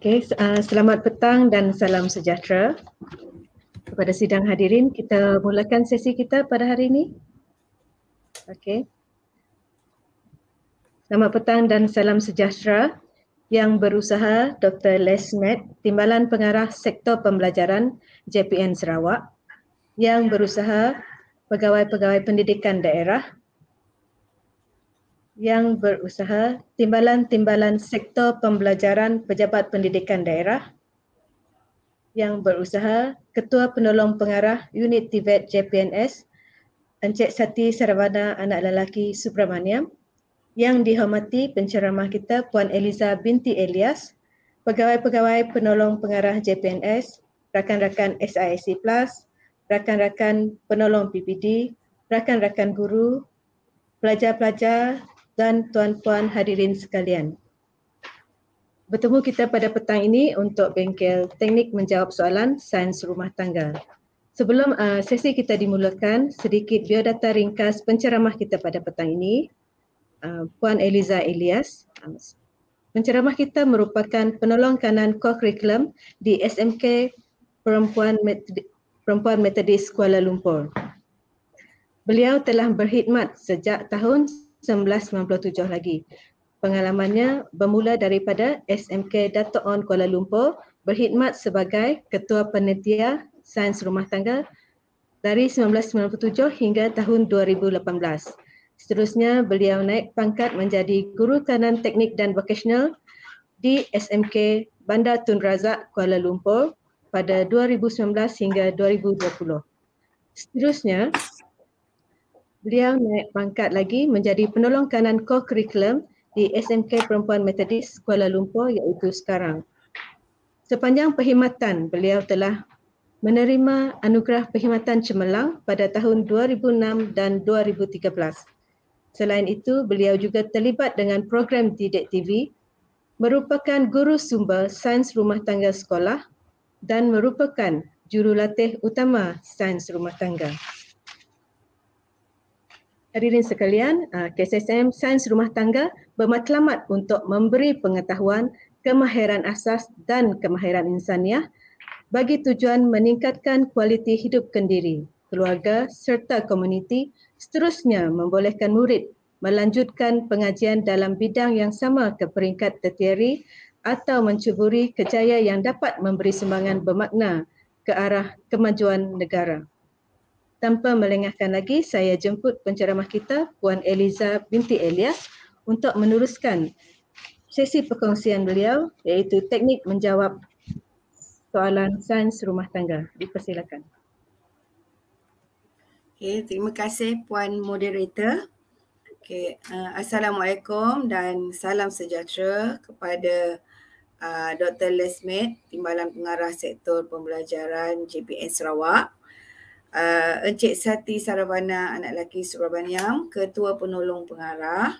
Okay, uh, selamat petang dan salam sejahtera kepada sidang hadirin. Kita mulakan sesi kita pada hari ini. Okay. Selamat petang dan salam sejahtera yang berusaha Dr. Les Timbalan Pengarah Sektor Pembelajaran JPN Sarawak yang berusaha pegawai-pegawai pendidikan daerah yang berusaha timbalan-timbalan sektor pembelajaran pejabat pendidikan daerah yang berusaha Ketua Penolong Pengarah Unit TVET JPNS Encik Sati Saravana Anak Lelaki Subramaniam yang dihormati penceramah kita Puan Eliza binti Elias pegawai-pegawai penolong pengarah JPNS rakan-rakan SISC Plus rakan-rakan penolong PPD rakan-rakan guru pelajar-pelajar dan tuan-tuan hadirin sekalian. Bertemu kita pada petang ini untuk bengkel teknik menjawab soalan sains rumah tangga. Sebelum uh, sesi kita dimulakan, sedikit biodata ringkas penceramah kita pada petang ini, uh, Puan Eliza Elias. Uh, penceramah kita merupakan penolong kanan co-curriculum di SMK Perempuan, Met- Perempuan Methodist Kuala Lumpur. Beliau telah berkhidmat sejak tahun 1997 lagi. Pengalamannya bermula daripada SMK Dato' On Kuala Lumpur berkhidmat sebagai Ketua Penitia Sains Rumah Tangga dari 1997 hingga tahun 2018. Seterusnya, beliau naik pangkat menjadi Guru Kanan Teknik dan Vocational di SMK Bandar Tun Razak Kuala Lumpur pada 2019 hingga 2020. Seterusnya, Beliau naik pangkat lagi menjadi penolong kanan co-curriculum di SMK Perempuan Methodist Kuala Lumpur iaitu sekarang. Sepanjang perkhidmatan, beliau telah menerima anugerah perkhidmatan cemerlang pada tahun 2006 dan 2013. Selain itu, beliau juga terlibat dengan program Didik TV merupakan guru sumber sains rumah tangga sekolah dan merupakan jurulatih utama sains rumah tangga. Hadirin sekalian, ah, KSSM Sains Rumah Tangga bermaklumat untuk memberi pengetahuan, kemahiran asas dan kemahiran insaniah bagi tujuan meningkatkan kualiti hidup kendiri, keluarga serta komuniti seterusnya membolehkan murid melanjutkan pengajian dalam bidang yang sama ke peringkat tertiary atau mencuburi kejayaan yang dapat memberi sembangan bermakna ke arah kemajuan negara. Tanpa melengahkan lagi, saya jemput penceramah kita Puan Eliza binti Elias untuk meneruskan sesi perkongsian beliau iaitu teknik menjawab soalan sains rumah tangga. Dipersilakan. Okay, terima kasih Puan Moderator. Okay, uh, Assalamualaikum dan salam sejahtera kepada uh, Dr. Lesmet, Timbalan Pengarah Sektor Pembelajaran JPN Sarawak uh, Encik Sati Saravana anak lelaki Subrabaniam, Ketua Penolong Pengarah,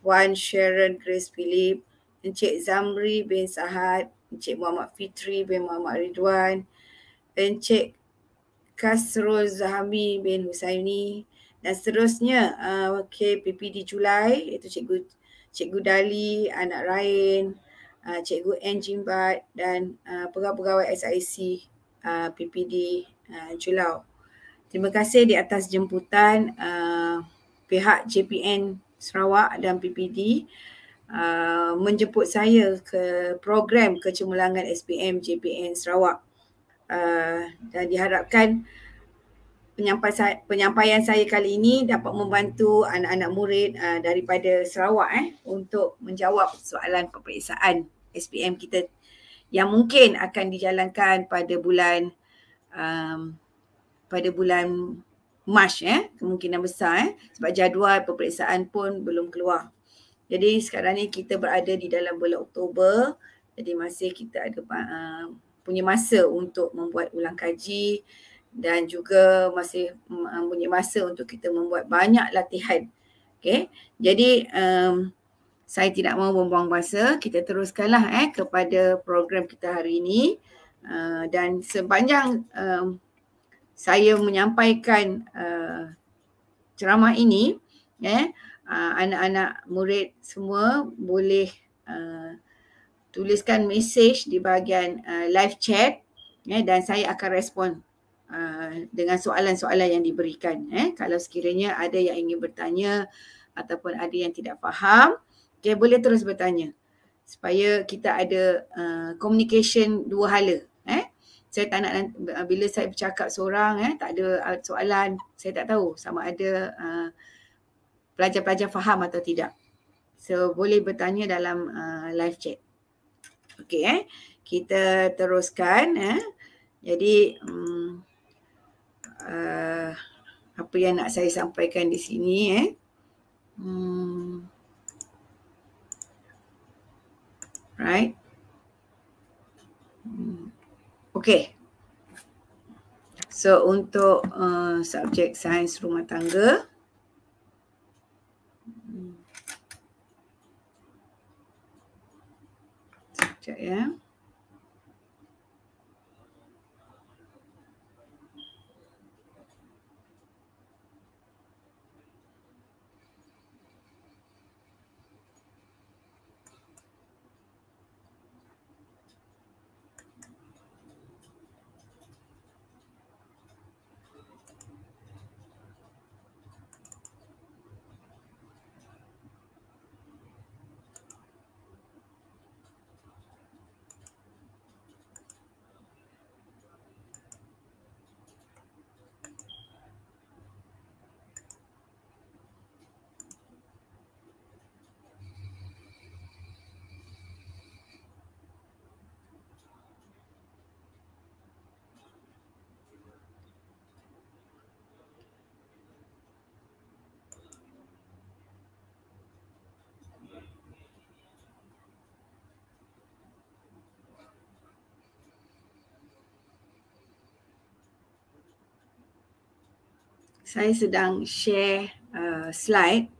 Puan Sharon Grace Philip, Encik Zamri bin Sahad, Encik Muhammad Fitri bin Muhammad Ridwan, Encik Kasrul Zahami bin Husaini dan seterusnya uh, eh, okay, PPD Julai iaitu Cikgu Cikgu Dali, anak Rain, uh, eh, Cikgu Enjin dan pegawai-pegawai SIC Uh, PPD uh, Julau. Terima kasih di atas jemputan uh, pihak JPN Sarawak dan PPD uh, menjemput saya ke program kecemerlangan SPM JPN Sarawak. Uh, dan diharapkan penyampaian saya kali ini dapat membantu anak-anak murid uh, daripada Sarawak eh, untuk menjawab soalan peperiksaan SPM kita yang mungkin akan dijalankan pada bulan um, pada bulan Mac eh kemungkinan besar eh sebab jadual peperiksaan pun belum keluar. Jadi sekarang ni kita berada di dalam bulan Oktober jadi masih kita ada uh, punya masa untuk membuat ulang kaji dan juga masih um, punya masa untuk kita membuat banyak latihan. Okay. Jadi um, saya tidak mahu membuang masa. Kita teruskanlah eh kepada program kita hari ini. Uh, dan sepanjang um, saya menyampaikan uh, ceramah ini, eh, uh, anak-anak murid semua boleh uh, tuliskan mesej di bahagian uh, live chat eh, dan saya akan respon uh, dengan soalan-soalan yang diberikan. Eh. Kalau sekiranya ada yang ingin bertanya ataupun ada yang tidak faham, Okay, boleh terus bertanya. Supaya kita ada uh, communication dua hala. Eh? Saya tak nak uh, bila saya bercakap seorang, eh, tak ada soalan, saya tak tahu sama ada uh, pelajar-pelajar faham atau tidak. So, boleh bertanya dalam uh, live chat. Okay, eh? kita teruskan. Eh? Jadi, um, uh, apa yang nak saya sampaikan di sini. Eh? Hmm. right? Okay. So untuk uh, subjek sains rumah tangga. Sekejap ya. Yeah. saya sedang share uh, slide.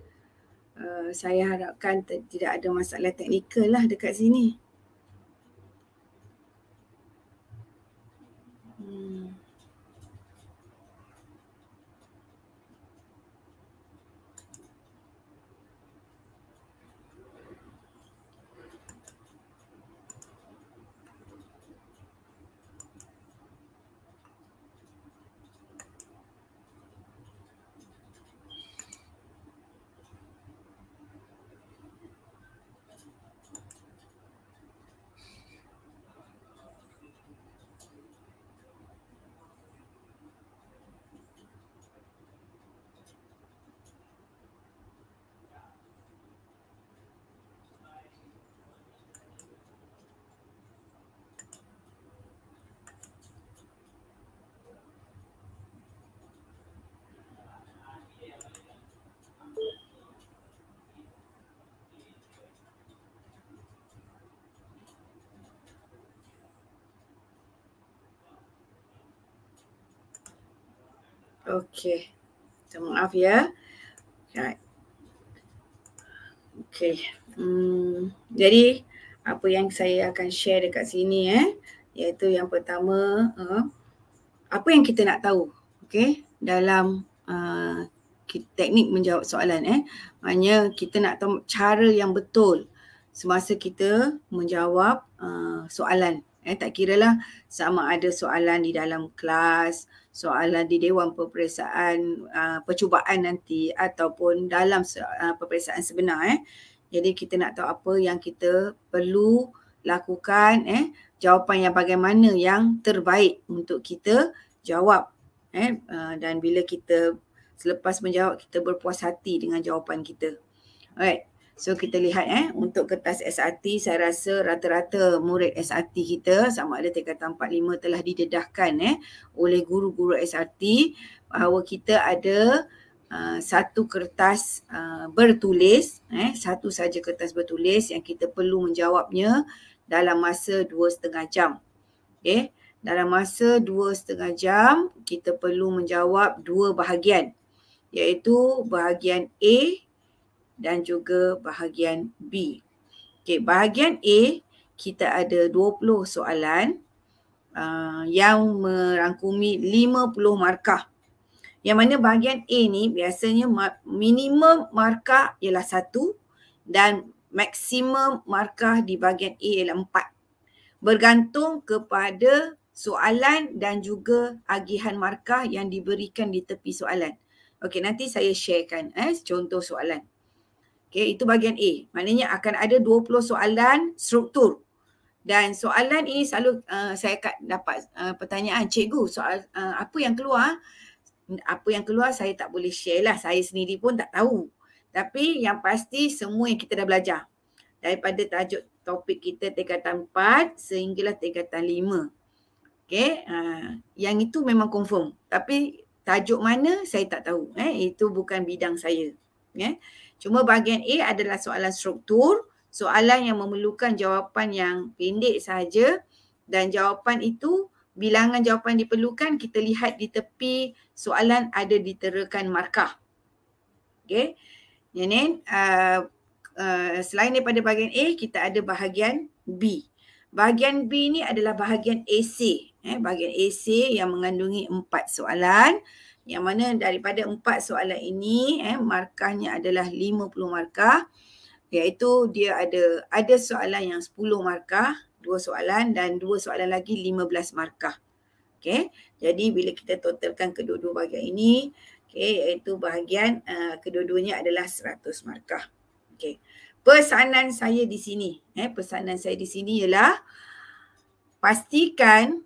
Uh, saya harapkan tidak ada masalah teknikal lah dekat sini. Okey. Minta maaf ya. Right. Okey. Hmm. Jadi apa yang saya akan share dekat sini eh iaitu yang pertama uh, apa yang kita nak tahu okey dalam uh, teknik menjawab soalan eh maknanya kita nak tahu cara yang betul semasa kita menjawab uh, soalan Eh, tak lah sama ada soalan di dalam kelas, soalan di dewan peperiksaan uh, percubaan nanti ataupun dalam uh, peperiksaan sebenar. Eh. Jadi kita nak tahu apa yang kita perlu lakukan, eh, jawapan yang bagaimana yang terbaik untuk kita jawab. Eh, uh, dan bila kita selepas menjawab, kita berpuas hati dengan jawapan kita. Alright. So kita lihat eh untuk kertas SRT saya rasa rata-rata murid SRT kita sama ada tingkatan 45 telah didedahkan eh oleh guru-guru SRT bahawa kita ada uh, satu kertas uh, bertulis eh satu saja kertas bertulis yang kita perlu menjawabnya dalam masa dua setengah jam. Okay. Eh, dalam masa dua setengah jam kita perlu menjawab dua bahagian iaitu bahagian A dan juga bahagian B. Okey, bahagian A kita ada 20 soalan uh, yang merangkumi 50 markah. Yang mana bahagian A ni biasanya minimum markah ialah 1 dan maksimum markah di bahagian A ialah 4. Bergantung kepada soalan dan juga agihan markah yang diberikan di tepi soalan. Okey, nanti saya sharekan eh, contoh soalan. Okay, itu bahagian A. Maknanya akan ada 20 soalan struktur. Dan soalan ini selalu uh, saya dapat uh, pertanyaan, cikgu soal uh, apa yang keluar? Apa yang keluar saya tak boleh share lah. Saya sendiri pun tak tahu. Tapi yang pasti semua yang kita dah belajar. Daripada tajuk topik kita tingkatan 4 sehinggalah tingkatan 5. Okay. Uh, yang itu memang confirm. Tapi tajuk mana saya tak tahu. Eh, itu bukan bidang saya. Okay. Cuma bahagian A adalah soalan struktur, soalan yang memerlukan jawapan yang pendek sahaja dan jawapan itu bilangan jawapan yang diperlukan kita lihat di tepi soalan ada diterakan markah. Okay, Nenek, uh, uh, selain daripada bahagian A, kita ada bahagian B. Bahagian B ni adalah bahagian AC. Eh, bahagian AC yang mengandungi empat soalan. Yang mana daripada empat soalan ini eh markahnya adalah 50 markah iaitu dia ada ada soalan yang 10 markah, dua soalan dan dua soalan lagi 15 markah. Okey. Jadi bila kita totalkan kedua-dua bahagian ini, okey iaitu bahagian uh, kedua-duanya adalah 100 markah. Okey. Pesanan saya di sini, eh pesanan saya di sini ialah pastikan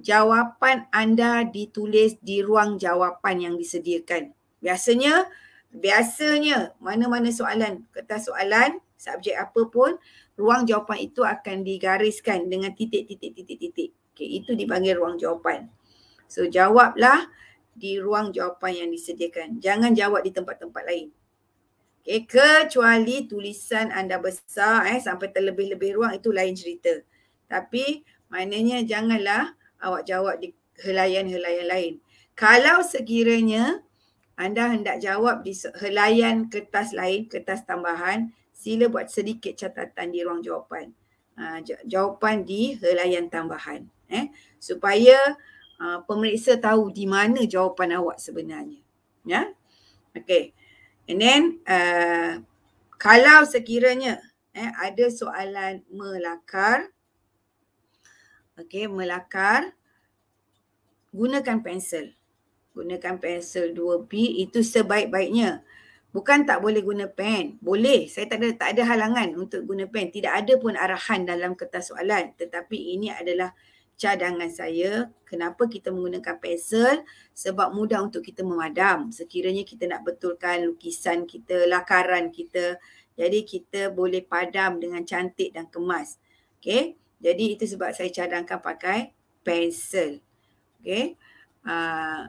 jawapan anda ditulis di ruang jawapan yang disediakan. Biasanya, biasanya mana-mana soalan, kertas soalan, subjek apa pun, ruang jawapan itu akan digariskan dengan titik-titik-titik-titik. Okay, itu dipanggil ruang jawapan. So, jawablah di ruang jawapan yang disediakan. Jangan jawab di tempat-tempat lain. Okay, kecuali tulisan anda besar eh, sampai terlebih-lebih ruang itu lain cerita. Tapi maknanya janganlah awak jawab di helayan-helayan lain. Kalau sekiranya anda hendak jawab di helayan kertas lain, kertas tambahan, sila buat sedikit catatan di ruang jawapan. Uh, jawapan di helayan tambahan. Eh? Supaya uh, pemeriksa tahu di mana jawapan awak sebenarnya. Ya? Yeah? Okay. And then, uh, kalau sekiranya eh, ada soalan melakar, Okay, melakar gunakan pensel. Gunakan pensel 2B itu sebaik-baiknya. Bukan tak boleh guna pen. Boleh. Saya tak ada tak ada halangan untuk guna pen. Tidak ada pun arahan dalam kertas soalan. Tetapi ini adalah cadangan saya kenapa kita menggunakan pensel sebab mudah untuk kita memadam sekiranya kita nak betulkan lukisan kita, lakaran kita. Jadi kita boleh padam dengan cantik dan kemas. Okey. Jadi itu sebab saya cadangkan pakai pensel. Okay. Uh, ah,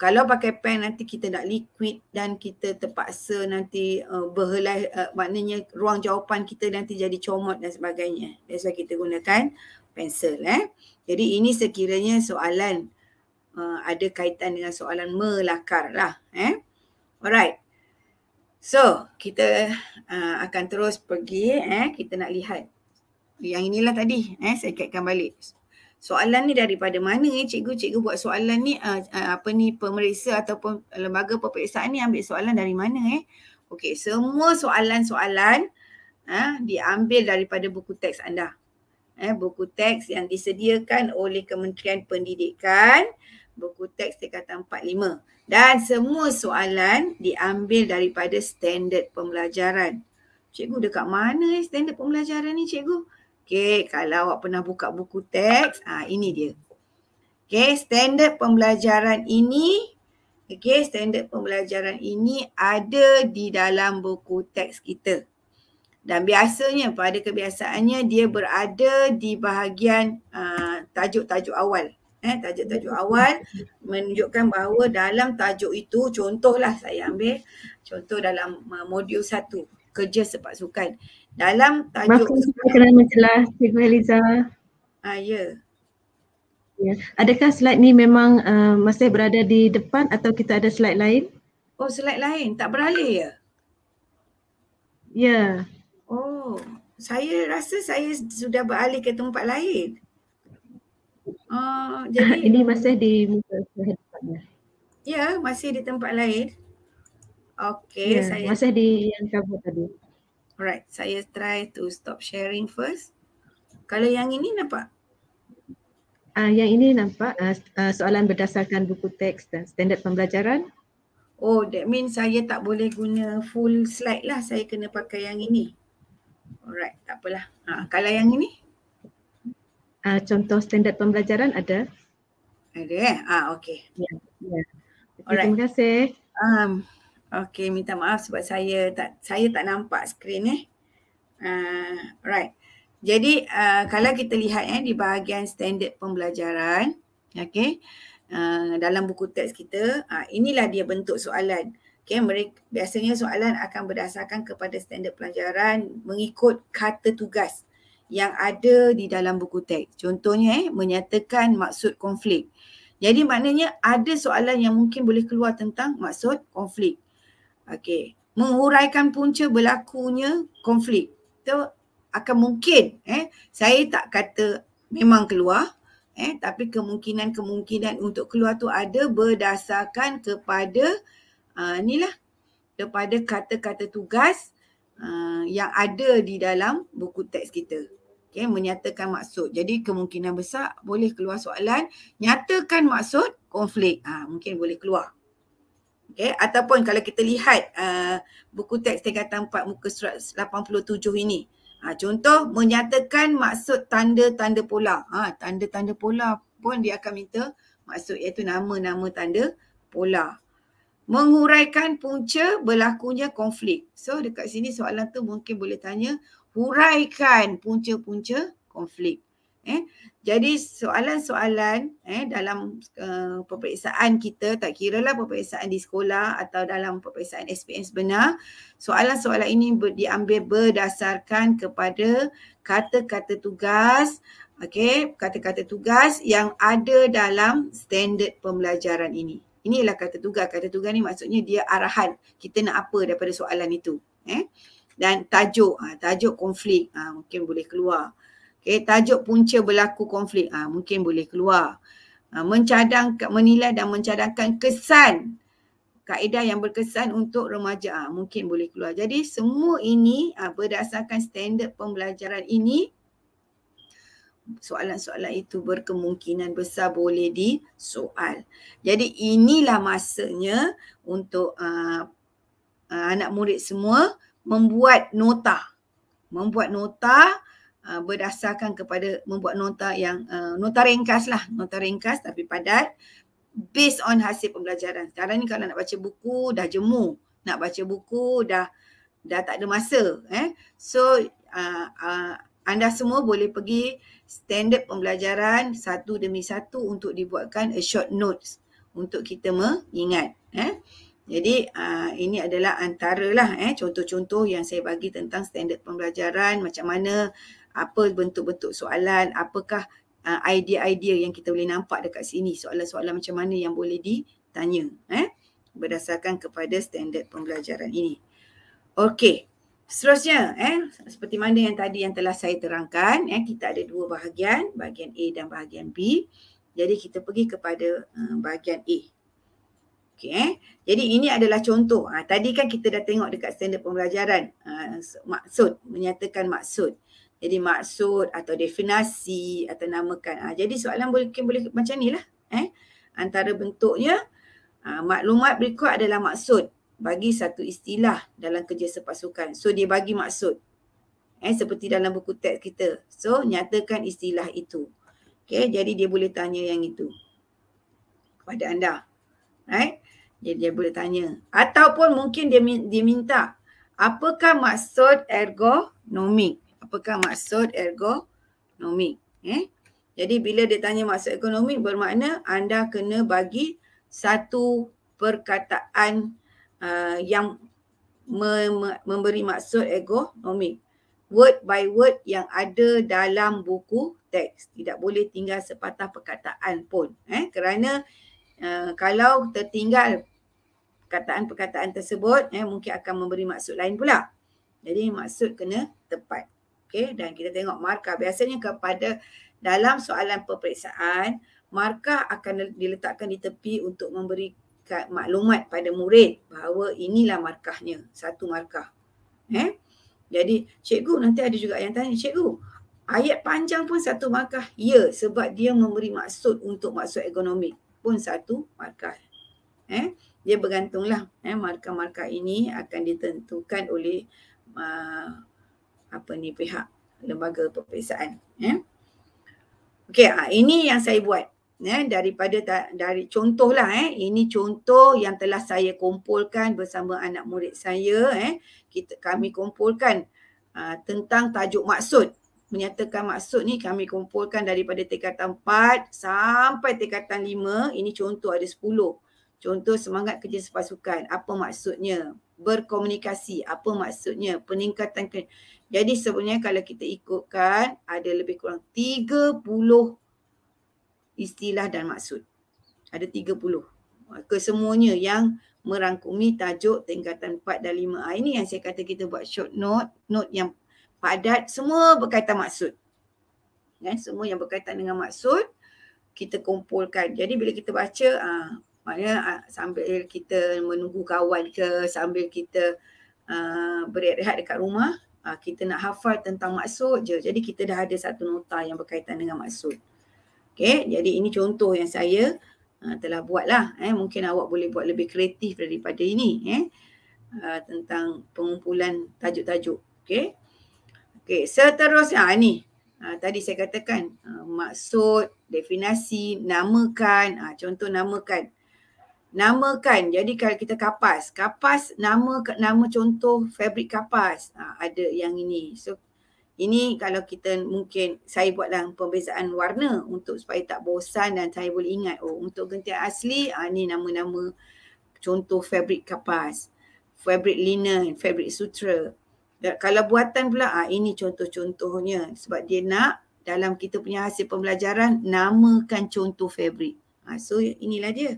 kalau pakai pen nanti kita nak liquid dan kita terpaksa nanti uh, berhelai uh, maknanya ruang jawapan kita nanti jadi comot dan sebagainya. That's why kita gunakan pensel. Eh. Jadi ini sekiranya soalan uh, ada kaitan dengan soalan melakar lah. Eh. Alright. So kita uh, akan terus pergi. Eh. Kita nak lihat. Yang inilah tadi eh saya kaitkan balik. Soalan ni daripada mana ni eh? cikgu? Cikgu buat soalan ni uh, uh, apa ni pemeriksa ataupun lembaga peperiksaan ni ambil soalan dari mana eh? Okey, semua soalan-soalan uh, diambil daripada buku teks anda. Eh buku teks yang disediakan oleh Kementerian Pendidikan buku teks tingkatan 45 dan semua soalan diambil daripada standard pembelajaran. Cikgu dekat mana standard pembelajaran ni cikgu? Okey, kalau awak pernah buka buku teks, ah ini dia. Okey, standard pembelajaran ini Okey, standard pembelajaran ini ada di dalam buku teks kita. Dan biasanya pada kebiasaannya dia berada di bahagian uh, tajuk-tajuk awal. Eh, tajuk-tajuk awal menunjukkan bahawa dalam tajuk itu, contohlah saya ambil contoh dalam ha, modul satu, kerja sepak sukan dalam tajuk Maaf, kena mencelah Cikgu Eliza. Ah, ya. ya. Adakah slide ni memang uh, masih berada di depan atau kita ada slide lain? Oh, slide lain. Tak beralih ya? Ya. Oh, saya rasa saya sudah beralih ke tempat lain. Oh, ah, jadi ini masih di muka depannya. Ya, masih di tempat lain. Okey, ya, saya masih di yang kabut tadi. Alright, saya try to stop sharing first. Kalau yang ini nampak? Ah, uh, yang ini nampak uh, uh, soalan berdasarkan buku teks dan standard pembelajaran. Oh, that means saya tak boleh guna full slide lah. Saya kena pakai yang ini. Alright, tak apalah. Ha, kalau yang ini? Uh, contoh standard pembelajaran ada. Ada eh? Ah, okay. yeah, Yeah. Ya. Okay, Alright. Terima kasih. Um, Okay, minta maaf sebab saya tak saya tak nampak skrin eh. Uh, right. Jadi uh, kalau kita lihat eh di bahagian standard pembelajaran, okay, uh, ah, dalam buku teks kita, uh, inilah dia bentuk soalan. Okay, mereka, biasanya soalan akan berdasarkan kepada standard pelajaran mengikut kata tugas yang ada di dalam buku teks. Contohnya eh, menyatakan maksud konflik. Jadi maknanya ada soalan yang mungkin boleh keluar tentang maksud konflik. Okey, menguraikan punca berlakunya konflik. Itu akan mungkin eh saya tak kata memang keluar eh tapi kemungkinan-kemungkinan untuk keluar tu ada berdasarkan kepada uh, inilah kepada kata-kata tugas uh, yang ada di dalam buku teks kita. Okey, menyatakan maksud. Jadi kemungkinan besar boleh keluar soalan nyatakan maksud konflik. Ah ha, mungkin boleh keluar. Okay. Ataupun kalau kita lihat uh, buku teks tingkatan 4 muka surat 87 ini. Ha, contoh, menyatakan maksud tanda-tanda pola. Ha, tanda-tanda pola pun dia akan minta maksud iaitu nama-nama tanda pola. menguraikan punca berlakunya konflik. So dekat sini soalan tu mungkin boleh tanya, huraikan punca-punca konflik. Eh? Jadi soalan-soalan eh, dalam uh, peperiksaan kita, tak kira lah peperiksaan di sekolah atau dalam peperiksaan SPM sebenar, soalan-soalan ini ber- diambil berdasarkan kepada kata-kata tugas Okey, kata-kata tugas yang ada dalam standard pembelajaran ini. Ini ialah kata tugas. Kata tugas ni maksudnya dia arahan kita nak apa daripada soalan itu. Eh? Dan tajuk, ah, tajuk konflik ah, mungkin boleh keluar. Eh, tajuk punca berlaku konflik. Ha, mungkin boleh keluar. Ha, mencadang, menilai dan mencadangkan kesan. Kaedah yang berkesan untuk remaja. Ha, mungkin boleh keluar. Jadi semua ini ha, berdasarkan standard pembelajaran ini soalan-soalan itu berkemungkinan besar boleh disoal. Jadi inilah masanya untuk uh, uh, anak murid semua membuat nota. Membuat nota uh, Uh, berdasarkan kepada membuat nota yang uh, nota ringkas lah nota ringkas tapi padat based on hasil pembelajaran sekarang ni kalau nak baca buku dah jemu nak baca buku dah dah tak ada masa eh so uh, uh, anda semua boleh pergi standard pembelajaran satu demi satu untuk dibuatkan a short notes untuk kita mengingat eh jadi aa, uh, ini adalah antara lah eh contoh-contoh yang saya bagi tentang standard pembelajaran macam mana apa bentuk-bentuk soalan, apakah uh, idea-idea yang kita boleh nampak dekat sini, soalan-soalan macam mana yang boleh ditanya eh berdasarkan kepada standard pembelajaran ini. Okey. Seterusnya eh seperti mana yang tadi yang telah saya terangkan eh kita ada dua bahagian, bahagian A dan bahagian B. Jadi kita pergi kepada uh, bahagian A. Okay, eh. Jadi ini adalah contoh. Ha, tadi kan kita dah tengok dekat standard pembelajaran uh, maksud, menyatakan maksud. Jadi maksud atau definasi atau namakan. Ha, jadi soalan mungkin boleh, boleh macam ni lah. Eh? Antara bentuknya, ha, maklumat berikut adalah maksud bagi satu istilah dalam kerja sepasukan. So dia bagi maksud. Eh, seperti dalam buku teks kita. So nyatakan istilah itu. Okay, jadi dia boleh tanya yang itu kepada anda. eh Jadi dia boleh tanya. Ataupun mungkin dia, dia minta apakah maksud ergonomik? apakah maksud ergonomi eh jadi bila dia tanya maksud ekonomi bermakna anda kena bagi satu perkataan uh, yang me- me- memberi maksud ergonomi word by word yang ada dalam buku teks tidak boleh tinggal sepatah perkataan pun eh kerana uh, kalau tertinggal perkataan-perkataan tersebut eh mungkin akan memberi maksud lain pula jadi maksud kena tepat Okey, dan kita tengok markah. Biasanya kepada dalam soalan peperiksaan, markah akan diletakkan di tepi untuk memberi maklumat pada murid bahawa inilah markahnya, satu markah. Eh? Jadi, cikgu nanti ada juga yang tanya, cikgu, ayat panjang pun satu markah? Ya, sebab dia memberi maksud untuk maksud ekonomi pun satu markah. Eh? Dia bergantunglah eh, markah-markah ini akan ditentukan oleh uh, apa ni pihak lembaga peperiksaan eh okey ha, ini yang saya buat eh daripada ta, dari contohlah eh ini contoh yang telah saya kumpulkan bersama anak murid saya eh kita kami kumpulkan ha, tentang tajuk maksud menyatakan maksud ni kami kumpulkan daripada tingkatan 4 sampai tingkatan 5 ini contoh ada 10 contoh semangat kerja sepasukan apa maksudnya berkomunikasi apa maksudnya peningkatan jadi sebenarnya kalau kita ikutkan ada lebih kurang 30 istilah dan maksud. Ada 30. Kesemuanya yang merangkumi tajuk tingkatan 4 dan 5A ah, ini yang saya kata kita buat short note, note yang padat semua berkaitan maksud. Ya, semua yang berkaitan dengan maksud kita kumpulkan. Jadi bila kita baca uh, maknanya uh, sambil kita menunggu kawan ke sambil kita uh, berehat dekat rumah Uh, kita nak hafal tentang maksud je. Jadi kita dah ada satu nota yang berkaitan dengan maksud. Okay, jadi ini contoh yang saya uh, telah buat lah. Eh. Mungkin awak boleh buat lebih kreatif daripada ini. Eh. Uh, tentang pengumpulan tajuk-tajuk. Okay. Okay, seterusnya ni. Uh, tadi saya katakan uh, maksud, definasi, namakan. Uh, contoh namakan namakan jadi kalau kita kapas kapas nama nama contoh fabric kapas ha, ada yang ini so ini kalau kita mungkin saya buatlah pembezaan warna untuk supaya tak bosan dan saya boleh ingat oh untuk gentian asli ha, ni nama-nama contoh fabric kapas fabric linen fabric sutra dan ya, kalau buatan pula ha, ini contoh-contohnya sebab dia nak dalam kita punya hasil pembelajaran namakan contoh fabric ha, so inilah dia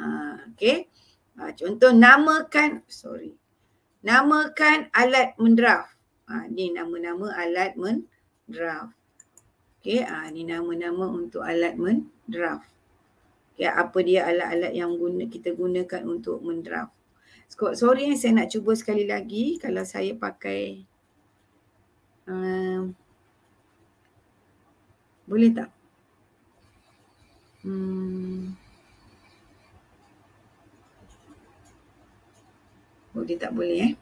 Ha, okay. Ha, contoh namakan, sorry. Namakan alat mendraf. Ha, ni nama-nama alat mendraf. Okay. Ha, ni nama-nama untuk alat mendraf. Okay. Apa dia alat-alat yang guna, kita gunakan untuk mendraf. Sorry yang eh, saya nak cuba sekali lagi kalau saya pakai um, boleh tak? Hmm. Oh, dia tak boleh eh.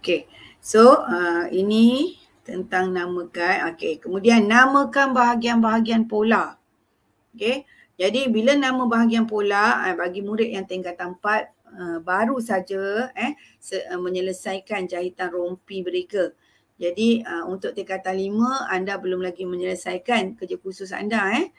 Okay. So, uh, ini tentang namakan. Okay. Kemudian, namakan bahagian-bahagian pola. Okay. Jadi, bila nama bahagian pola, uh, bagi murid yang tinggal tempat uh, baru saja eh, uh, menyelesaikan jahitan rompi mereka. Jadi, uh, untuk tingkatan 5, anda belum lagi menyelesaikan kerja khusus anda. Eh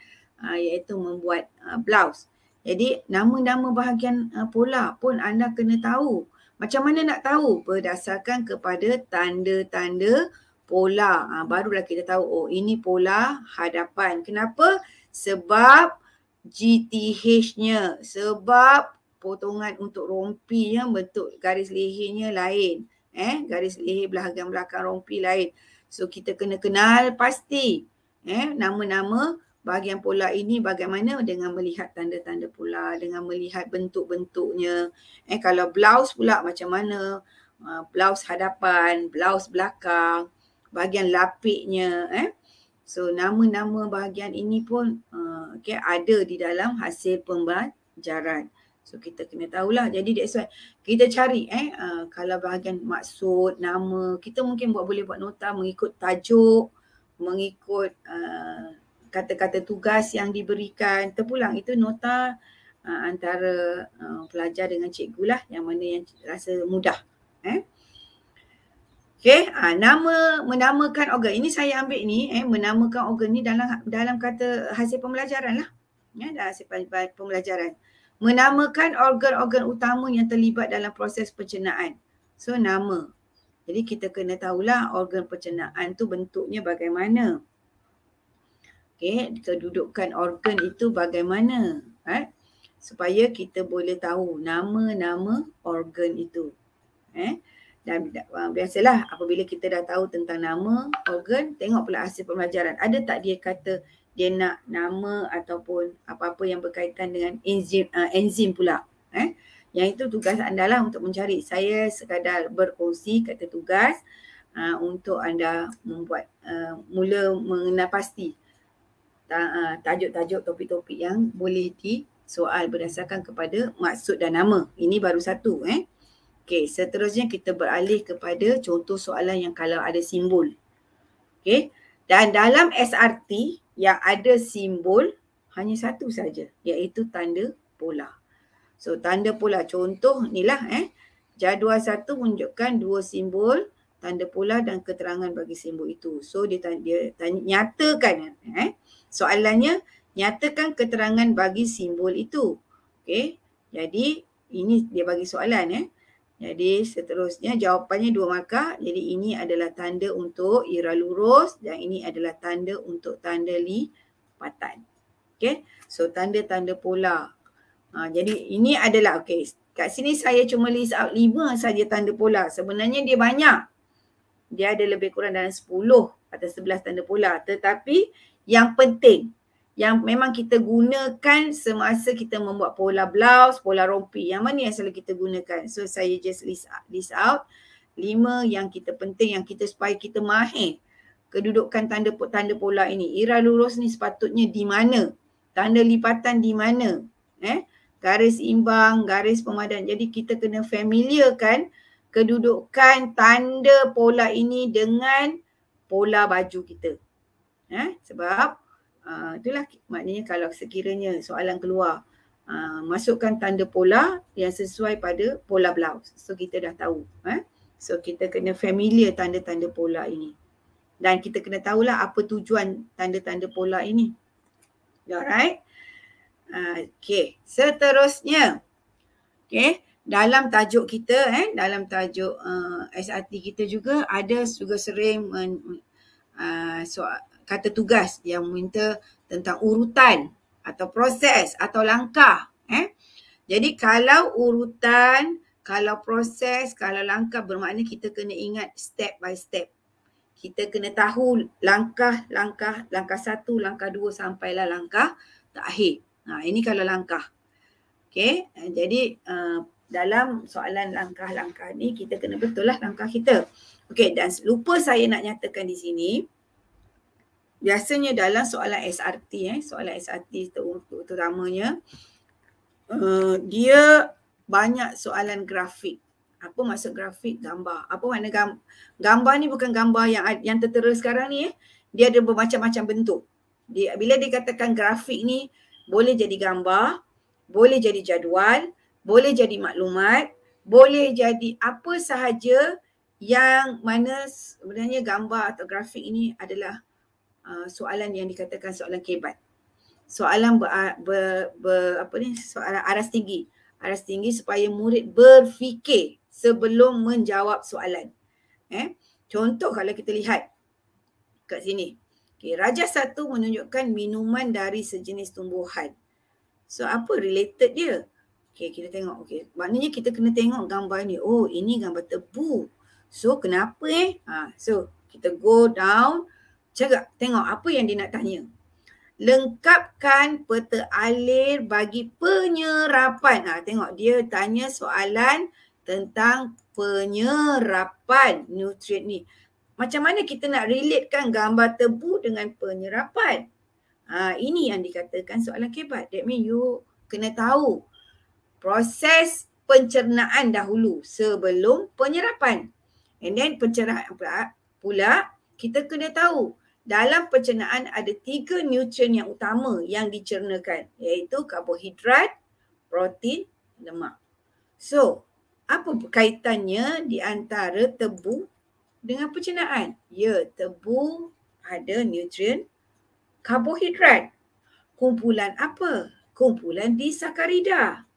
uh, iaitu membuat uh, blouse. Jadi nama-nama bahagian uh, pola pun anda kena tahu. Macam mana nak tahu? Berdasarkan kepada tanda-tanda pola. Ha, barulah kita tahu oh ini pola hadapan. Kenapa? Sebab GTH-nya, sebab potongan untuk rompinya bentuk garis lehernya lain. Eh, garis leher bahagian belakang rompi lain. So kita kena kenal pasti eh nama-nama bahagian pola ini bagaimana dengan melihat tanda-tanda pola, dengan melihat bentuk-bentuknya. Eh kalau blouse pula macam mana? Uh, blouse hadapan, blouse belakang, bahagian lapiknya eh. So nama-nama bahagian ini pun uh, okay, ada di dalam hasil pembelajaran. So kita kena tahulah. Jadi that's why kita cari eh uh, kalau bahagian maksud, nama, kita mungkin buat boleh buat nota mengikut tajuk, mengikut uh, kata-kata tugas yang diberikan terpulang itu nota uh, antara uh, pelajar dengan cikgu lah yang mana yang rasa mudah eh Okay, ha, ah, nama menamakan organ. Ini saya ambil ni, eh, menamakan organ ni dalam dalam kata hasil pembelajaran lah. Ya, dalam hasil pembelajaran. Menamakan organ-organ utama yang terlibat dalam proses pencernaan. So, nama. Jadi, kita kena tahulah organ pencernaan tu bentuknya bagaimana okay, kedudukan organ itu bagaimana eh, supaya kita boleh tahu nama-nama organ itu eh. dan ah, biasalah apabila kita dah tahu tentang nama organ tengok pula hasil pembelajaran ada tak dia kata dia nak nama ataupun apa-apa yang berkaitan dengan enzim, uh, enzim pula eh. yang itu tugas anda lah untuk mencari saya sekadar berkongsi kata tugas Uh, untuk anda membuat uh, mula mengenal pasti Ah, tajuk-tajuk topik-topik yang boleh di soal berdasarkan kepada maksud dan nama. Ini baru satu eh. Okey, seterusnya kita beralih kepada contoh soalan yang kalau ada simbol. Okey. Dan dalam SRT yang ada simbol hanya satu saja iaitu tanda pola. So tanda pola contoh ni lah eh. Jadual satu menunjukkan dua simbol tanda pola dan keterangan bagi simbol itu. So dia, tanya, dia tanya, nyatakan eh. Soalannya, nyatakan keterangan bagi simbol itu. Okey. Jadi, ini dia bagi soalan eh. Jadi, seterusnya jawapannya dua maka Jadi, ini adalah tanda untuk ira lurus dan ini adalah tanda untuk tanda lipatan. Okey. So, tanda-tanda pola. Ha, jadi, ini adalah, okey. Kat sini saya cuma list out lima saja tanda pola. Sebenarnya dia banyak. Dia ada lebih kurang dalam sepuluh atau sebelas tanda pola. Tetapi yang penting yang memang kita gunakan semasa kita membuat pola blouse, pola rompi. Yang mana yang selalu kita gunakan? So saya just list out, list out lima yang kita penting yang kita supaya kita mahir kedudukan tanda tanda pola ini. Ira lurus ni sepatutnya di mana? Tanda lipatan di mana? Eh? Garis imbang, garis pemadan. Jadi kita kena familiar kan kedudukan tanda pola ini dengan pola baju kita eh? sebab uh, itulah maknanya kalau sekiranya soalan keluar uh, masukkan tanda pola yang sesuai pada pola blouse so kita dah tahu eh? so kita kena familiar tanda-tanda pola ini dan kita kena tahulah apa tujuan tanda-tanda pola ini alright ah, okay seterusnya okay dalam tajuk kita eh dalam tajuk uh, SRT kita juga ada juga sering uh, soal kata tugas yang minta tentang urutan atau proses atau langkah eh jadi kalau urutan kalau proses kalau langkah bermakna kita kena ingat step by step kita kena tahu langkah-langkah langkah satu langkah dua sampailah langkah terakhir nah ha, ini kalau langkah okay? Ha, jadi uh, dalam soalan langkah-langkah ni kita kena betullah langkah kita. Okay dan lupa saya nak nyatakan di sini biasanya dalam soalan SRT eh soalan SRT terutamanya uh, dia banyak soalan grafik apa maksud grafik gambar apa makna gambar, gambar ni bukan gambar yang yang tertera sekarang ni eh dia ada bermacam-macam bentuk dia bila dikatakan grafik ni boleh jadi gambar boleh jadi jadual boleh jadi maklumat boleh jadi apa sahaja yang mana sebenarnya gambar atau grafik ini adalah Ah, soalan yang dikatakan soalan kebat. Soalan ber, ah, ber, ber apa ni soalan aras tinggi. Aras tinggi supaya murid berfikir sebelum menjawab soalan. Eh? Contoh kalau kita lihat kat sini. Okay, Raja satu menunjukkan minuman dari sejenis tumbuhan. So apa related dia? Okay, kita tengok. Okay, maknanya kita kena tengok gambar ni. Oh, ini gambar tebu. So kenapa eh? Ha, so kita go down. Jaga, tengok apa yang dia nak tanya. Lengkapkan peta alir bagi penyerapan. Ha, tengok dia tanya soalan tentang penyerapan nutrien ni. Macam mana kita nak relatekan gambar tebu dengan penyerapan? Ha, ini yang dikatakan soalan kebat. That mean you kena tahu proses pencernaan dahulu sebelum penyerapan. And then pencernaan pula, pula kita kena tahu dalam pencernaan ada tiga nutrien yang utama yang dicernakan iaitu karbohidrat, protein, lemak. So, apa kaitannya di antara tebu dengan pencernaan? Ya, tebu ada nutrien karbohidrat. Kumpulan apa? Kumpulan disakarida.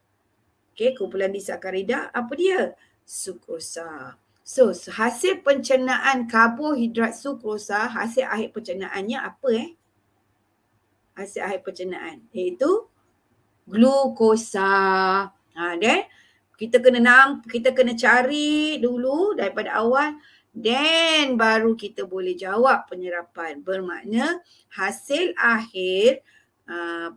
Okey, kumpulan disakarida apa dia? Sukrosa. So, hasil pencernaan karbohidrat sukrosa, hasil akhir pencernaannya apa eh? Hasil akhir pencernaan iaitu glukosa. Ha, then, kita kena nam, kita kena cari dulu daripada awal then baru kita boleh jawab penyerapan. Bermakna hasil akhir uh,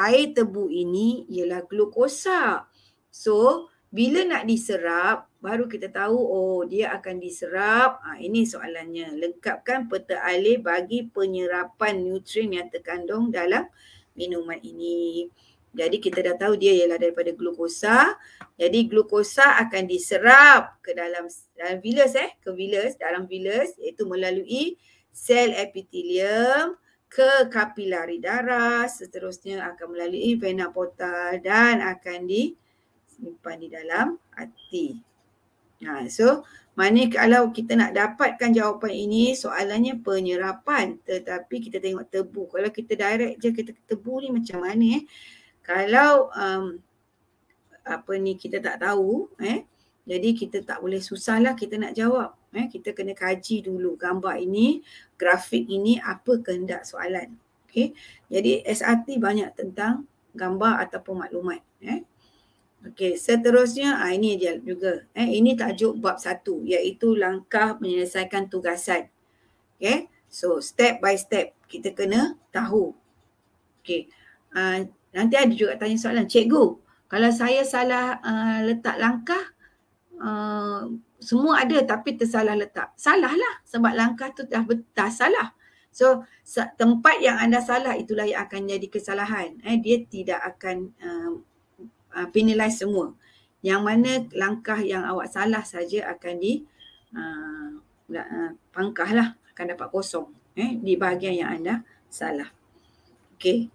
air tebu ini ialah glukosa. So, bila nak diserap, baru kita tahu oh dia akan diserap. Ha, ini soalannya. Lengkapkan peta alih bagi penyerapan nutrien yang terkandung dalam minuman ini. Jadi kita dah tahu dia ialah daripada glukosa. Jadi glukosa akan diserap ke dalam dalam villus eh, ke villus, dalam villus iaitu melalui sel epitelium ke kapilari darah, seterusnya akan melalui vena portal dan akan disimpan di dalam hati. Ha, so mana kalau kita nak dapatkan jawapan ini soalannya penyerapan tetapi kita tengok tebu. Kalau kita direct je kita tebu ni macam mana eh. Kalau um, apa ni kita tak tahu eh. Jadi kita tak boleh susahlah kita nak jawab. Eh, kita kena kaji dulu gambar ini, grafik ini apa kehendak soalan. Okay. Jadi SRT banyak tentang gambar ataupun maklumat. Eh. Okey, seterusnya ha, ini dia juga. Eh, ini tajuk bab satu iaitu langkah menyelesaikan tugasan. Okey, so step by step kita kena tahu. Okey, uh, nanti ada juga tanya soalan. Cikgu, kalau saya salah uh, letak langkah, uh, semua ada tapi tersalah letak. Salahlah sebab langkah tu dah, dah salah. So tempat yang anda salah itulah yang akan jadi kesalahan. Eh, dia tidak akan uh, uh, ah, penalize semua. Yang mana langkah yang awak salah saja akan di uh, uh, pangkah lah, akan dapat kosong eh, di bahagian yang anda salah. Okay.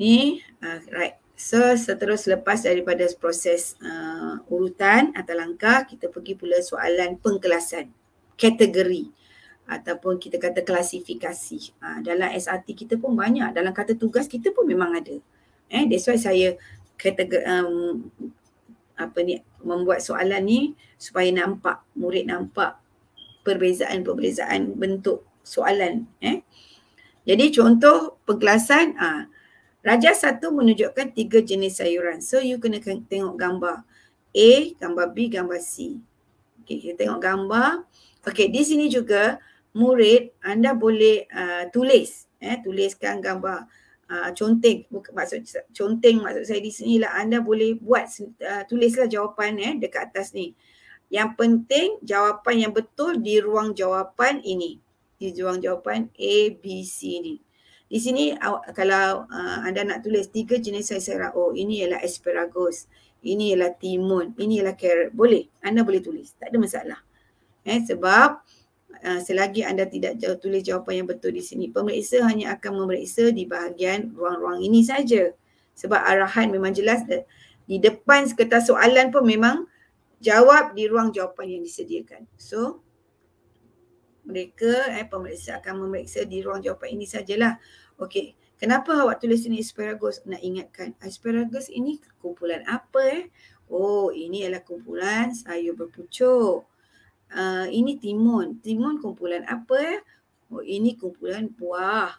Ni, uh, right. So, seterus lepas daripada proses uh, urutan atau langkah, kita pergi pula soalan pengkelasan, kategori ataupun kita kata klasifikasi. Uh, dalam SRT kita pun banyak, dalam kata tugas kita pun memang ada. Eh, that's why saya kategori um, apa ni membuat soalan ni supaya nampak murid nampak perbezaan-perbezaan bentuk soalan eh jadi contoh pengkelasan ah raja satu menunjukkan tiga jenis sayuran so you kena tengok gambar A gambar B gambar C okey kita tengok gambar okey di sini juga murid anda boleh uh, tulis eh tuliskan gambar uh, ah, conteng bukan maksud conteng maksud saya di sini lah anda boleh buat uh, tulislah jawapan eh dekat atas ni yang penting jawapan yang betul di ruang jawapan ini di ruang jawapan A B C ni di sini awak, ah, kalau uh, anda nak tulis tiga jenis sayur-sayuran oh ini ialah asparagus ini ialah timun ini ialah carrot boleh anda boleh tulis tak ada masalah eh sebab Uh, selagi anda tidak tulis jawapan yang betul di sini. Pemeriksa hanya akan memeriksa di bahagian ruang-ruang ini saja. Sebab arahan memang jelas di depan sekertas soalan pun memang jawab di ruang jawapan yang disediakan. So mereka eh, pemeriksa akan memeriksa di ruang jawapan ini sajalah. Okey. Kenapa awak tulis ini asparagus? Nak ingatkan asparagus ini kumpulan apa eh? Oh ini adalah kumpulan sayur berpucuk. Ah, ini timun. Timun kumpulan apa ya? Oh, ini kumpulan buah.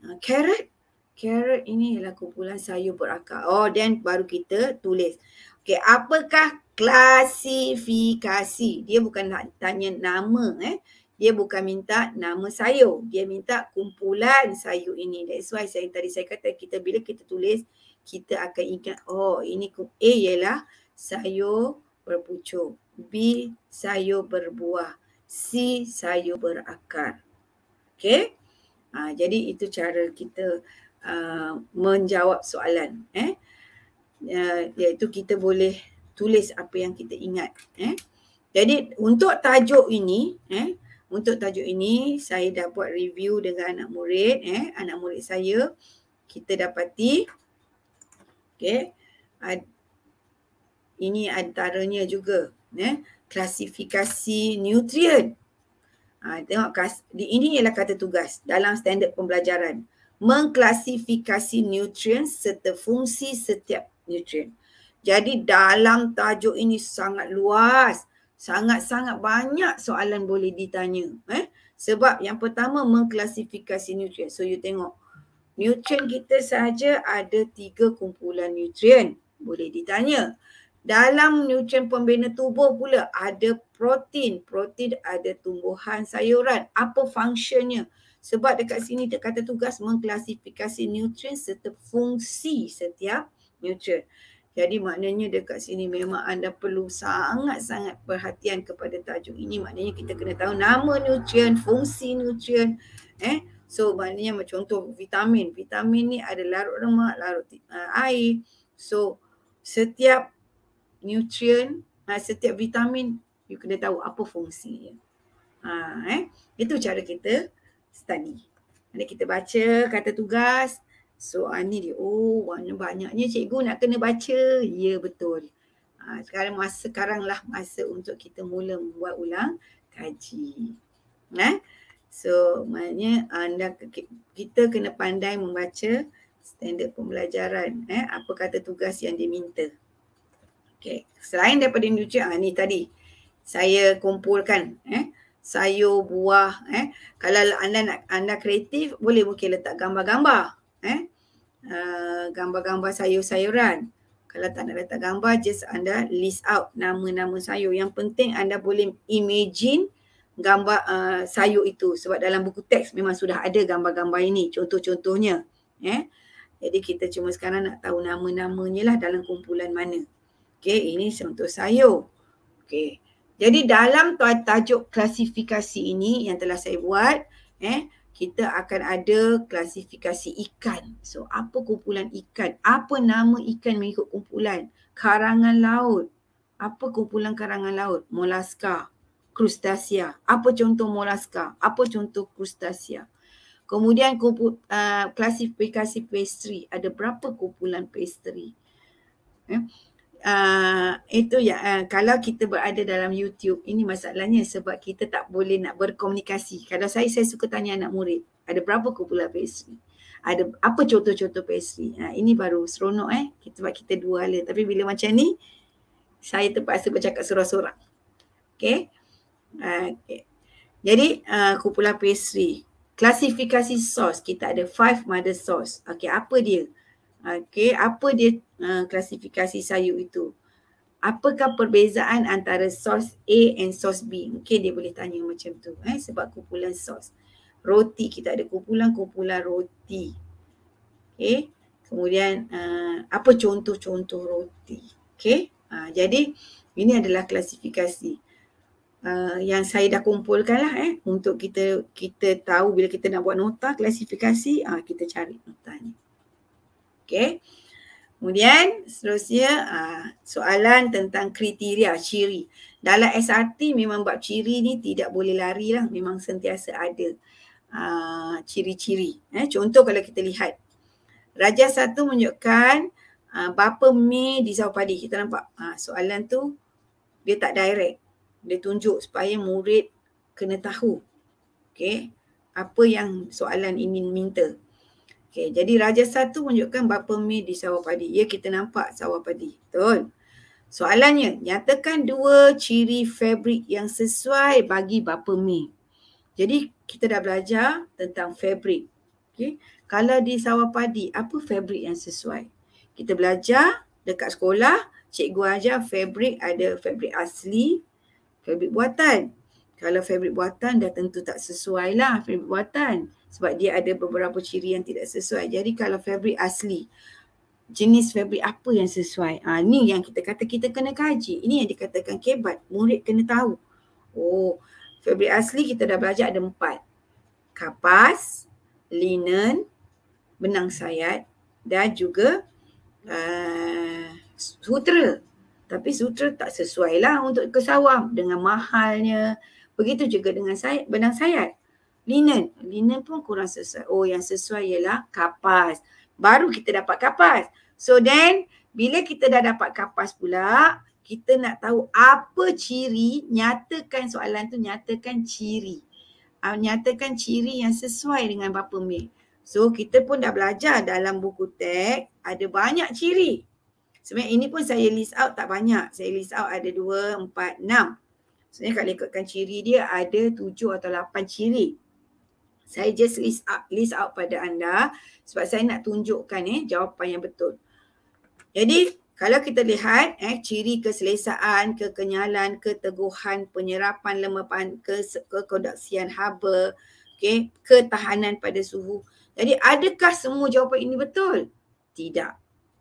Uh, carrot. Carrot ini ialah kumpulan sayur berakar. Oh, then baru kita tulis. Okay, apakah klasifikasi? Dia bukan nak tanya nama eh. Dia bukan minta nama sayur. Dia minta kumpulan sayur ini. That's why saya tadi saya kata kita bila kita tulis kita akan ingat oh ini A ialah sayur berpucuk. B, sayur berbuah. C, sayur berakar. Okay? Ha, jadi itu cara kita uh, menjawab soalan. Eh? Uh, iaitu kita boleh tulis apa yang kita ingat. Eh? Jadi untuk tajuk ini, eh, untuk tajuk ini saya dah buat review dengan anak murid. Eh, anak murid saya kita dapati okay, uh, ini antaranya juga eh, klasifikasi nutrien. Ha, tengok ini ialah kata tugas dalam standard pembelajaran. Mengklasifikasi nutrien serta fungsi setiap nutrien. Jadi dalam tajuk ini sangat luas. Sangat-sangat banyak soalan boleh ditanya. Eh? Sebab yang pertama mengklasifikasi nutrien. So you tengok. Nutrien kita saja ada tiga kumpulan nutrien. Boleh ditanya. Dalam nutrien pembina tubuh pula ada protein. Protein ada tumbuhan sayuran. Apa fungsinya? Sebab dekat sini dia kata tugas mengklasifikasi nutrien serta fungsi setiap nutrien. Jadi maknanya dekat sini memang anda perlu sangat-sangat perhatian kepada tajuk ini. Maknanya kita kena tahu nama nutrien, fungsi nutrien. Eh? So maknanya macam contoh vitamin. Vitamin ni ada larut lemak, larut eh, air. So setiap nutrient, ah, setiap vitamin, you kena tahu apa fungsinya. Ha, eh? Itu cara kita study. Mana kita baca kata tugas, so ni dia, oh banyak-banyaknya cikgu nak kena baca. Ya betul. Ha, sekarang masa sekaranglah masa untuk kita mula buat ulang kaji. Eh? So maknanya anda kita kena pandai membaca standard pembelajaran. Eh? Apa kata tugas yang diminta. Okay. Selain daripada nutrient, ha, ah, ni tadi saya kumpulkan eh, sayur, buah. Eh. Kalau anda nak, anda kreatif, boleh mungkin letak gambar-gambar. Eh. Uh, gambar-gambar sayur-sayuran. Kalau tak nak letak gambar, just anda list out nama-nama sayur. Yang penting anda boleh imagine gambar uh, sayur itu. Sebab dalam buku teks memang sudah ada gambar-gambar ini. Contoh-contohnya. Eh. Jadi kita cuma sekarang nak tahu nama-namanya lah dalam kumpulan mana. Okey, ini contoh sayur. Okey. Jadi dalam tajuk klasifikasi ini yang telah saya buat, eh, kita akan ada klasifikasi ikan. So, apa kumpulan ikan? Apa nama ikan mengikut kumpulan? Karangan laut. Apa kumpulan karangan laut? Molaska, krustasia. Apa contoh molaska? Apa contoh krustasia? Kemudian kumpul, uh, klasifikasi pastry. Ada berapa kumpulan pastry? Eh? Ah, itu ya uh, kalau kita berada dalam YouTube ini masalahnya sebab kita tak boleh nak berkomunikasi. Kalau saya saya suka tanya anak murid, ada berapa kumpulan pastry? Ada apa contoh-contoh pastry? Uh, ini baru seronok eh. Kita buat kita dua ala tapi bila macam ni saya terpaksa bercakap sorang-sorang. Okay. Uh, okay. Jadi uh, kumpulan pastry. Klasifikasi sos. Kita ada five mother sauce. Okay, apa dia? Okey, apa dia uh, klasifikasi sayur itu? Apakah perbezaan antara sos A and sos B? Mungkin dia boleh tanya macam tu eh sebab kumpulan sos. Roti kita ada kumpulan-kumpulan roti. Okey. Kemudian uh, apa contoh-contoh roti? Okey. Uh, jadi ini adalah klasifikasi Uh, yang saya dah kumpulkan lah eh untuk kita kita tahu bila kita nak buat nota klasifikasi uh, kita cari nota notanya. Okay, Kemudian seterusnya ah, soalan tentang kriteria ciri. Dalam SRT memang bab ciri ni tidak boleh lari lah. Memang sentiasa ada ah, ciri-ciri. Eh, contoh kalau kita lihat. Raja satu menunjukkan ah, bapa me di sawah padi. Kita nampak soalan tu dia tak direct. Dia tunjuk supaya murid kena tahu. Okay. Apa yang soalan ini minta. Okey, jadi raja satu menunjukkan berapa mil di sawah padi. Ya, kita nampak sawah padi. Betul. Soalannya, nyatakan dua ciri fabrik yang sesuai bagi berapa mil. Jadi, kita dah belajar tentang fabrik. Okey, kalau di sawah padi, apa fabrik yang sesuai? Kita belajar dekat sekolah, cikgu ajar fabrik ada fabrik asli, fabrik buatan. Kalau fabrik buatan dah tentu tak sesuai lah fabrik buatan sebab dia ada beberapa ciri yang tidak sesuai. Jadi kalau fabric asli, jenis fabric apa yang sesuai? Ha, ni yang kita kata kita kena kaji. Ini yang dikatakan kebat. Murid kena tahu. Oh, fabric asli kita dah belajar ada empat. Kapas, linen, benang sayat dan juga uh, sutra. Tapi sutra tak sesuai lah untuk kesawam dengan mahalnya. Begitu juga dengan sayat, benang sayat linen. Linen pun kurang sesuai. Oh yang sesuai ialah kapas. Baru kita dapat kapas. So then bila kita dah dapat kapas pula, kita nak tahu apa ciri, nyatakan soalan tu nyatakan ciri. Uh, nyatakan ciri yang sesuai dengan Bapa Mei. So kita pun dah belajar dalam buku teks ada banyak ciri. Sebenarnya ini pun saya list out tak banyak. Saya list out ada dua, empat, enam. Sebenarnya kalau ikutkan ciri dia ada tujuh atau lapan ciri saya just list up list out pada anda sebab saya nak tunjukkan eh jawapan yang betul. Jadi kalau kita lihat eh ciri keselesaan, kekenyalan, keteguhan, penyerapan lemepan, ke kekodaksian haba, okey, ketahanan pada suhu. Jadi adakah semua jawapan ini betul? Tidak.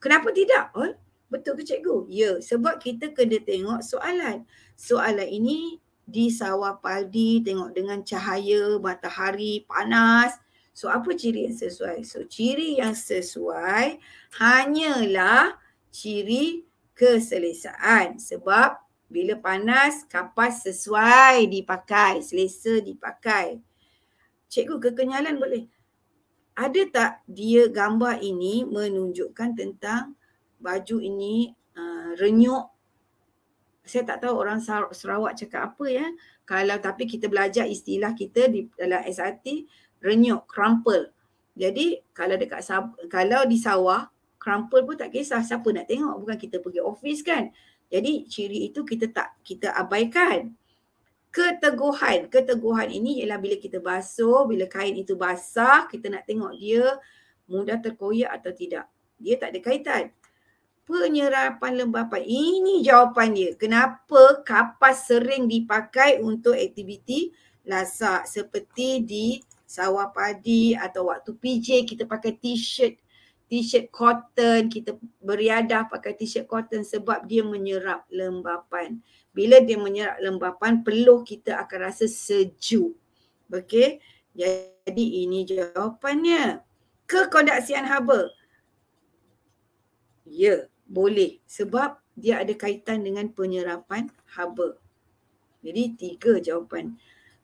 Kenapa tidak? Oh, betul ke cikgu? Ya, sebab kita kena tengok soalan. Soalan ini di sawah padi tengok dengan cahaya matahari panas so apa ciri yang sesuai so ciri yang sesuai hanyalah ciri keselesaan sebab bila panas kapas sesuai dipakai selesa dipakai cikgu kekenyalan boleh ada tak dia gambar ini menunjukkan tentang baju ini uh, renyuk saya tak tahu orang Sarawak cakap apa ya. Kalau tapi kita belajar istilah kita di dalam SRT renyuk, crumple. Jadi kalau dekat kalau di sawah, crumple pun tak kisah siapa nak tengok bukan kita pergi office kan. Jadi ciri itu kita tak kita abaikan. Keteguhan, keteguhan ini ialah bila kita basuh, bila kain itu basah, kita nak tengok dia mudah terkoyak atau tidak. Dia tak ada kaitan penyerapan lembah padat. Ini jawapan dia. Kenapa kapas sering dipakai untuk aktiviti lasak seperti di sawah padi atau waktu PJ kita pakai t-shirt t-shirt cotton, kita beriadah pakai t-shirt cotton sebab dia menyerap lembapan. Bila dia menyerap lembapan, peluh kita akan rasa sejuk. Okey, jadi ini jawapannya. Kekondaksian haba. Ya, yeah boleh sebab dia ada kaitan dengan penyerapan haba. Jadi tiga jawapan.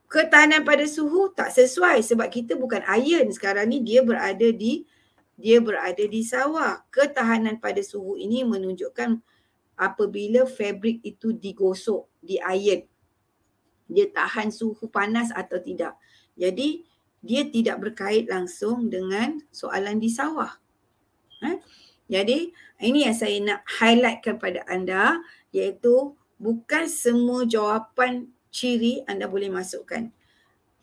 Ketahanan pada suhu tak sesuai sebab kita bukan iron sekarang ni dia berada di dia berada di sawah. Ketahanan pada suhu ini menunjukkan apabila fabrik itu digosok, di iron. Dia tahan suhu panas atau tidak. Jadi dia tidak berkait langsung dengan soalan di sawah. Ha? Jadi ini yang saya nak highlight kepada anda iaitu bukan semua jawapan ciri anda boleh masukkan.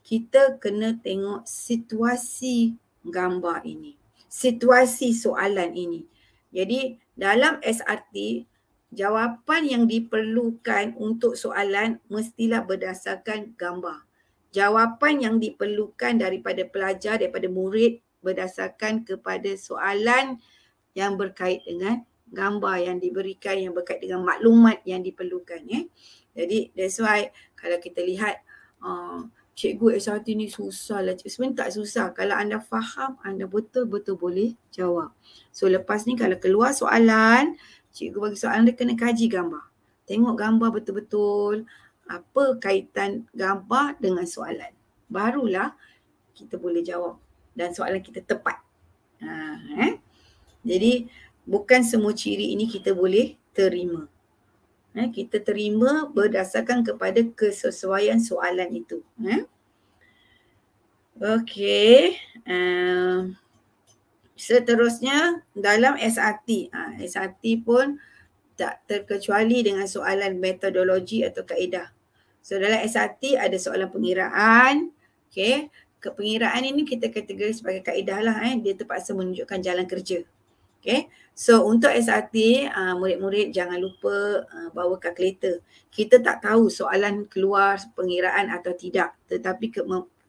Kita kena tengok situasi gambar ini. Situasi soalan ini. Jadi dalam SRT, jawapan yang diperlukan untuk soalan mestilah berdasarkan gambar. Jawapan yang diperlukan daripada pelajar, daripada murid berdasarkan kepada soalan yang berkait dengan gambar yang diberikan yang berkait dengan maklumat yang diperlukan eh. Jadi that's why kalau kita lihat uh, cikgu SRT ni susah lah. Sebenarnya tak susah. Kalau anda faham, anda betul-betul boleh jawab. So lepas ni kalau keluar soalan, cikgu bagi soalan dia kena kaji gambar. Tengok gambar betul-betul apa kaitan gambar dengan soalan. Barulah kita boleh jawab dan soalan kita tepat. Ha, eh? Jadi bukan semua ciri ini kita boleh terima. Eh, kita terima berdasarkan kepada kesesuaian soalan itu. Eh? Okey. Uh, seterusnya dalam SRT. Uh, ha, SRT pun tak terkecuali dengan soalan metodologi atau kaedah. So dalam SRT ada soalan pengiraan. Okey. Kepengiraan ini kita kategori sebagai kaedah lah. Eh. Dia terpaksa menunjukkan jalan kerja. Okay. So untuk SRT, uh, ah, murid-murid jangan lupa uh, bawa kalkulator. Kita tak tahu soalan keluar pengiraan atau tidak. Tetapi ke-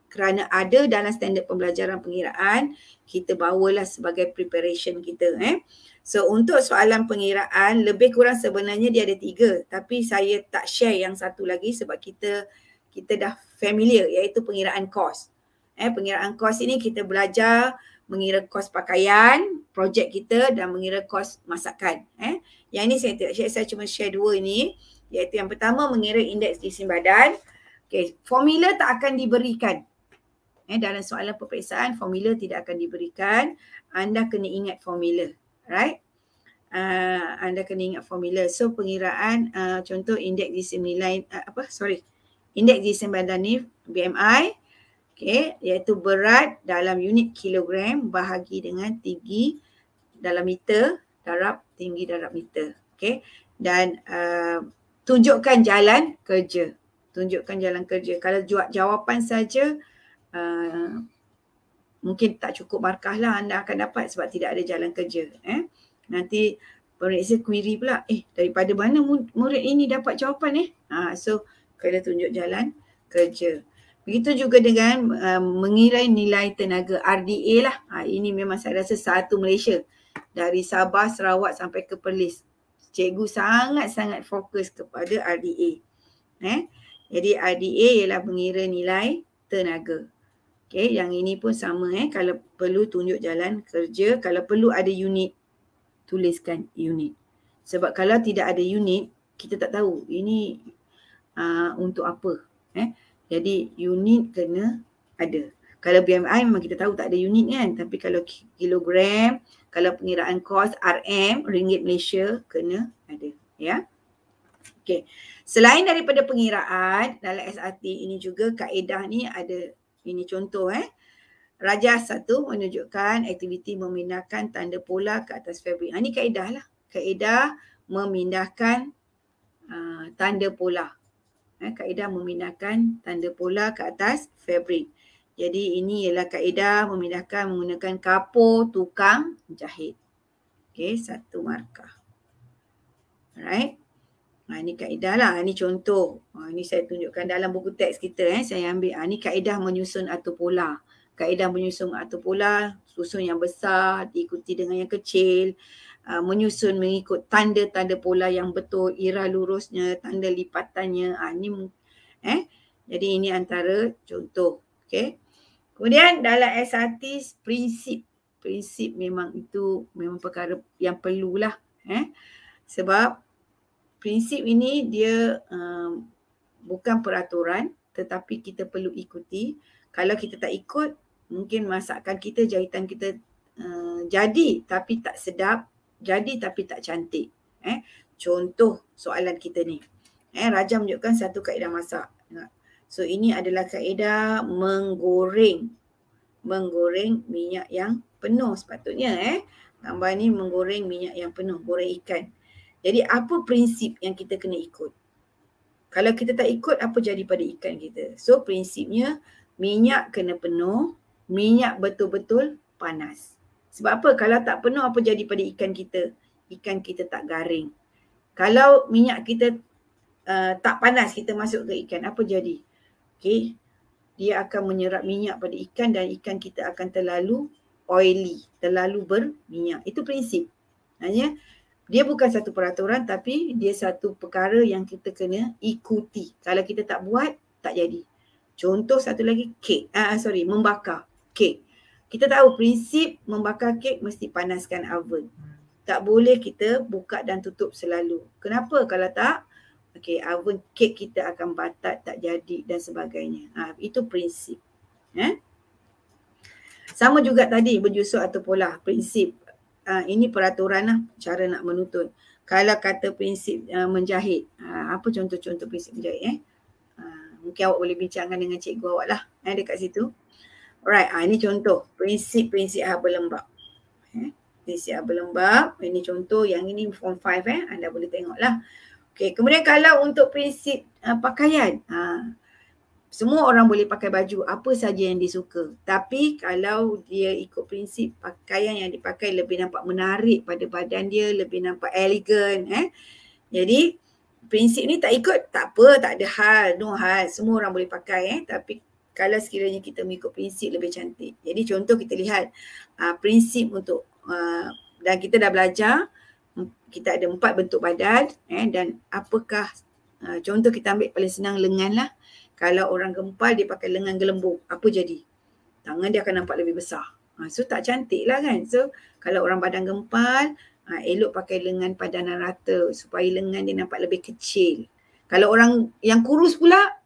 kerana ada dalam standard pembelajaran pengiraan, kita bawalah sebagai preparation kita. Eh. So untuk soalan pengiraan, lebih kurang sebenarnya dia ada tiga. Tapi saya tak share yang satu lagi sebab kita kita dah familiar iaitu pengiraan kos. Eh, pengiraan kos ini kita belajar mengira kos pakaian, projek kita dan mengira kos masakan. Eh? Yang ini saya tidak share, saya cuma share dua ini. Iaitu yang pertama mengira indeks disin badan. Okay, formula tak akan diberikan. Eh, dalam soalan peperiksaan, formula tidak akan diberikan. Anda kena ingat formula. Right? Uh, ah, anda kena ingat formula. So pengiraan uh, contoh indeks disin nilai, uh, apa sorry. Indeks disin badan ni BMI, okey iaitu berat dalam unit kilogram bahagi dengan tinggi dalam meter darab tinggi darab meter okey dan uh, tunjukkan jalan kerja tunjukkan jalan kerja kalau jawapan saja uh, mungkin tak cukup markah lah anda akan dapat sebab tidak ada jalan kerja eh nanti periksa query pula eh daripada mana murid ini dapat jawapan eh ha, so kena tunjuk jalan kerja Begitu juga dengan uh, mengirai nilai tenaga RDA lah. Ha, ini memang saya rasa satu Malaysia. Dari Sabah, Sarawak sampai ke Perlis. Cikgu sangat-sangat fokus kepada RDA. Eh? Jadi RDA ialah mengira nilai tenaga. Okay, yang ini pun sama eh. Kalau perlu tunjuk jalan kerja, kalau perlu ada unit, tuliskan unit. Sebab kalau tidak ada unit, kita tak tahu ini uh, untuk apa. Eh? Jadi unit kena ada. Kalau BMI memang kita tahu tak ada unit kan. Tapi kalau kilogram, kalau pengiraan kos RM, ringgit Malaysia kena ada. Ya. Okey. Selain daripada pengiraan dalam SRT ini juga kaedah ni ada ini contoh eh. Raja satu menunjukkan aktiviti memindahkan tanda pola ke atas fabric. ini ha, kaedah lah. Kaedah memindahkan uh, tanda pola eh, kaedah memindahkan tanda pola ke atas fabric. Jadi ini ialah kaedah memindahkan menggunakan kapur tukang jahit. Okey, satu markah. Alright. Ha, ini kaedah lah. Ini contoh. Ha, ini saya tunjukkan dalam buku teks kita. Eh. Saya ambil. Ha, ini kaedah menyusun atau pola. Kaedah menyusun atau pola. Susun yang besar. Diikuti dengan yang Kecil. Uh, menyusun mengikut tanda-tanda pola yang betul, irah lurusnya, tanda lipatannya. Ha, ah, ini, eh? Jadi ini antara contoh. Okay. Kemudian dalam SRT prinsip. Prinsip memang itu memang perkara yang perlulah. Eh? Sebab prinsip ini dia um, bukan peraturan tetapi kita perlu ikuti. Kalau kita tak ikut mungkin masakan kita, jahitan kita uh, jadi tapi tak sedap jadi tapi tak cantik. Eh, contoh soalan kita ni. Eh, Raja menunjukkan satu kaedah masak. So ini adalah kaedah menggoreng. Menggoreng minyak yang penuh sepatutnya eh. Gambar ni menggoreng minyak yang penuh, goreng ikan. Jadi apa prinsip yang kita kena ikut? Kalau kita tak ikut apa jadi pada ikan kita? So prinsipnya minyak kena penuh, minyak betul-betul panas. Sebab apa? Kalau tak penuh apa jadi pada ikan kita? Ikan kita tak garing. Kalau minyak kita uh, tak panas kita masuk ke ikan, apa jadi? Okay. Dia akan menyerap minyak pada ikan dan ikan kita akan terlalu oily, terlalu berminyak. Itu prinsip. Hanya dia bukan satu peraturan tapi dia satu perkara yang kita kena ikuti. Kalau kita tak buat, tak jadi. Contoh satu lagi kek. Ah uh, sorry, membakar kek kita tahu prinsip membakar kek mesti panaskan oven. Tak boleh kita buka dan tutup selalu. Kenapa kalau tak? Okay, oven kek kita akan batat, tak jadi dan sebagainya. Ha, itu prinsip. Eh? Sama juga tadi berjusuk atau pola. Prinsip. Ha, ini peraturan lah cara nak menuntut. Kalau kata prinsip uh, menjahit. Ha, apa contoh-contoh prinsip menjahit? Eh? Ha, mungkin awak boleh bincangkan dengan cikgu awak lah. Eh, dekat situ. Alright, ah, ini contoh prinsip-prinsip haba lembab. Eh, prinsip haba lembab, ini contoh yang ini form 5 eh, anda boleh tengoklah. Okay, kemudian kalau untuk prinsip uh, pakaian, ha, semua orang boleh pakai baju apa saja yang disuka. Tapi kalau dia ikut prinsip pakaian yang dipakai lebih nampak menarik pada badan dia, lebih nampak elegan. Eh. Jadi prinsip ni tak ikut tak apa, tak ada hal, no hal. Semua orang boleh pakai. Eh. Tapi kalau sekiranya kita mengikut prinsip lebih cantik. Jadi contoh kita lihat uh, prinsip untuk uh, dan kita dah belajar kita ada empat bentuk badan eh, dan apakah uh, contoh kita ambil paling senang lengan lah. Kalau orang gempal dia pakai lengan gelembung apa jadi? Tangan dia akan nampak lebih besar. Uh, so tak cantik lah kan. So kalau orang badan gempal uh, elok pakai lengan padanan rata supaya lengan dia nampak lebih kecil. Kalau orang yang kurus pula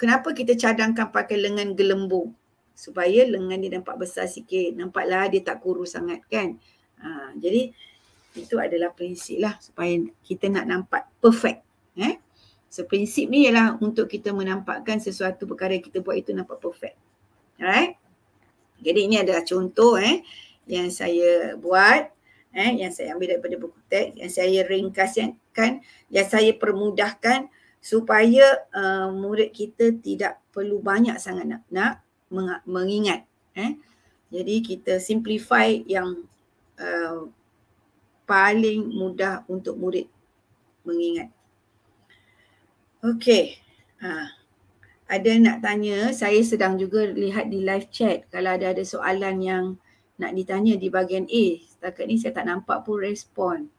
kenapa kita cadangkan pakai lengan gelembung supaya lengan dia nampak besar sikit nampaklah dia tak kurus sangat kan ha, jadi itu adalah prinsip lah supaya kita nak nampak perfect eh so prinsip ni ialah untuk kita menampakkan sesuatu perkara yang kita buat itu nampak perfect alright jadi ini adalah contoh eh yang saya buat eh yang saya ambil daripada buku teks yang saya ringkaskan yang saya permudahkan supaya uh, murid kita tidak perlu banyak sangat nak, nak mengingat eh jadi kita simplify yang uh, paling mudah untuk murid mengingat okey ha ada nak tanya saya sedang juga lihat di live chat kalau ada ada soalan yang nak ditanya di bahagian A setakat ni saya tak nampak pun respon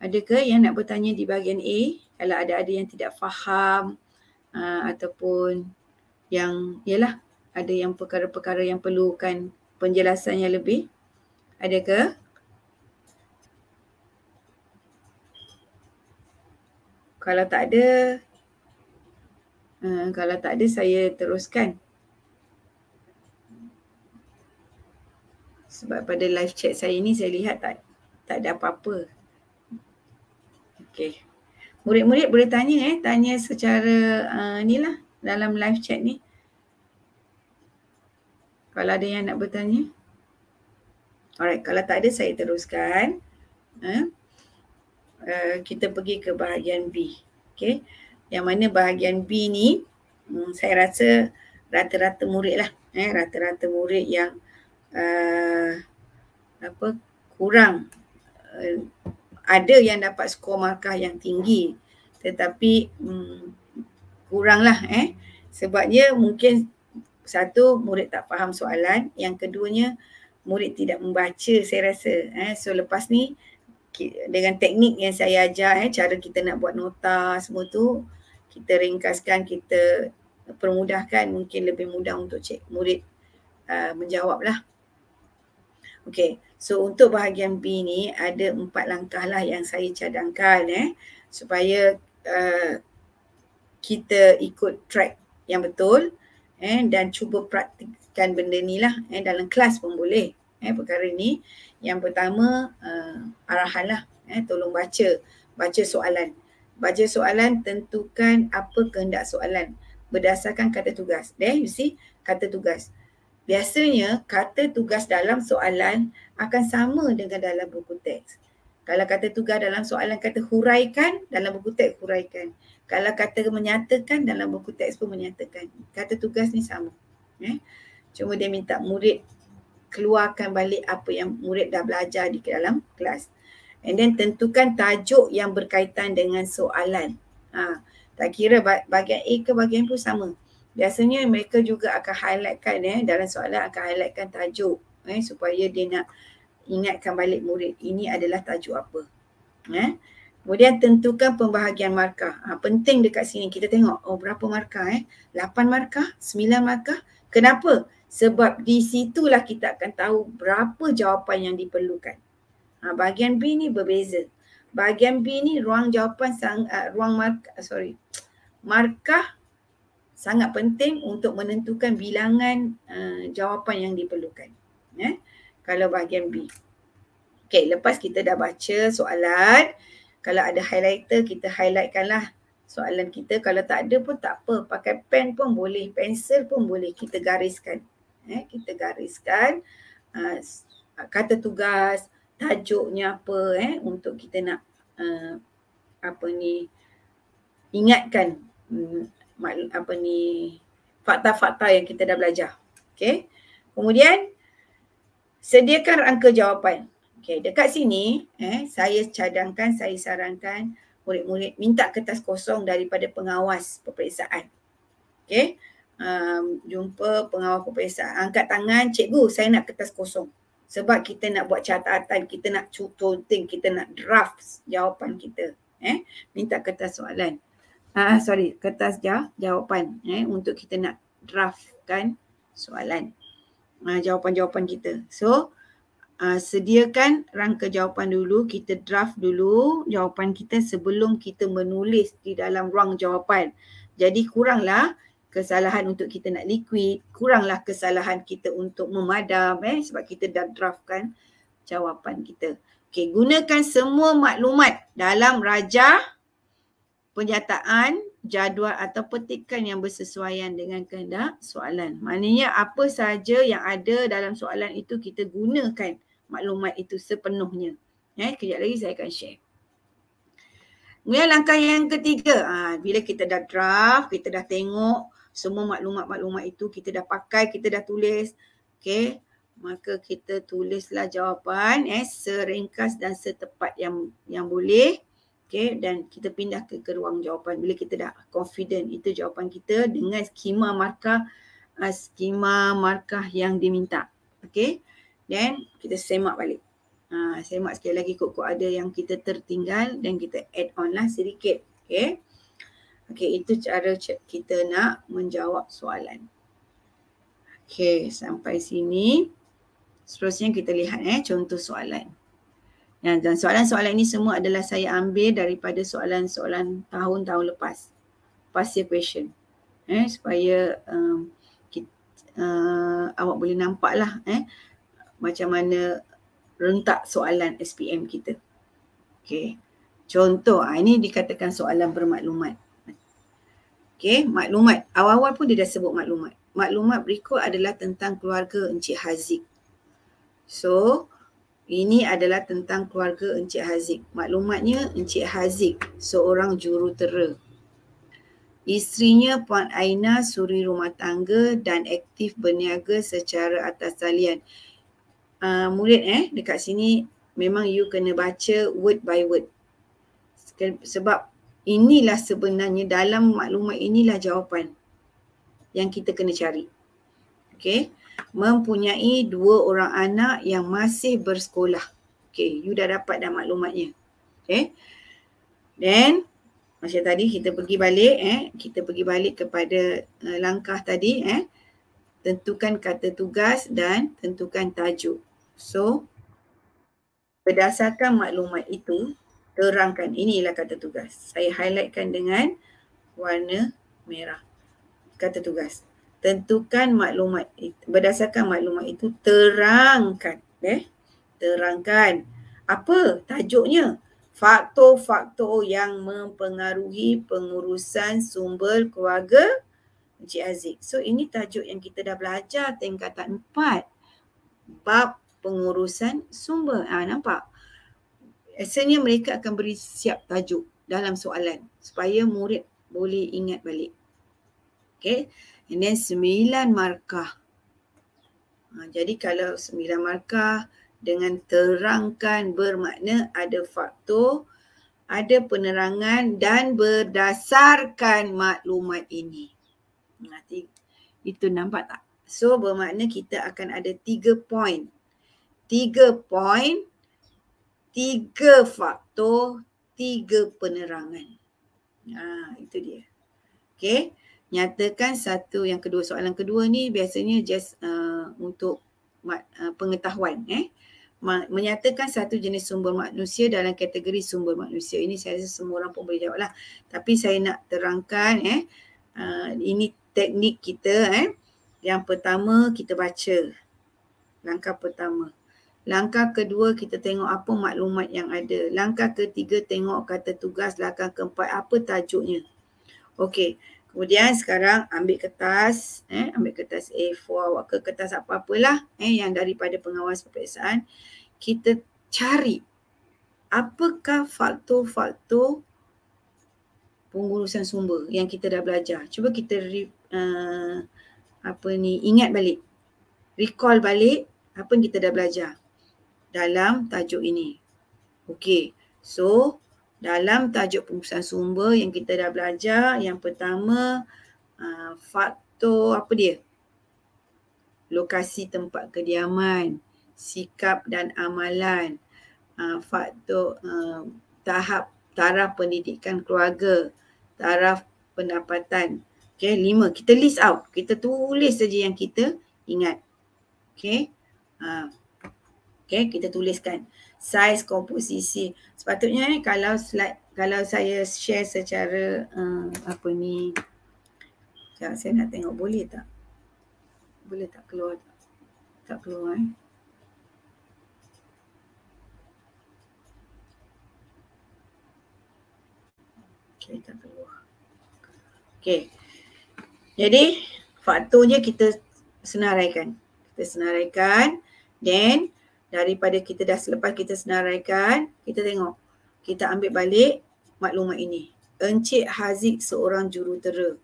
adakah yang nak bertanya di bahagian A kalau ada ada yang tidak faham uh, ataupun yang yalah ada yang perkara-perkara yang perlukan penjelasan yang lebih ke? kalau tak ada uh, kalau tak ada saya teruskan sebab pada live chat saya ni saya lihat tak tak ada apa-apa Okay. Murid-murid boleh tanya eh, tanya secara uh, ni lah dalam live chat ni. Kalau ada yang nak bertanya. Alright, kalau tak ada saya teruskan. Eh. Uh, kita pergi ke bahagian B. Okay, yang mana bahagian B ni um, saya rasa rata-rata murid lah. Eh, rata-rata murid yang uh, apa kurang uh, ada yang dapat skor markah yang tinggi tetapi hmm, kuranglah eh sebabnya mungkin satu murid tak faham soalan yang keduanya murid tidak membaca saya rasa eh so lepas ni dengan teknik yang saya ajar eh cara kita nak buat nota semua tu kita ringkaskan kita permudahkan mungkin lebih mudah untuk cik murid uh, menjawablah okey So untuk bahagian B ni ada empat langkah lah yang saya cadangkan eh supaya uh, kita ikut track yang betul eh dan cuba praktikkan benda ni lah eh dalam kelas pun boleh eh perkara ni yang pertama uh, arahan lah eh tolong baca baca soalan baca soalan tentukan apa kehendak soalan berdasarkan kata tugas eh you see kata tugas Biasanya kata tugas dalam soalan akan sama dengan dalam buku teks. Kalau kata tugas dalam soalan kata huraikan, dalam buku teks huraikan. Kalau kata menyatakan, dalam buku teks pun menyatakan. Kata tugas ni sama. Eh? Cuma dia minta murid keluarkan balik apa yang murid dah belajar di dalam kelas. And then tentukan tajuk yang berkaitan dengan soalan. Ha, tak kira bahagian A ke bahagian B sama biasanya mereka juga akan highlightkan eh dalam soalan akan highlightkan tajuk eh supaya dia nak ingatkan balik murid ini adalah tajuk apa eh kemudian tentukan pembahagian markah ha, penting dekat sini kita tengok oh berapa markah eh 8 markah 9 markah kenapa sebab di situlah kita akan tahu berapa jawapan yang diperlukan ha, bahagian B ni berbeza bahagian B ni ruang jawapan sang, uh, ruang markah sorry markah sangat penting untuk menentukan bilangan uh, jawapan yang diperlukan. Eh? Kalau bahagian B. Okay, lepas kita dah baca soalan, kalau ada highlighter kita highlightkanlah soalan kita. Kalau tak ada pun tak apa, pakai pen pun boleh, pensel pun boleh kita gariskan. Eh? Kita gariskan uh, kata tugas, tajuknya apa eh? untuk kita nak uh, apa ni ingatkan hmm, apa ni fakta-fakta yang kita dah belajar. Okey. Kemudian sediakan rangka jawapan. Okey, dekat sini eh saya cadangkan, saya sarankan murid-murid minta kertas kosong daripada pengawas peperiksaan. Okey. Um, jumpa pengawas peperiksaan. Angkat tangan, cikgu saya nak kertas kosong. Sebab kita nak buat catatan, kita nak cutting, kita nak draft jawapan kita. Eh, minta kertas soalan ha, sorry, kertas jaw, jawapan eh, untuk kita nak draftkan soalan. Ha, jawapan-jawapan kita. So, ha, sediakan rangka jawapan dulu. Kita draft dulu jawapan kita sebelum kita menulis di dalam ruang jawapan. Jadi, kuranglah kesalahan untuk kita nak liquid, kuranglah kesalahan kita untuk memadam eh sebab kita dah draftkan jawapan kita. Okay, gunakan semua maklumat dalam rajah penyataan, jadual atau petikan yang bersesuaian dengan kehendak soalan. Maknanya apa sahaja yang ada dalam soalan itu kita gunakan maklumat itu sepenuhnya. Ya, eh, kejap lagi saya akan share. Kemudian langkah yang ketiga, ha, bila kita dah draft, kita dah tengok semua maklumat-maklumat itu kita dah pakai, kita dah tulis. Okay, maka kita tulislah jawapan eh, seringkas dan setepat yang yang boleh. Okay, dan kita pindah ke, ke ruang jawapan bila kita dah confident itu jawapan kita dengan skema markah uh, skema markah yang diminta. Okay, then kita semak balik. Uh, semak sekali lagi kod-kod ada yang kita tertinggal dan kita add on lah sedikit. Okay. Okay, itu cara kita nak menjawab soalan. Okay, sampai sini. Seterusnya kita lihat eh contoh soalan. Ya, dan soalan-soalan ini semua adalah saya ambil daripada soalan-soalan tahun-tahun lepas. Past year question. Eh, supaya um, kita, uh, awak boleh nampaklah eh, macam mana rentak soalan SPM kita. Okay. Contoh, ah, ini dikatakan soalan bermaklumat. Okay, maklumat. Awal-awal pun dia dah sebut maklumat. Maklumat berikut adalah tentang keluarga Encik Haziq. So, ini adalah tentang keluarga Encik Haziq. Maklumatnya Encik Haziq seorang jurutera. Isterinya Puan Aina suri rumah tangga dan aktif berniaga secara atas talian. Uh, murid eh dekat sini memang you kena baca word by word. Sebab inilah sebenarnya dalam maklumat inilah jawapan yang kita kena cari. Okay mempunyai dua orang anak yang masih bersekolah. Okay, you dah dapat dah maklumatnya. Okay. Then, macam tadi kita pergi balik eh. Kita pergi balik kepada uh, langkah tadi eh. Tentukan kata tugas dan tentukan tajuk. So, berdasarkan maklumat itu, terangkan. Inilah kata tugas. Saya highlightkan dengan warna merah. Kata tugas tentukan maklumat berdasarkan maklumat itu terangkan eh terangkan apa tajuknya faktor-faktor yang mempengaruhi pengurusan sumber keluarga Encik Aziz. So ini tajuk yang kita dah belajar tingkatan 4 bab pengurusan sumber. Ah ha, nampak. Esennya mereka akan beri siap tajuk dalam soalan supaya murid boleh ingat balik. Okay. And then sembilan markah. Ha, jadi kalau sembilan markah dengan terangkan bermakna ada faktor, ada penerangan dan berdasarkan maklumat ini. Hmm, nanti itu nampak tak? So bermakna kita akan ada tiga point, Tiga point, tiga faktor, tiga penerangan. Ha, itu dia. Okay nyatakan satu yang kedua soalan kedua ni biasanya just uh, untuk uh, pengetahuan eh menyatakan satu jenis sumber manusia dalam kategori sumber manusia ini saya rasa semua orang pun boleh jawab lah tapi saya nak terangkan eh uh, ini teknik kita eh yang pertama kita baca langkah pertama langkah kedua kita tengok apa maklumat yang ada langkah ketiga tengok kata tugas langkah keempat apa tajuknya okey Kemudian sekarang ambil kertas, eh, ambil kertas A4 awak ke kertas apa-apalah eh, yang daripada pengawas peperiksaan. Kita cari apakah faktor-faktor pengurusan sumber yang kita dah belajar. Cuba kita re, uh, apa ni ingat balik. Recall balik apa yang kita dah belajar dalam tajuk ini. Okey. So, dalam tajuk pengurusan sumber yang kita dah belajar yang pertama uh, faktor apa dia lokasi tempat kediaman sikap dan amalan uh, faktor uh, tahap taraf pendidikan keluarga taraf pendapatan okey lima kita list out kita tulis saja yang kita ingat okey uh, okey kita tuliskan saiz komposisi. Sepatutnya ni eh, kalau slide kalau saya share secara uh, apa ni. Sekejap saya nak tengok boleh tak? Boleh tak keluar? Tak, keluar eh? Okay, Okay. Jadi faktornya kita senaraikan. Kita senaraikan. Then daripada kita dah selepas kita senaraikan, kita tengok. Kita ambil balik maklumat ini. Encik Haziq seorang jurutera.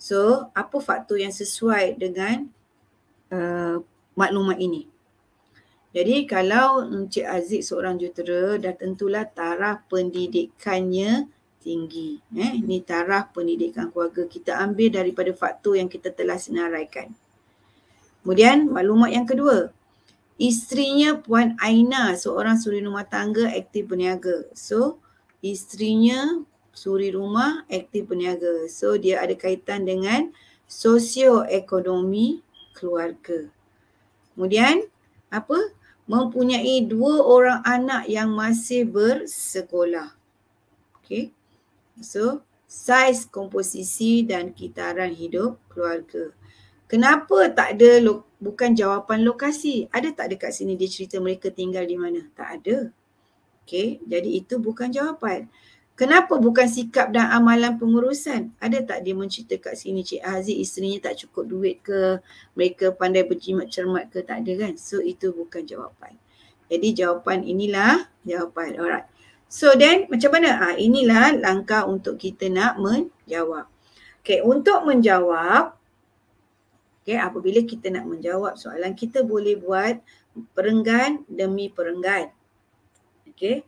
So, apa faktor yang sesuai dengan uh, maklumat ini? Jadi, kalau Encik Haziq seorang jurutera, dah tentulah taraf pendidikannya tinggi. Eh? Ini taraf pendidikan keluarga. Kita ambil daripada faktor yang kita telah senaraikan. Kemudian, maklumat yang kedua. Isterinya Puan Aina seorang suri rumah tangga aktif peniaga. So isterinya suri rumah aktif peniaga. So dia ada kaitan dengan sosioekonomi keluarga. Kemudian apa? Mempunyai dua orang anak yang masih bersekolah. Okay. So, saiz komposisi dan kitaran hidup keluarga. Kenapa tak ada lo, bukan jawapan lokasi? Ada tak dekat sini dia cerita mereka tinggal di mana? Tak ada. Okey, jadi itu bukan jawapan. Kenapa bukan sikap dan amalan pengurusan? Ada tak dia mencerita kat sini Cik Aziz isterinya tak cukup duit ke? Mereka pandai berjimat cermat ke? Tak ada kan? So itu bukan jawapan. Jadi jawapan inilah jawapan. Alright. So then macam mana? Ah inilah langkah untuk kita nak menjawab. Okay, untuk menjawab Okay, apabila kita nak menjawab soalan, kita boleh buat perenggan demi perenggan. Okay,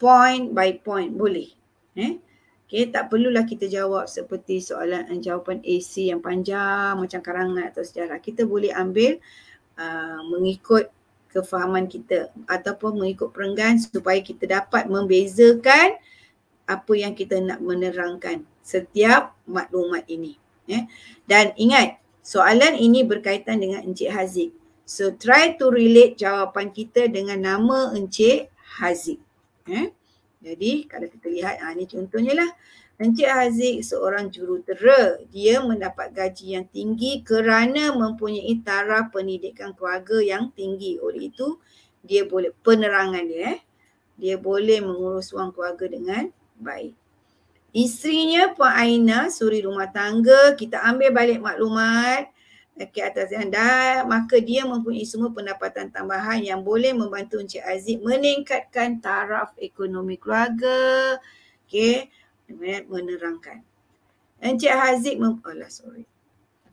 point by point boleh. Eh? Okay, tak perlulah kita jawab seperti soalan eh, jawapan AC yang panjang macam karangan atau sejarah. Kita boleh ambil uh, mengikut kefahaman kita ataupun mengikut perenggan supaya kita dapat membezakan apa yang kita nak menerangkan setiap maklumat ini. Eh? Dan ingat, Soalan ini berkaitan dengan Encik Haziq. So try to relate jawapan kita dengan nama Encik Haziq. Eh? Jadi kalau kita lihat, ha, ah, ini contohnya lah. Encik Haziq seorang jurutera. Dia mendapat gaji yang tinggi kerana mempunyai taraf pendidikan keluarga yang tinggi. Oleh itu, dia boleh penerangan dia. Eh? Dia boleh mengurus wang keluarga dengan baik. Isterinya Puan Aina, suri rumah tangga, kita ambil balik maklumat ke atas yang dah, maka dia mempunyai semua pendapatan tambahan yang boleh membantu Encik Aziz meningkatkan taraf ekonomi keluarga. Okey, menerangkan. Encik Aziz, mem- oh sorry.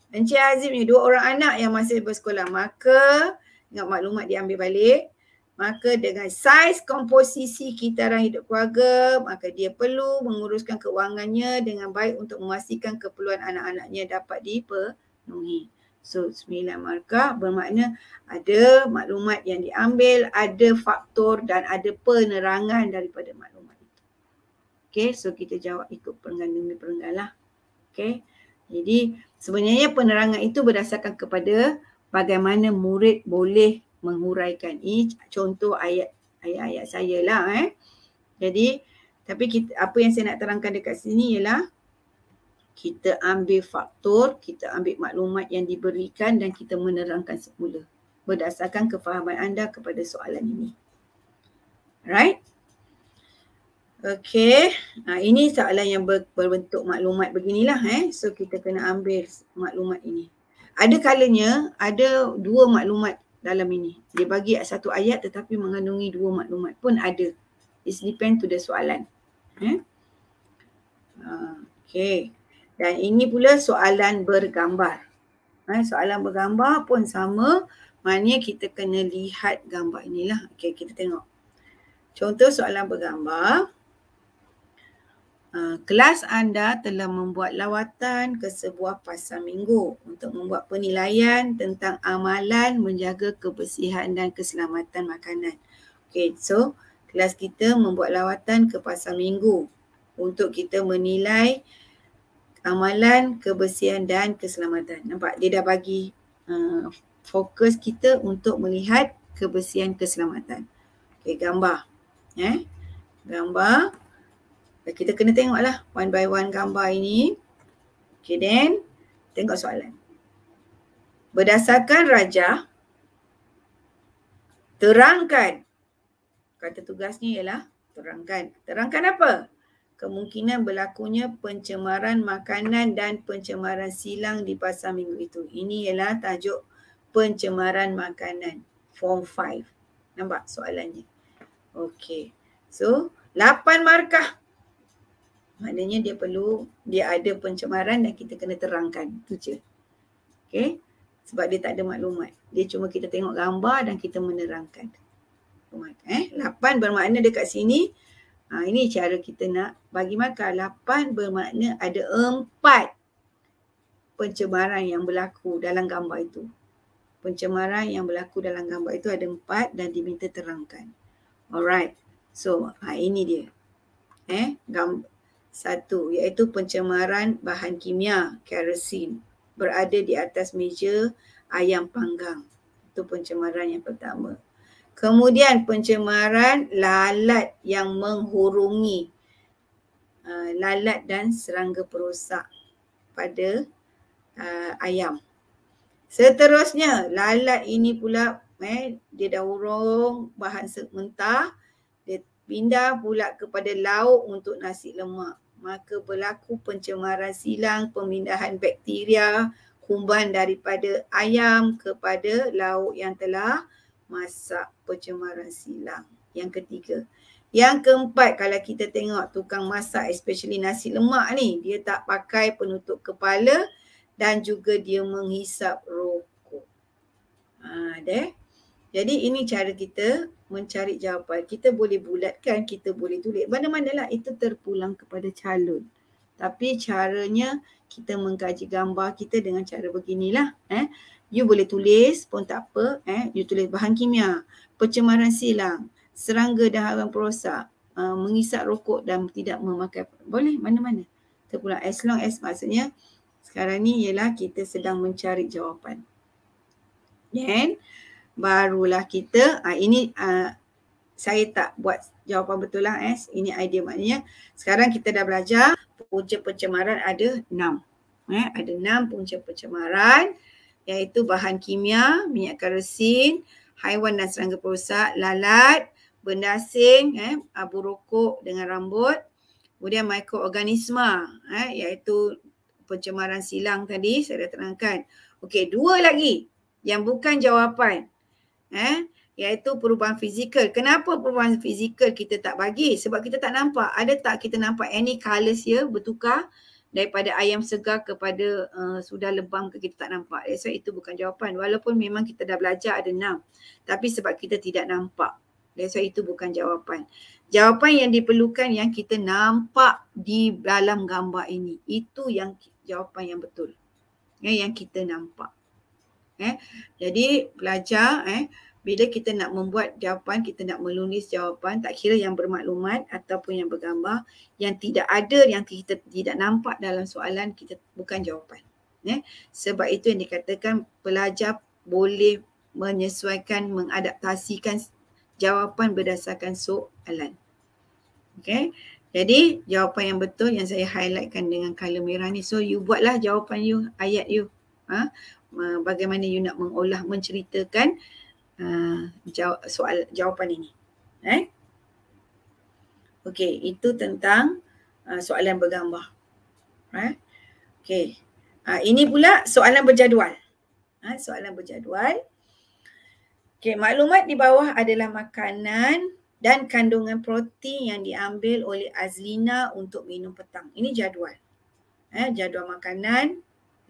Encik Aziz punya dua orang anak yang masih bersekolah, maka ingat maklumat diambil balik maka dengan saiz komposisi kitaran hidup keluarga maka dia perlu menguruskan kewangannya dengan baik untuk memastikan keperluan anak-anaknya dapat dipenuhi. So sembilan markah bermakna ada maklumat yang diambil, ada faktor dan ada penerangan daripada maklumat itu. Okay, so kita jawab ikut perenggan demi perenggan lah. Okay, jadi sebenarnya penerangan itu berdasarkan kepada bagaimana murid boleh menguraikan ini contoh ayat ayat-ayat saya lah eh. Jadi tapi kita, apa yang saya nak terangkan dekat sini ialah kita ambil faktor, kita ambil maklumat yang diberikan dan kita menerangkan semula berdasarkan kefahaman anda kepada soalan ini. Right? Okay, ha, ini soalan yang ber, berbentuk maklumat beginilah eh. So kita kena ambil maklumat ini. Ada kalanya ada dua maklumat dalam ini. Dia bagi satu ayat tetapi mengandungi dua maklumat pun ada. It depend to the soalan. Eh? Ah, okay. Dan ini pula soalan bergambar. Eh, soalan bergambar pun sama. Maknanya kita kena lihat gambar inilah. Okay, kita tengok. Contoh soalan bergambar. Ha, kelas anda telah membuat lawatan ke sebuah pasar minggu untuk membuat penilaian tentang amalan menjaga kebersihan dan keselamatan makanan. Okay, so kelas kita membuat lawatan ke pasar minggu untuk kita menilai amalan kebersihan dan keselamatan. Nampak dia dah bagi uh, fokus kita untuk melihat kebersihan keselamatan. Okay, gambar. Eh? Gambar. Kita kena tengoklah one by one gambar ini. Okay then tengok soalan. Berdasarkan rajah, terangkan. Kata tugasnya ialah terangkan. Terangkan apa? Kemungkinan berlakunya pencemaran makanan dan pencemaran silang di pasar minggu itu. Ini ialah tajuk pencemaran makanan. Form 5. Nampak soalannya? Okay. So, 8 markah Maknanya dia perlu, dia ada pencemaran dan kita kena terangkan. Itu je. Okay. Sebab dia tak ada maklumat. Dia cuma kita tengok gambar dan kita menerangkan. Eh, lapan bermakna dekat sini. Ha, ini cara kita nak bagi makan. Lapan bermakna ada empat pencemaran yang berlaku dalam gambar itu. Pencemaran yang berlaku dalam gambar itu ada empat dan diminta terangkan. Alright. So ha, ini dia. Eh, gambar. Satu iaitu pencemaran bahan kimia kerosin berada di atas meja ayam panggang. Itu pencemaran yang pertama. Kemudian pencemaran lalat yang menghurungi uh, lalat dan serangga perosak pada uh, ayam. Seterusnya lalat ini pula eh, dia dah hurung bahan mentah. Dia pindah pula kepada lauk untuk nasi lemak maka berlaku pencemaran silang, pemindahan bakteria, kumban daripada ayam kepada lauk yang telah masak pencemaran silang. Yang ketiga. Yang keempat kalau kita tengok tukang masak especially nasi lemak ni dia tak pakai penutup kepala dan juga dia menghisap rokok. Ha, deh. Jadi ini cara kita mencari jawapan. Kita boleh bulatkan, kita boleh tulis. mana mana lah itu terpulang kepada calon. Tapi caranya kita mengkaji gambar kita dengan cara beginilah. Eh. You boleh tulis pun tak apa. Eh. You tulis bahan kimia, pencemaran silang, serangga dan haram perosak, uh, mengisap rokok dan tidak memakai. Boleh mana-mana. Terpulang as long as maksudnya sekarang ni ialah kita sedang mencari jawapan. Then, yeah barulah kita uh, ini uh, saya tak buat jawapan betul lah eh. Ini idea maknanya. Sekarang kita dah belajar punca pencemaran ada enam. Eh, ada enam punca pencemaran iaitu bahan kimia, minyak kerosin, haiwan dan serangga perusak, lalat, benda asing, eh, abu rokok dengan rambut. Kemudian mikroorganisma eh, iaitu pencemaran silang tadi saya dah terangkan. Okey, dua lagi yang bukan jawapan eh iaitu perubahan fizikal. Kenapa perubahan fizikal kita tak bagi? Sebab kita tak nampak. Ada tak kita nampak any colours ya bertukar daripada ayam segar kepada uh, sudah lebam ke kita tak nampak. Eh, so itu bukan jawapan. Walaupun memang kita dah belajar ada enam. Tapi sebab kita tidak nampak. That's why itu bukan jawapan. Jawapan yang diperlukan yang kita nampak di dalam gambar ini. Itu yang jawapan yang betul. Eh, yang kita nampak. Eh, jadi pelajar eh, bila kita nak membuat jawapan, kita nak melunis jawapan, tak kira yang bermaklumat ataupun yang bergambar, yang tidak ada, yang kita tidak nampak dalam soalan, kita bukan jawapan. Eh? Sebab itu yang dikatakan pelajar boleh menyesuaikan, mengadaptasikan jawapan berdasarkan soalan. Okay? Jadi jawapan yang betul yang saya highlightkan dengan color merah ni. So you buatlah jawapan you, ayat you. Ha? Bagaimana you nak mengolah, menceritakan uh, Ah, jawab jaw- soal jawapan ini. Eh? Okey, itu tentang uh, soalan bergambar. Eh? Okey. Uh, ini pula soalan berjadual. Ha, soalan berjadual. Okey, maklumat di bawah adalah makanan dan kandungan protein yang diambil oleh Azlina untuk minum petang. Ini jadual. Eh, jadual makanan,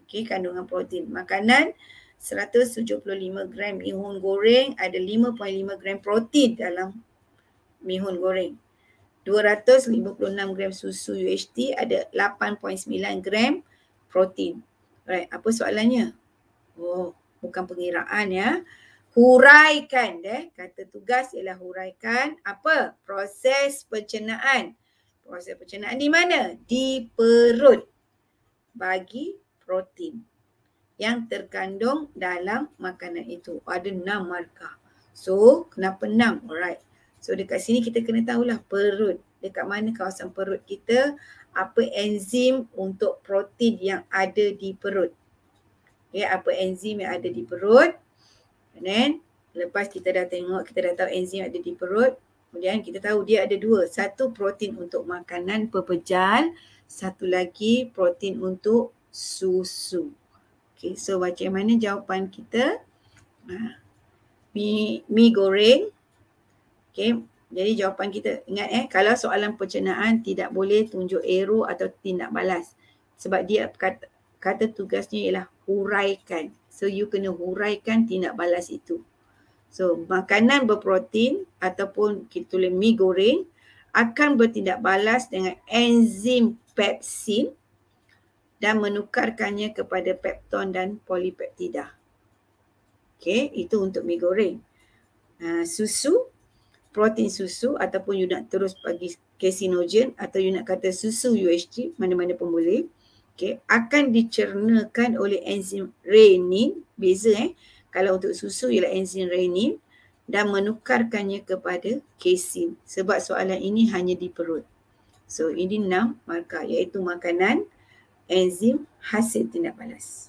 okey, kandungan protein. Makanan, 175 gram mihun goreng ada 5.5 gram protein dalam mihun goreng. 256 gram susu UHT ada 8.9 gram protein. Right, apa soalannya? Oh, bukan pengiraan ya. Huraikan deh. Kata tugas ialah huraikan apa? Proses pencernaan. Proses pencernaan di mana? Di perut. Bagi protein yang terkandung dalam makanan itu. Ada enam markah. So, kenapa enam? Alright. So, dekat sini kita kena tahulah perut. Dekat mana kawasan perut kita, apa enzim untuk protein yang ada di perut. Okay, ya, apa enzim yang ada di perut. And then, lepas kita dah tengok, kita dah tahu enzim ada di perut. Kemudian kita tahu dia ada dua. Satu protein untuk makanan pepejal. Satu lagi protein untuk susu. Okay, so macam jawapan kita? Ah, mi mi goreng. Okay, jadi jawapan kita ingat eh kalau soalan pencernaan tidak boleh tunjuk arrow atau tindak balas sebab dia kata, kata tugasnya ialah huraikan. So you kena huraikan tindak balas itu. So makanan berprotein ataupun kita tulis mi goreng akan bertindak balas dengan enzim pepsin dan menukarkannya kepada pepton dan polipeptida. Okey, itu untuk mie goreng. Uh, susu, protein susu ataupun you nak terus bagi casinogen atau you nak kata susu UHT, mana-mana pun boleh. Okey, akan dicernakan oleh enzim renin, beza eh. Kalau untuk susu ialah enzim renin dan menukarkannya kepada casein. Sebab soalan ini hanya di perut. So ini enam markah iaitu makanan, enzim hasil tindak balas.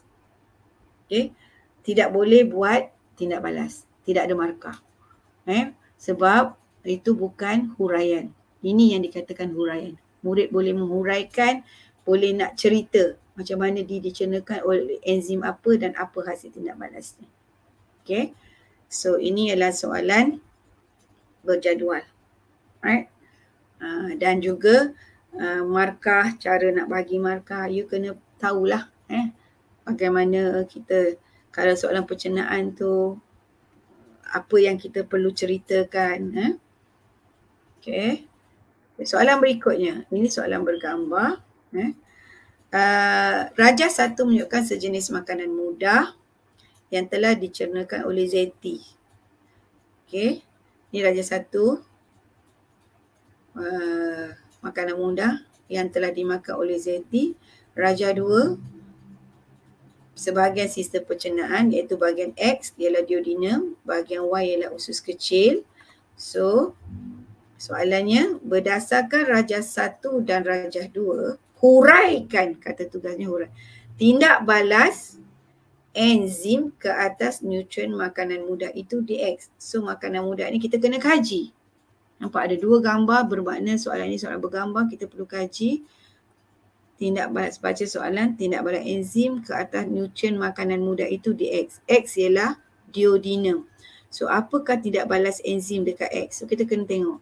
Okey, tidak boleh buat tindak balas. Tidak ada markah. Eh, sebab itu bukan huraian. Ini yang dikatakan huraian. Murid boleh menghuraikan, boleh nak cerita macam mana dia dicernakan oleh enzim apa dan apa hasil tindak balasnya. Okay. So ini adalah soalan berjadual. Right. Uh, ah, dan juga Ah, markah, cara nak bagi markah, you kena tahulah eh bagaimana kita kalau soalan percenaan tu apa yang kita perlu ceritakan eh. Okay. Soalan berikutnya. Ini soalan bergambar. Eh. Uh, Raja satu menunjukkan sejenis makanan mudah yang telah dicernakan oleh Zeti. Okay. Ini Raja satu. Uh, makanan mudah yang telah dimakan oleh Zeti, Raja 2, sebahagian sistem pencernaan iaitu bahagian X ialah duodenum, bahagian Y ialah usus kecil. So, soalannya berdasarkan Rajah 1 dan Rajah 2, huraikan, kata tugasnya hurai, tindak balas enzim ke atas nutrien makanan mudah itu di X. So makanan mudah ni kita kena kaji. Nampak ada dua gambar bermakna soalan ini soalan bergambar kita perlu kaji. Tindak balas baca soalan, tindak balas enzim ke atas nutrien makanan muda itu di X. X ialah diodinum. So apakah tindak balas enzim dekat X? So kita kena tengok.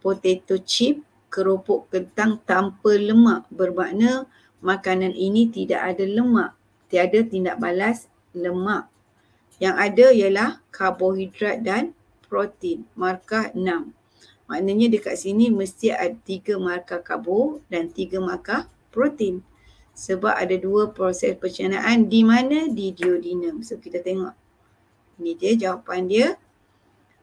Potato chip, keropok kentang tanpa lemak bermakna makanan ini tidak ada lemak. Tiada tindak balas lemak. Yang ada ialah karbohidrat dan protein. Markah 6. Maknanya dekat sini mesti ada tiga markah karbo dan tiga markah protein. Sebab ada dua proses pencernaan di mana di diodinum. So kita tengok. Ini dia jawapan dia.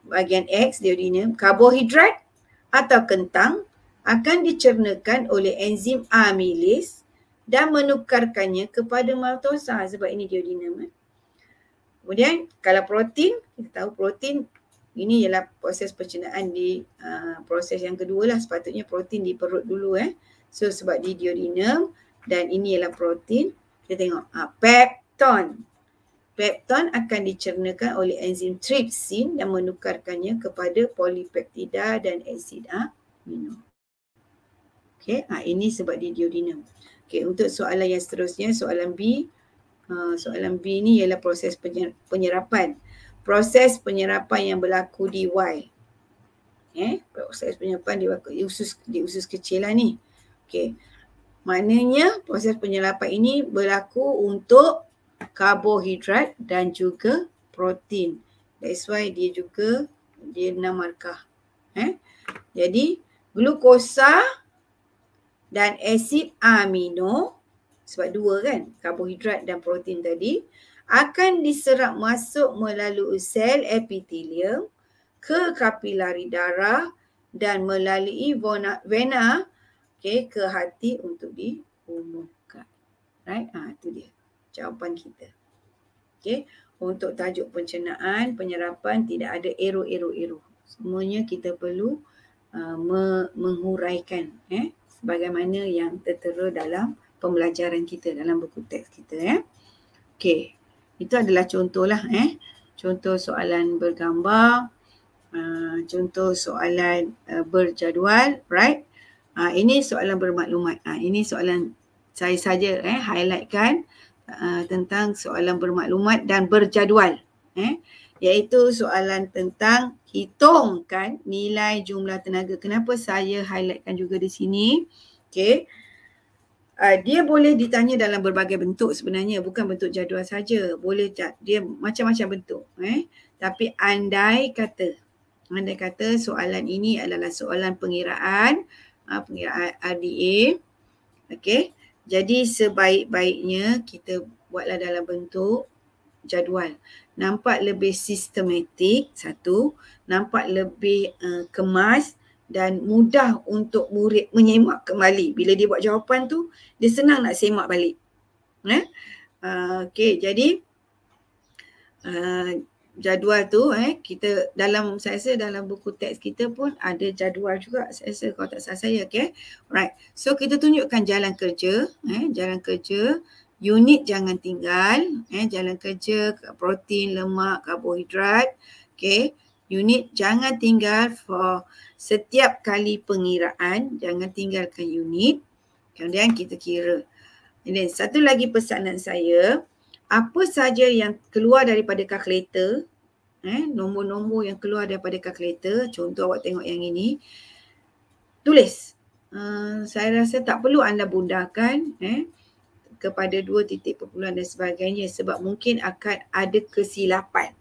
Bahagian X diodinum karbohidrat atau kentang akan dicernakan oleh enzim amilase dan menukarkannya kepada maltosa sebab ini diodinum. Eh. Kemudian kalau protein, kita tahu protein ini ialah proses pencernaan di uh, proses yang kedua lah sepatutnya protein di perut dulu eh. So sebab di diurinum dan ini ialah protein. Kita tengok uh, pepton. Pepton akan dicernakan oleh enzim tripsin dan menukarkannya kepada polipeptida dan asid amino. Ah, okay, uh, ah, ini sebab di diurinum. Okay, untuk soalan yang seterusnya, soalan B. Uh, soalan B ni ialah proses penyerapan proses penyerapan yang berlaku di Y. Eh, proses penyerapan di, usus di usus kecil lah ni. Okey. Maknanya proses penyerapan ini berlaku untuk karbohidrat dan juga protein. That's why dia juga dia enam markah. Eh? Jadi glukosa dan asid amino sebab dua kan karbohidrat dan protein tadi akan diserap masuk melalui sel epitelium ke kapilari darah dan melalui vena okay, ke hati untuk diumumkan. Right? ha, itu dia jawapan kita. Okay. Untuk tajuk pencernaan, penyerapan tidak ada ero-ero-ero. Semuanya kita perlu uh, me- menghuraikan eh, sebagaimana yang tertera dalam pembelajaran kita dalam buku teks kita. Eh. Okay. Itu adalah contohlah eh. Contoh soalan bergambar, uh, contoh soalan uh, berjadual, right? Uh, ini soalan bermaklumat. Uh, ini soalan saya saja eh highlightkan uh, tentang soalan bermaklumat dan berjadual, eh. Iaitu soalan tentang hitungkan nilai jumlah tenaga. Kenapa saya highlightkan juga di sini? Okay uh, dia boleh ditanya dalam berbagai bentuk sebenarnya bukan bentuk jadual saja boleh tak dia macam-macam bentuk eh tapi andai kata andai kata soalan ini adalah soalan pengiraan uh, pengiraan RDA okey jadi sebaik-baiknya kita buatlah dalam bentuk jadual nampak lebih sistematik satu nampak lebih uh, kemas dan mudah untuk murid menyemak kembali bila dia buat jawapan tu dia senang nak semak balik ya eh? uh, okey jadi uh, jadual tu eh kita dalam saya rasa dalam buku teks kita pun ada jadual juga saya rasa kalau tak salah saya okey right so kita tunjukkan jalan kerja eh jalan kerja unit jangan tinggal eh jalan kerja protein lemak karbohidrat Okay unit jangan tinggal for setiap kali pengiraan jangan tinggalkan unit kemudian kita kira and then satu lagi pesanan saya apa saja yang keluar daripada kalkulator eh nombor-nombor yang keluar daripada kalkulator contoh awak tengok yang ini tulis uh, saya rasa tak perlu anda bundarkan eh kepada dua titik perpuluhan dan sebagainya sebab mungkin akan ada kesilapan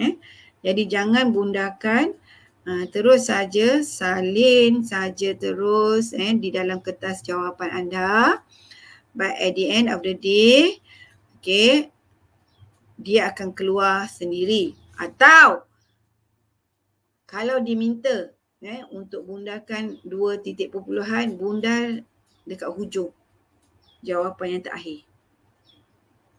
eh jadi jangan bundakan Ha, uh, terus saja salin saja terus eh di dalam kertas jawapan anda but at the end of the day okay dia akan keluar sendiri atau kalau diminta eh untuk bundarkan dua titik perpuluhan bundar dekat hujung jawapan yang terakhir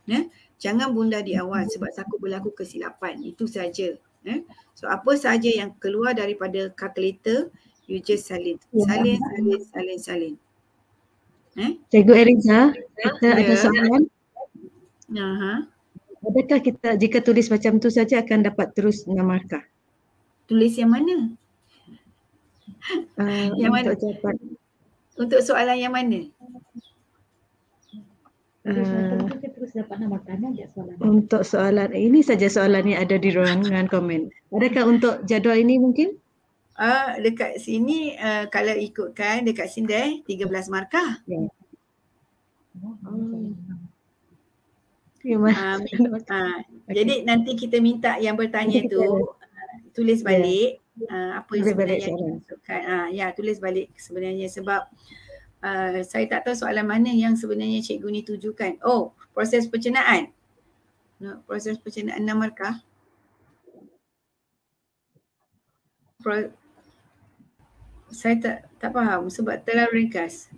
ya eh? jangan bundar di awal sebab takut berlaku kesilapan itu saja Eh? So apa saja yang keluar daripada kalkulator, you just salin. Ya. Salin, salin, salin, salin. Eh? Cikgu Eriza, kita yeah. ada soalan. uh Adakah kita jika tulis macam tu saja akan dapat terus enam markah? Tulis yang mana? Uh, yang untuk mana? Jawapan. Untuk soalan yang mana? Hmm. terus dapat nama tanya soalan. Untuk soalan eh, ini saja soalan yang ada di ruangan komen. Adakah untuk jadual ini mungkin? Uh, dekat sini uh, kalau ikutkan dekat sini deh 13 markah. Yeah. Oh. Um, uh, okay. Jadi nanti kita minta yang bertanya tu uh, tulis ya. balik yeah. uh, apa yang tulis sebenarnya balik, Uh, ya tulis balik sebenarnya sebab uh, saya tak tahu soalan mana yang sebenarnya cikgu ni tujukan. Oh, proses pencernaan. No, proses pencernaan enam markah. Pro- saya tak tak faham sebab terlalu ringkas.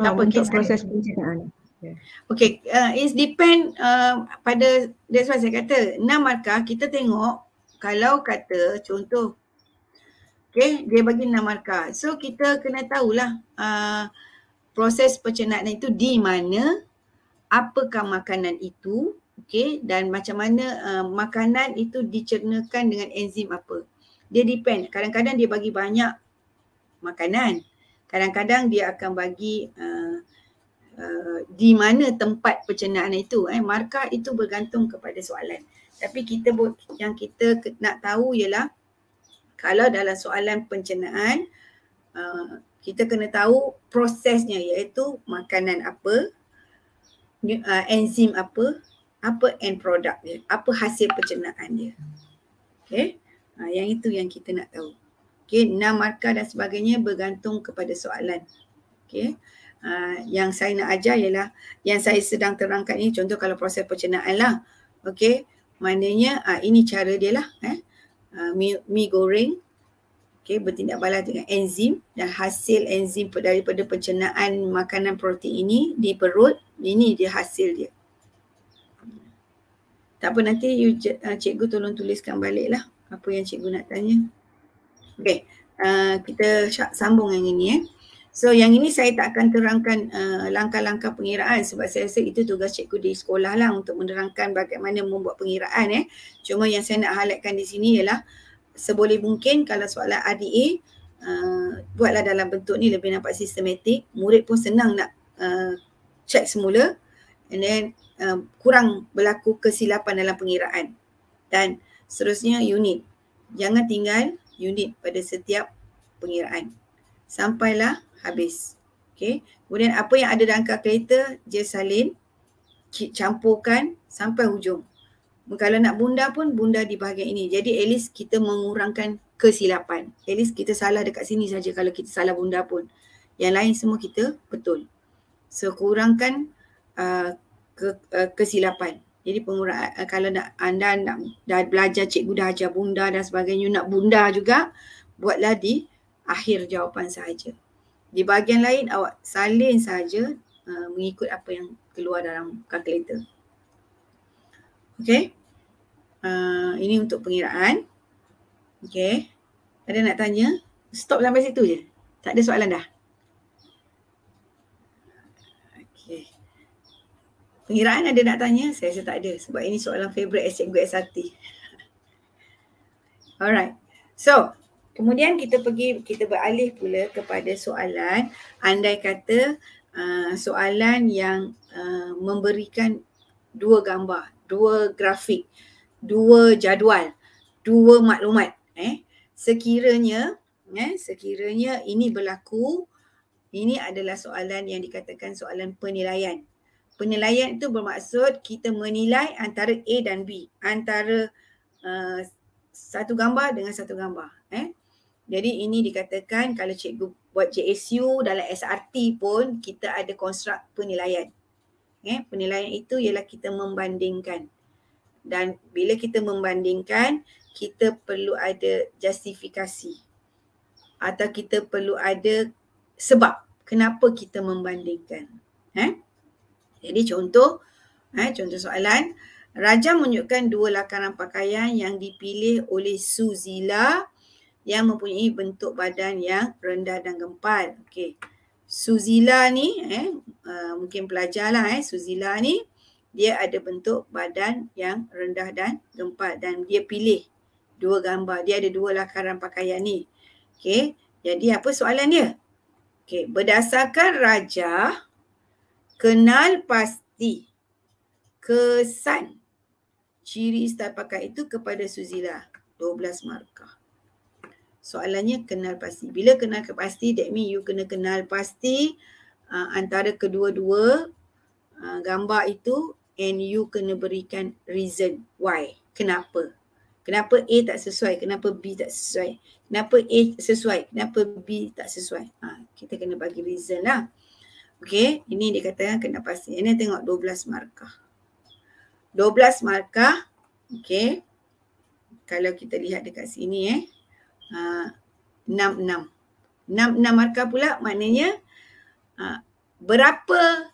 Tak apa, kita proses pencernaan. Ya. Okay, uh, eh, it depend uh, pada, that's why saya kata enam markah kita tengok kalau kata contoh Okay, dia bagi enam markah. So kita kena tahulah uh, proses pencernaan itu di mana, apakah makanan itu, okay, dan macam mana uh, makanan itu dicernakan dengan enzim apa. Dia depend. Kadang-kadang dia bagi banyak makanan. Kadang-kadang dia akan bagi uh, uh, di mana tempat pencernaan itu. Eh. Markah itu bergantung kepada soalan. Tapi kita yang kita nak tahu ialah kalau dalam soalan pencernaan uh, kita kena tahu prosesnya iaitu makanan apa uh, enzim apa apa end product dia apa hasil pencernaan dia okey uh, yang itu yang kita nak tahu Okay, nama markah dan sebagainya bergantung kepada soalan Okay, Uh, yang saya nak ajar ialah yang saya sedang terangkan ini contoh kalau proses pencernaan lah okey maknanya uh, ini cara dia lah eh mie, uh, mie goreng okay, bertindak balas dengan enzim dan hasil enzim daripada pencernaan makanan protein ini di perut ini dia hasil dia. Tak apa nanti you, uh, cikgu tolong tuliskan baliklah apa yang cikgu nak tanya. Okay, uh, kita sambung yang ini eh. So yang ini saya tak akan terangkan uh, langkah-langkah pengiraan sebab saya rasa itu tugas cikgu di sekolah lah untuk menerangkan bagaimana membuat pengiraan eh. Cuma yang saya nak highlightkan di sini ialah seboleh mungkin kalau soalan RDA uh, eh, buatlah dalam bentuk ni lebih nampak sistematik. Murid pun senang nak uh, check semula and then uh, kurang berlaku kesilapan dalam pengiraan. Dan seterusnya unit. Jangan tinggal unit pada setiap pengiraan. Sampailah habis. okay. Kemudian apa yang ada dalam kalkulator, dia salin campurkan sampai hujung. Kalau nak bunda pun bunda di bahagian ini. Jadi at least kita mengurangkan kesilapan. At least kita salah dekat sini saja kalau kita salah bunda pun. Yang lain semua kita betul. So kurangkan uh, ke, uh, kesilapan. Jadi pengurangan uh, kalau nak anda nak dah belajar cikgu dah ajar bunda dan sebagainya nak bunda juga buatlah di akhir jawapan sahaja. Di bahagian lain awak salin saja uh, mengikut apa yang keluar dalam kalkulator. Okay. Uh, ini untuk pengiraan. Okay. Ada nak tanya? Stop sampai situ je. Tak ada soalan dah. Okay. Pengiraan ada nak tanya? Saya rasa tak ada. Sebab ini soalan favorite as cikgu SRT. Alright. So, Kemudian kita pergi kita beralih pula kepada soalan andai kata uh, soalan yang uh, memberikan dua gambar, dua grafik, dua jadual, dua maklumat eh sekiranya eh sekiranya ini berlaku ini adalah soalan yang dikatakan soalan penilaian. Penilaian itu bermaksud kita menilai antara A dan B, antara uh, satu gambar dengan satu gambar eh jadi ini dikatakan kalau cikgu buat JSU dalam SRT pun kita ada konstrukt penilaian. Okay. Eh, penilaian itu ialah kita membandingkan. Dan bila kita membandingkan, kita perlu ada justifikasi. Atau kita perlu ada sebab kenapa kita membandingkan. Eh? Jadi contoh, eh, contoh soalan. Raja menunjukkan dua lakaran pakaian yang dipilih oleh Suzila Suzila yang mempunyai bentuk badan yang rendah dan gempal. Okey. Suzila ni eh uh, mungkin pelajarlah eh Suzila ni dia ada bentuk badan yang rendah dan gempal dan dia pilih dua gambar. Dia ada dua lakaran pakaian ni. Okey. Jadi apa soalan dia? Okey, berdasarkan raja kenal pasti kesan ciri style pakaian itu kepada Suzila 12 markah soalannya kenal pasti. Bila kenal pasti, that mean you kena kenal pasti uh, antara kedua-dua uh, gambar itu and you kena berikan reason why. Kenapa? Kenapa A tak sesuai? Kenapa B tak sesuai? Kenapa A sesuai? Kenapa B tak sesuai? Ha, kita kena bagi reason lah. Okay, ini dia kata kena pasti. Ini tengok 12 markah. 12 markah, okay. Kalau kita lihat dekat sini eh. Ah, enam enam. Enam enam markah pula maknanya ha, berapa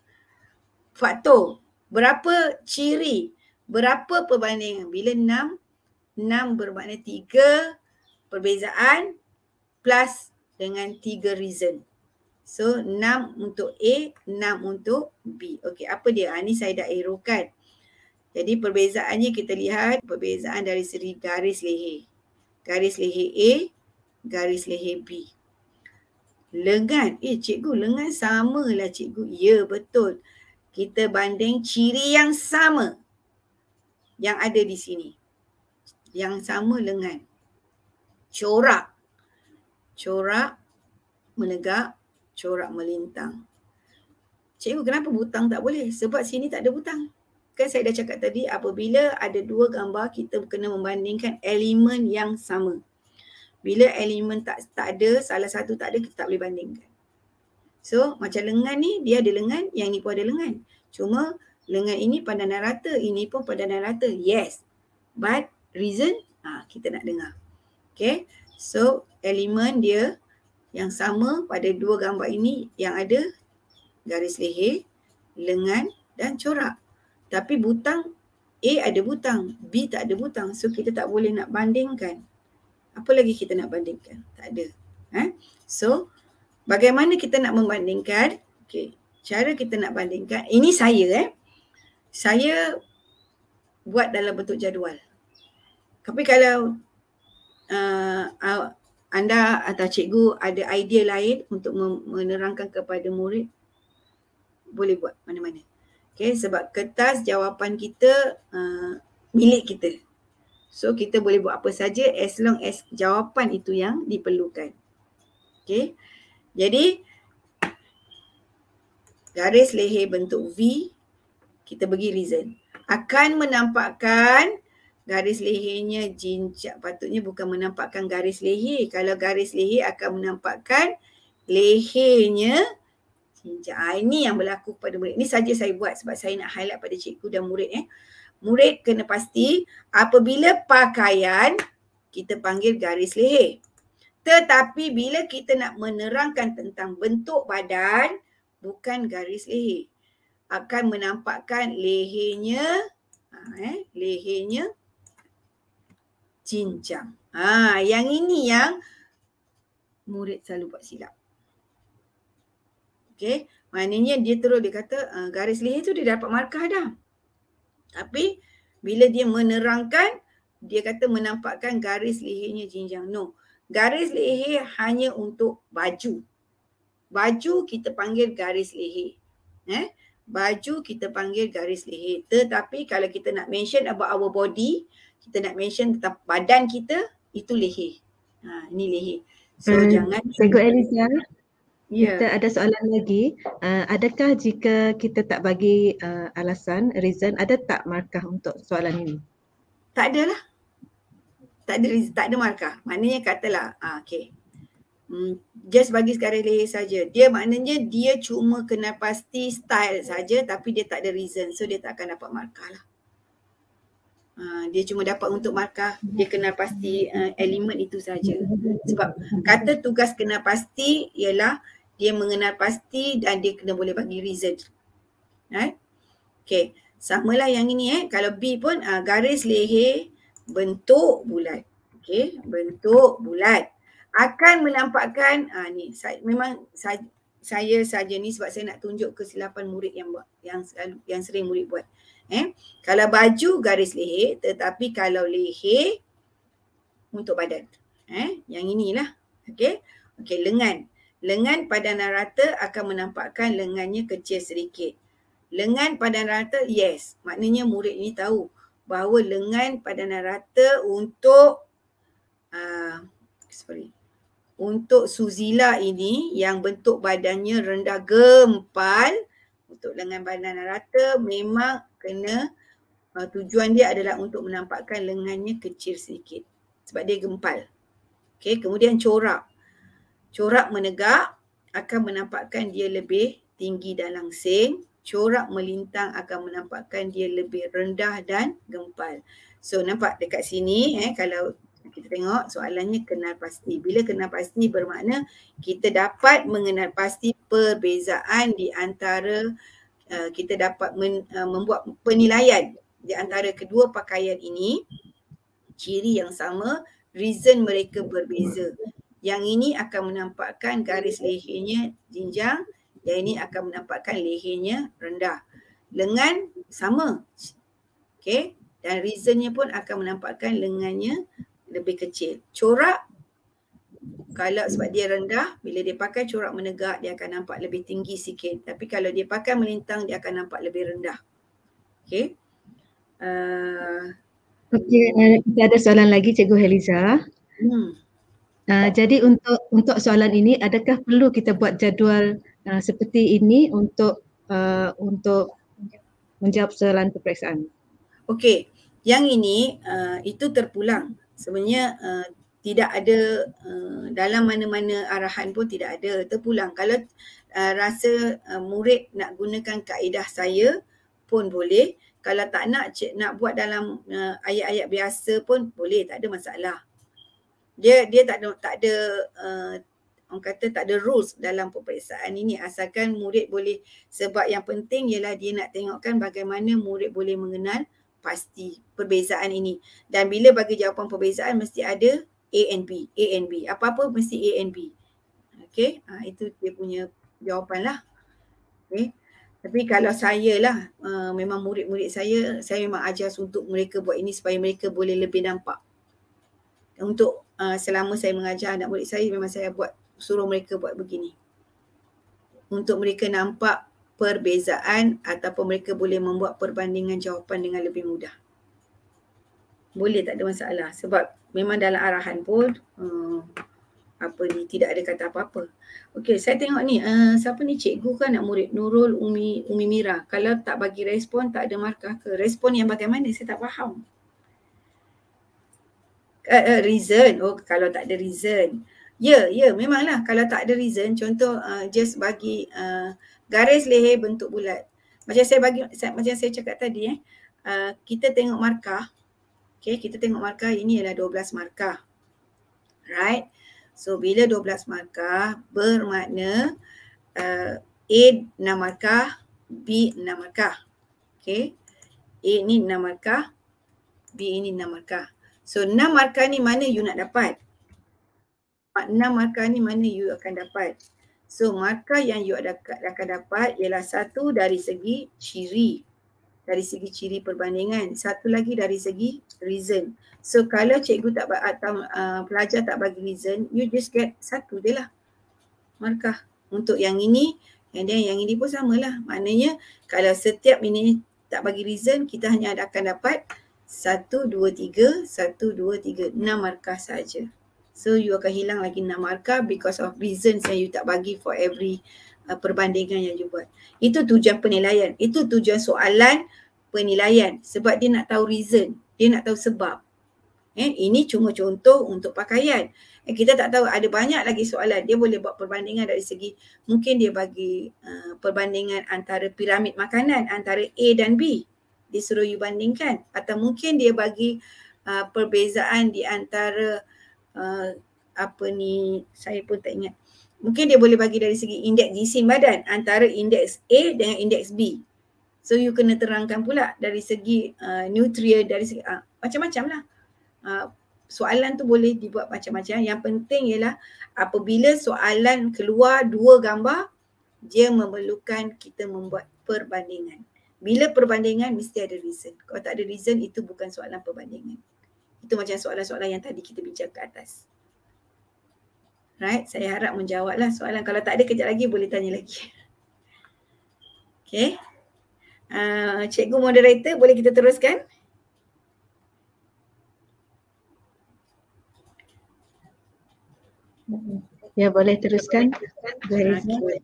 faktor, berapa ciri, berapa perbandingan. Bila enam, enam bermakna tiga perbezaan plus dengan tiga reason. So, enam untuk A, enam untuk B. Okey, apa dia? Ha, ni saya dah erokan. Jadi perbezaannya kita lihat perbezaan dari seri garis leher garis leher A, garis leher B. Lengan. Eh, cikgu, lengan sama lah cikgu. Ya, betul. Kita banding ciri yang sama yang ada di sini. Yang sama lengan. Corak. Corak menegak, corak melintang. Cikgu, kenapa butang tak boleh? Sebab sini tak ada butang kan saya dah cakap tadi apabila ada dua gambar kita kena membandingkan elemen yang sama. Bila elemen tak tak ada, salah satu tak ada kita tak boleh bandingkan. So macam lengan ni dia ada lengan, yang ni pun ada lengan. Cuma lengan ini pandangan rata, ini pun pandangan rata. Yes. But reason ha, kita nak dengar. Okay. So elemen dia yang sama pada dua gambar ini yang ada garis leher, lengan dan corak. Tapi butang A ada butang, B tak ada butang. So kita tak boleh nak bandingkan. Apa lagi kita nak bandingkan? Tak ada. Eh? So bagaimana kita nak membandingkan? Okay. Cara kita nak bandingkan, ini saya eh. Saya buat dalam bentuk jadual. Tapi kalau uh, anda atau cikgu ada idea lain untuk menerangkan kepada murid, boleh buat mana-mana. Okay, sebab kertas jawapan kita uh, milik kita. So kita boleh buat apa saja as long as jawapan itu yang diperlukan. Okay. Jadi garis leher bentuk V kita bagi reason. Akan menampakkan garis lehernya jinjak. Patutnya bukan menampakkan garis leher. Kalau garis leher akan menampakkan lehernya Sekejap. Ha, ah, ini yang berlaku pada murid. Ini saja saya buat sebab saya nak highlight pada cikgu dan murid. Eh. Murid kena pasti apabila pakaian kita panggil garis leher. Tetapi bila kita nak menerangkan tentang bentuk badan, bukan garis leher. Akan menampakkan lehernya, ha, eh, lehernya cincang. Ha, yang ini yang murid selalu buat silap. Okay. Maknanya dia terus dia kata uh, garis leher tu dia dapat markah dah. Tapi bila dia menerangkan dia kata menampakkan garis lehernya jinjang. No. Garis leher hanya untuk baju. Baju kita panggil garis leher. Eh? Baju kita panggil garis leher. Tetapi kalau kita nak mention about our body, kita nak mention tentang badan kita, itu leher. Ha, ini leher. So hmm. jangan. Cikgu Alicia. Ya. Yeah. Kita ada soalan lagi. Uh, adakah jika kita tak bagi uh, alasan, reason, ada tak markah untuk soalan ini? Tak ada lah. Tak ada tak ada markah. Maknanya katalah, ah, okay. Hmm, just bagi sekarang leher saja. Dia maknanya dia cuma kena pasti style saja tapi dia tak ada reason. So dia tak akan dapat markah lah. Uh, dia cuma dapat untuk markah dia kenal pasti uh, elemen itu saja sebab kata tugas kenal pasti ialah dia mengenal pasti dan dia kena boleh bagi reason. Eh? Okay. Sama lah yang ini eh. Kalau B pun uh, garis leher bentuk bulat. Okay. Bentuk bulat. Akan menampakkan uh, ni. Saya, memang saya, saya saja ni sebab saya nak tunjuk kesilapan murid yang buat. Yang, yang sering murid buat. Eh? Kalau baju garis leher tetapi kalau leher untuk badan. Eh? Yang inilah. Okay. Okay. Lengan. Lengan pada rata akan menampakkan lengannya kecil sedikit. Lengan pada rata, yes. Maknanya murid ini tahu bahawa lengan pada rata untuk uh, sorry, untuk Suzila ini yang bentuk badannya rendah gempal untuk lengan pada rata memang kena uh, tujuan dia adalah untuk menampakkan lengannya kecil sedikit sebab dia gempal. Okay, kemudian corak. Corak menegak akan menampakkan dia lebih tinggi dan langsing. Corak melintang akan menampakkan dia lebih rendah dan gempal. So nampak dekat sini eh kalau kita tengok soalannya kenal pasti. Bila kenal pasti bermakna kita dapat mengenal pasti perbezaan di antara uh, kita dapat men, uh, membuat penilaian di antara kedua pakaian ini ciri yang sama reason mereka berbeza yang ini akan menampakkan garis lehernya jinjang. Yang ini akan menampakkan lehernya rendah. Lengan sama. Okay. Dan reasonnya pun akan menampakkan lengannya lebih kecil. Corak. Kalau sebab dia rendah, bila dia pakai corak menegak, dia akan nampak lebih tinggi sikit. Tapi kalau dia pakai melintang, dia akan nampak lebih rendah. Okay. Uh, okay, eh, kita ada soalan lagi Cikgu Heliza. Hmm. Ah, jadi untuk untuk soalan ini adakah perlu kita buat jadual uh, seperti ini untuk uh, untuk menjawab soalan peperiksaan? Okey, yang ini uh, itu terpulang. Sebenarnya uh, tidak ada uh, dalam mana-mana arahan pun tidak ada terpulang. Kalau uh, rasa uh, murid nak gunakan kaedah saya pun boleh. Kalau tak nak nak buat dalam uh, ayat-ayat biasa pun boleh, tak ada masalah dia dia tak ada tak ada uh, orang kata tak ada rules dalam peperiksaan ini asalkan murid boleh sebab yang penting ialah dia nak tengokkan bagaimana murid boleh mengenal pasti perbezaan ini dan bila bagi jawapan perbezaan mesti ada A and B A and B apa-apa mesti A and B okey ha, itu dia punya jawapan lah okey tapi kalau saya lah uh, memang murid-murid saya saya memang ajar untuk mereka buat ini supaya mereka boleh lebih nampak untuk uh, selama saya mengajar anak murid saya memang saya buat suruh mereka buat begini untuk mereka nampak perbezaan ataupun mereka boleh membuat perbandingan jawapan dengan lebih mudah boleh tak ada masalah sebab memang dalam arahan pun hmm, apa ni tidak ada kata apa-apa Okay, saya tengok ni uh, siapa ni cikgu kan anak murid Nurul Umi Umi Mira kalau tak bagi respon tak ada markah ke respon yang bagaimana saya tak faham uh, uh, reason oh kalau tak ada reason ya yeah, ya yeah, memanglah kalau tak ada reason contoh uh, just bagi uh, garis leher bentuk bulat macam saya bagi saya, macam saya cakap tadi eh uh, kita tengok markah Okay, kita tengok markah ini ialah 12 markah right so bila 12 markah bermakna uh, A 6 markah B 6 markah Okay, A ni 6 markah B ini 6 markah So enam markah ni mana you nak dapat? Enam markah ni mana you akan dapat? So markah yang you akan dapat ialah satu dari segi ciri. Dari segi ciri perbandingan. Satu lagi dari segi reason. So kalau cikgu tak atau uh, pelajar tak bagi reason, you just get satu je lah markah. Untuk yang ini, and then yang ini pun samalah. Maknanya kalau setiap ini tak bagi reason, kita hanya akan dapat satu, dua, tiga, satu, dua, tiga, enam markah saja. So you akan hilang lagi enam markah because of reasons yang you tak bagi for every uh, perbandingan yang you buat. Itu tujuan penilaian. Itu tujuan soalan penilaian. Sebab dia nak tahu reason. Dia nak tahu sebab. Eh, ini cuma contoh untuk pakaian. Eh, kita tak tahu ada banyak lagi soalan. Dia boleh buat perbandingan dari segi mungkin dia bagi uh, perbandingan antara piramid makanan antara A dan B disuruh you bandingkan atau mungkin dia bagi uh, perbezaan di antara uh, apa ni saya pun tak ingat mungkin dia boleh bagi dari segi indeks jisim badan antara indeks A dengan indeks B so you kena terangkan pula dari segi uh, nutrient dari segi uh, macam-macam lah uh, soalan tu boleh dibuat macam-macam yang penting ialah apabila soalan keluar dua gambar dia memerlukan kita membuat perbandingan bila perbandingan mesti ada reason. Kalau tak ada reason itu bukan soalan perbandingan. Itu macam soalan-soalan yang tadi kita bincang ke atas. Right? Saya harap menjawablah soalan. Kalau tak ada kejap lagi boleh tanya lagi. Okay. Uh, cikgu moderator boleh kita teruskan? Ya boleh teruskan. Boleh teruskan. Okay.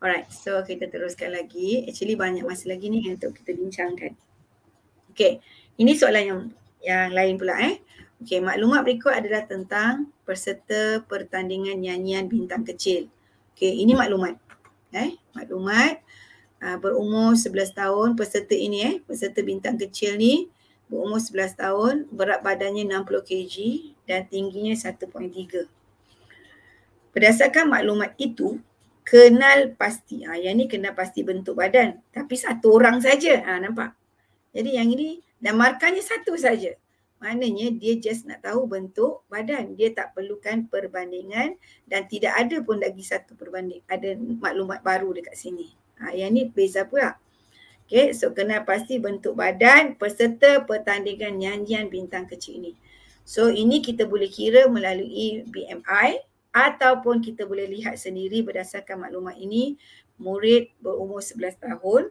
Alright, so kita teruskan lagi. Actually banyak masa lagi ni untuk kita bincangkan. Okay, ini soalan yang yang lain pula eh. Okay, maklumat berikut adalah tentang peserta pertandingan nyanyian bintang kecil. Okay, ini maklumat. Eh, maklumat uh, berumur 11 tahun peserta ini eh, peserta bintang kecil ni berumur 11 tahun, berat badannya 60 kg dan tingginya 1.3. Berdasarkan maklumat itu, kenal pasti. Ha, yang ni kenal pasti bentuk badan. Tapi satu orang saja. Ha, nampak? Jadi yang ini dan markahnya satu saja. Maknanya dia just nak tahu bentuk badan. Dia tak perlukan perbandingan dan tidak ada pun lagi satu perbanding. Ada maklumat baru dekat sini. Ha, yang ni beza pula. Okay, so kenal pasti bentuk badan peserta pertandingan nyanyian bintang kecil ini. So ini kita boleh kira melalui BMI ataupun kita boleh lihat sendiri berdasarkan maklumat ini murid berumur 11 tahun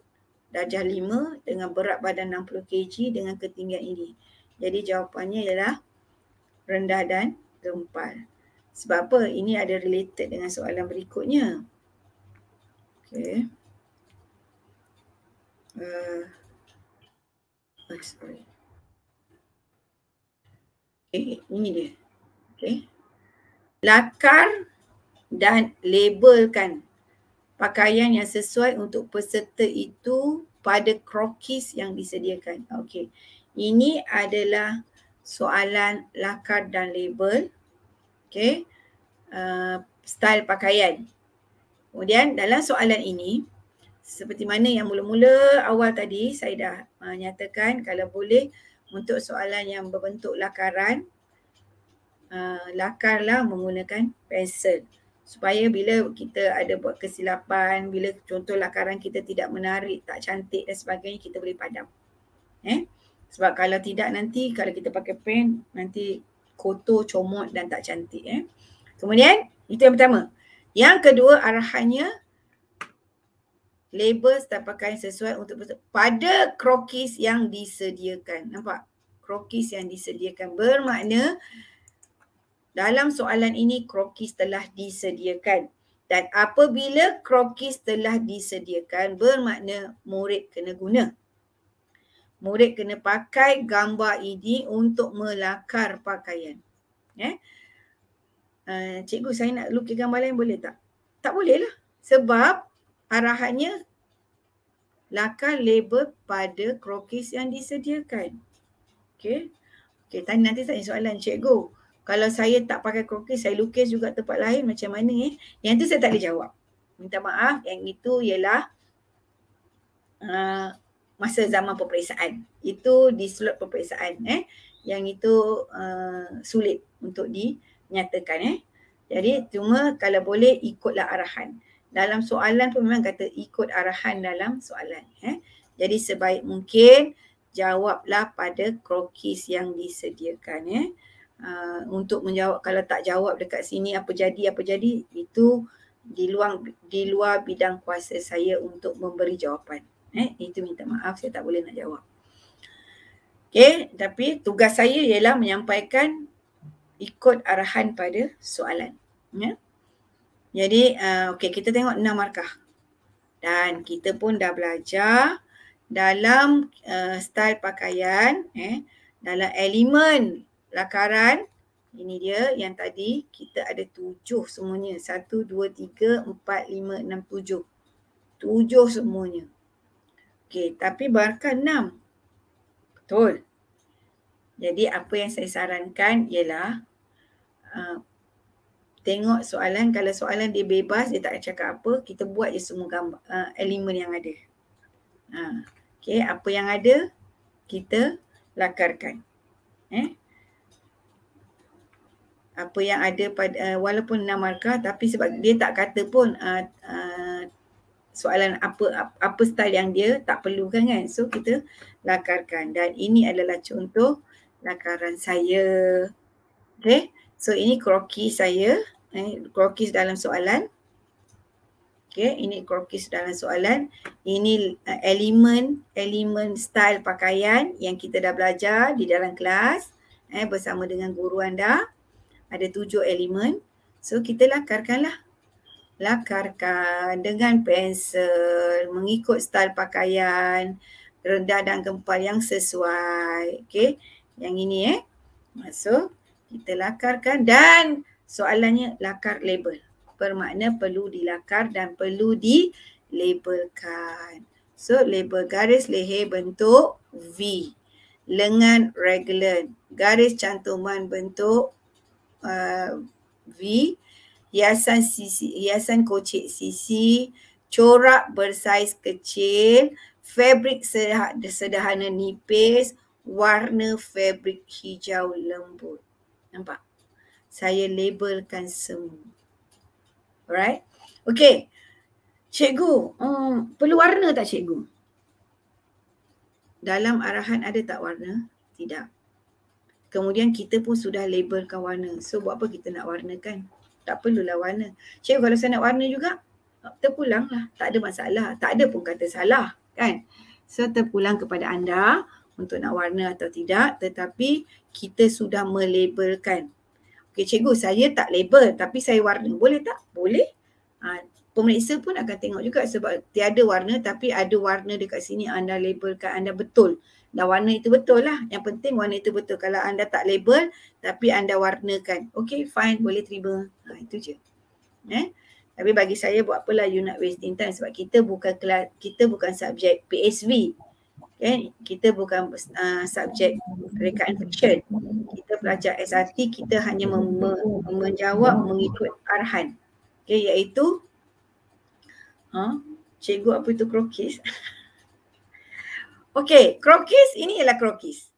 darjah 5 dengan berat badan 60 kg dengan ketinggian ini. Jadi jawapannya ialah rendah dan gempal. Sebab apa? Ini ada related dengan soalan berikutnya. Okay. Uh, oh, sorry. Okay, eh, ini dia. Okay lakar dan labelkan pakaian yang sesuai untuk peserta itu pada krokis yang disediakan. Okey. Ini adalah soalan lakar dan label. Okey. Uh, style pakaian. Kemudian dalam soalan ini seperti mana yang mula-mula awal tadi saya dah uh, nyatakan kalau boleh untuk soalan yang berbentuk lakaran Uh, lakarlah menggunakan pensel supaya bila kita ada buat kesilapan bila contoh lakaran kita tidak menarik tak cantik dan sebagainya kita boleh padam eh sebab kalau tidak nanti kalau kita pakai pen nanti kotor comot dan tak cantik eh kemudian itu yang pertama yang kedua arahannya label setiap pakai sesuai untuk pada krokis yang disediakan nampak krokis yang disediakan bermakna dalam soalan ini krokis telah disediakan dan apabila krokis telah disediakan bermakna murid kena guna. Murid kena pakai gambar ini e untuk melakar pakaian. Eh? Uh, cikgu saya nak lukis gambar lain boleh tak? Tak boleh lah. Sebab arahannya lakar label pada krokis yang disediakan. Okay. Okay, tanya, nanti tanya soalan cikgu kalau saya tak pakai kroki saya lukis juga tempat lain macam mana eh yang tu saya tak boleh jawab minta maaf yang itu ialah uh, masa zaman peperiksaan itu di slot peperiksaan eh yang itu uh, sulit untuk dinyatakan eh jadi cuma kalau boleh ikutlah arahan dalam soalan pun memang kata ikut arahan dalam soalan eh jadi sebaik mungkin jawablah pada krokis yang disediakan eh Ah, untuk menjawab kalau tak jawab dekat sini apa jadi apa jadi itu di luar di luar bidang kuasa saya untuk memberi jawapan eh itu minta maaf saya tak boleh nak jawab okey tapi tugas saya ialah menyampaikan ikut arahan pada soalan ya jadi uh, okey kita tengok enam markah dan kita pun dah belajar dalam uh, style pakaian eh dalam elemen lakaran ini dia yang tadi kita ada tujuh semuanya. Satu, dua, tiga, empat, lima, enam, tujuh. Tujuh semuanya. Okey tapi barakah enam. Betul. Jadi apa yang saya sarankan ialah uh, tengok soalan. Kalau soalan dia bebas dia tak cakap apa kita buat je semua gambar, uh, elemen yang ada. Uh, Okey apa yang ada kita lakarkan. Eh? apa yang ada pada uh, eh, walaupun enam markah tapi sebab dia tak kata pun uh, uh, soalan apa apa style yang dia tak perlukan kan so kita lakarkan dan ini adalah contoh lakaran saya okay so ini croquis saya eh, kroki dalam soalan okay ini croquis dalam soalan ini uh, elemen elemen style pakaian yang kita dah belajar di dalam kelas eh bersama dengan guru anda ada tujuh elemen. So kita lakarkanlah. Lakarkan dengan pensel mengikut style pakaian rendah dan gempal yang sesuai. Okay, Yang ini eh. So kita lakarkan dan soalannya lakar label. Bermakna perlu dilakar dan perlu dilabelkan. So label garis leher bentuk V. Lengan regular. Garis cantuman bentuk uh, V, hiasan sisi, hiasan kocik sisi, corak bersaiz kecil, fabrik sederhana nipis, warna fabrik hijau lembut. Nampak? Saya labelkan semua. Alright? Okay. Cikgu, um, perlu warna tak cikgu? Dalam arahan ada tak warna? Tidak. Kemudian kita pun sudah labelkan warna. So buat apa kita nak warnakan? Tak perlulah warna. Cikgu kalau saya nak warna juga, lah Tak ada masalah. Tak ada pun kata salah. Kan? So terpulang kepada anda untuk nak warna atau tidak. Tetapi kita sudah melabelkan. Okey cikgu saya tak label tapi saya warna. Boleh tak? Boleh. Ha, pemeriksa pun akan tengok juga sebab tiada warna tapi ada warna dekat sini anda labelkan anda betul dan warna itu betul lah. Yang penting warna itu betul. Kalau anda tak label tapi anda warnakan. Okay fine boleh terima. Ha, itu je. Eh? Tapi bagi saya buat apalah you nak wasting time sebab kita bukan kita bukan subjek PSV. Okay? Kita bukan uh, subjek rekaan fiction. Kita pelajar SRT kita hanya mem- menjawab mengikut arahan. Okay iaitu huh? Ha? cikgu apa itu krokis? Okey, croquis ini ialah croquis.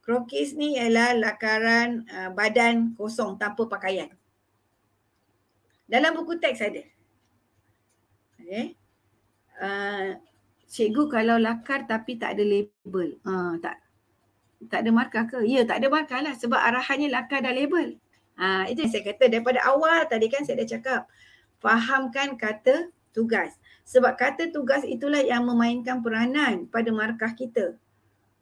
Croquis ni ialah lakaran uh, badan kosong tanpa pakaian. Dalam buku teks ada. Okey. Uh, eh, cikgu kalau lakar tapi tak ada label. Uh, tak tak ada markah ke? Ya, tak ada markah lah sebab arahannya lakar dan label. Uh, itu yang saya kata daripada awal tadi kan saya dah cakap. Fahamkan kata tugas sebab kata tugas itulah yang memainkan peranan pada markah kita.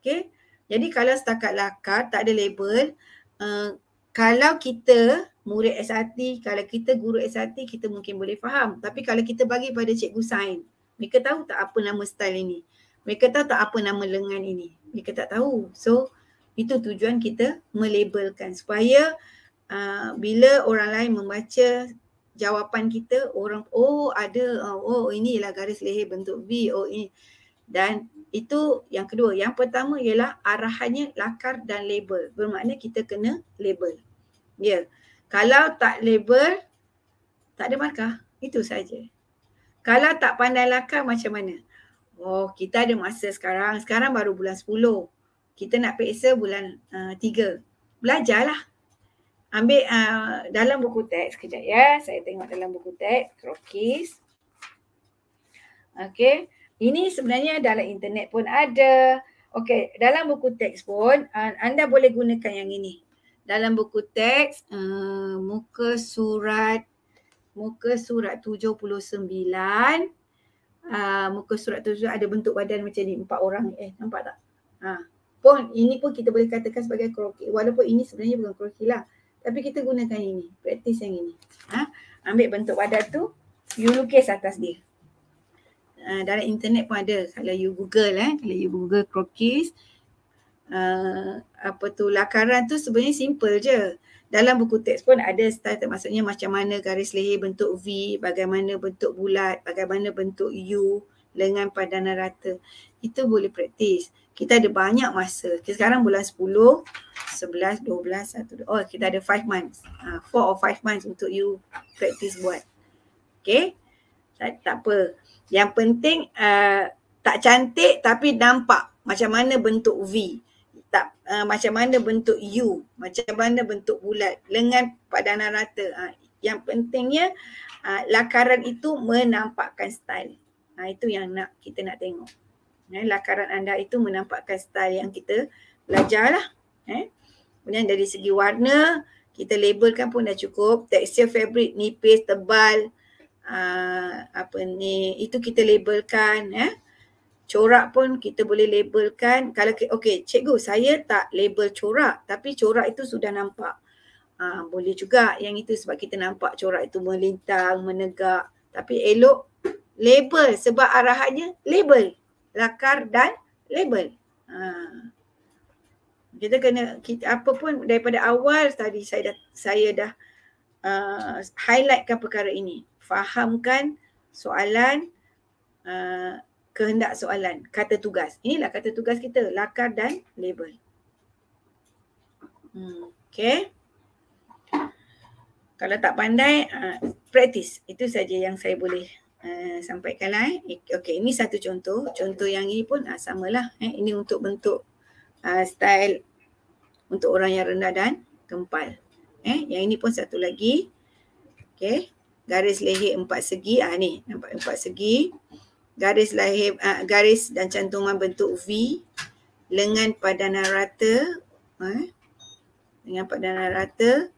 Okay. Jadi kalau setakat lakar tak ada label, uh, kalau kita murid SRT, kalau kita guru SRT kita mungkin boleh faham. Tapi kalau kita bagi pada cikgu sains, mereka tahu tak apa nama style ini? Mereka tahu tak apa nama lengan ini? Mereka tak tahu. So itu tujuan kita melabelkan supaya uh, bila orang lain membaca jawapan kita orang oh ada uh, oh inilah garis leher bentuk V oh ini dan itu yang kedua yang pertama ialah arahannya lakar dan label bermakna kita kena label ya yeah. kalau tak label tak ada markah itu saja kalau tak pandai lakar macam mana oh kita ada masa sekarang sekarang baru bulan 10 kita nak peksa bulan uh, 3 belajarlah ambil uh, dalam buku teks kejap ya. Saya tengok dalam buku teks krokis. Okay, Ini sebenarnya dalam internet pun ada. Okay, dalam buku teks pun uh, anda boleh gunakan yang ini. Dalam buku teks uh, muka surat muka surat 79 Uh, muka surat tu ada bentuk badan macam ni empat orang eh nampak tak ha. pun ini pun kita boleh katakan sebagai kroki walaupun ini sebenarnya bukan kroki lah tapi kita gunakan ini. Praktis yang ini. Ha? Ambil bentuk wadah tu, you lukis atas dia. Uh, dalam internet pun ada. Kalau you google eh. Kalau you google krokis. Uh, apa tu. Lakaran tu sebenarnya simple je. Dalam buku teks pun ada style maksudnya macam mana garis leher bentuk V. Bagaimana bentuk bulat. Bagaimana bentuk U. Lengan padanan rata. Itu boleh praktis kita ada banyak masa. Sekarang bulan 10, 11, 12, 1, 2. Oh, kita ada 5 months. Uh, ah, 4 or 5 months untuk you practice buat. Okay? Tak, tak apa. Yang penting uh, tak cantik tapi nampak macam mana bentuk V. Tak uh, macam mana bentuk U. Macam mana bentuk bulat. Lengan padanan rata. Uh, yang pentingnya uh, lakaran itu menampakkan style. Uh, itu yang nak kita nak tengok eh, lakaran anda itu menampakkan style yang kita belajar lah. Eh. Kemudian dari segi warna, kita labelkan pun dah cukup. Tekstil fabric, nipis, tebal, uh, apa ni, itu kita labelkan. Eh. Corak pun kita boleh labelkan. Kalau okay, cikgu saya tak label corak tapi corak itu sudah nampak. Ha, boleh juga yang itu sebab kita nampak corak itu melintang, menegak. Tapi elok label sebab arahannya label lakar dan label. Ha. Kita kena kita, apa pun daripada awal tadi saya dah saya dah uh, highlightkan perkara ini. Fahamkan soalan uh, kehendak soalan, kata tugas. Inilah kata tugas kita, lakar dan label. Hmm, okay. Kalau tak pandai, uh, ha, practice. Itu saja yang saya boleh sampaikanlah. Eh. Lah, eh. okay ini satu contoh. Contoh yang ini pun uh, samalah. Eh. Ini untuk bentuk uh, style untuk orang yang rendah dan kempal. Eh. Yang ini pun satu lagi. okay garis leher empat segi. Ah, ni, nampak empat segi. Garis leher, uh, ah, garis dan cantuman bentuk V. Lengan padanan rata. Eh. Lengan padanan rata.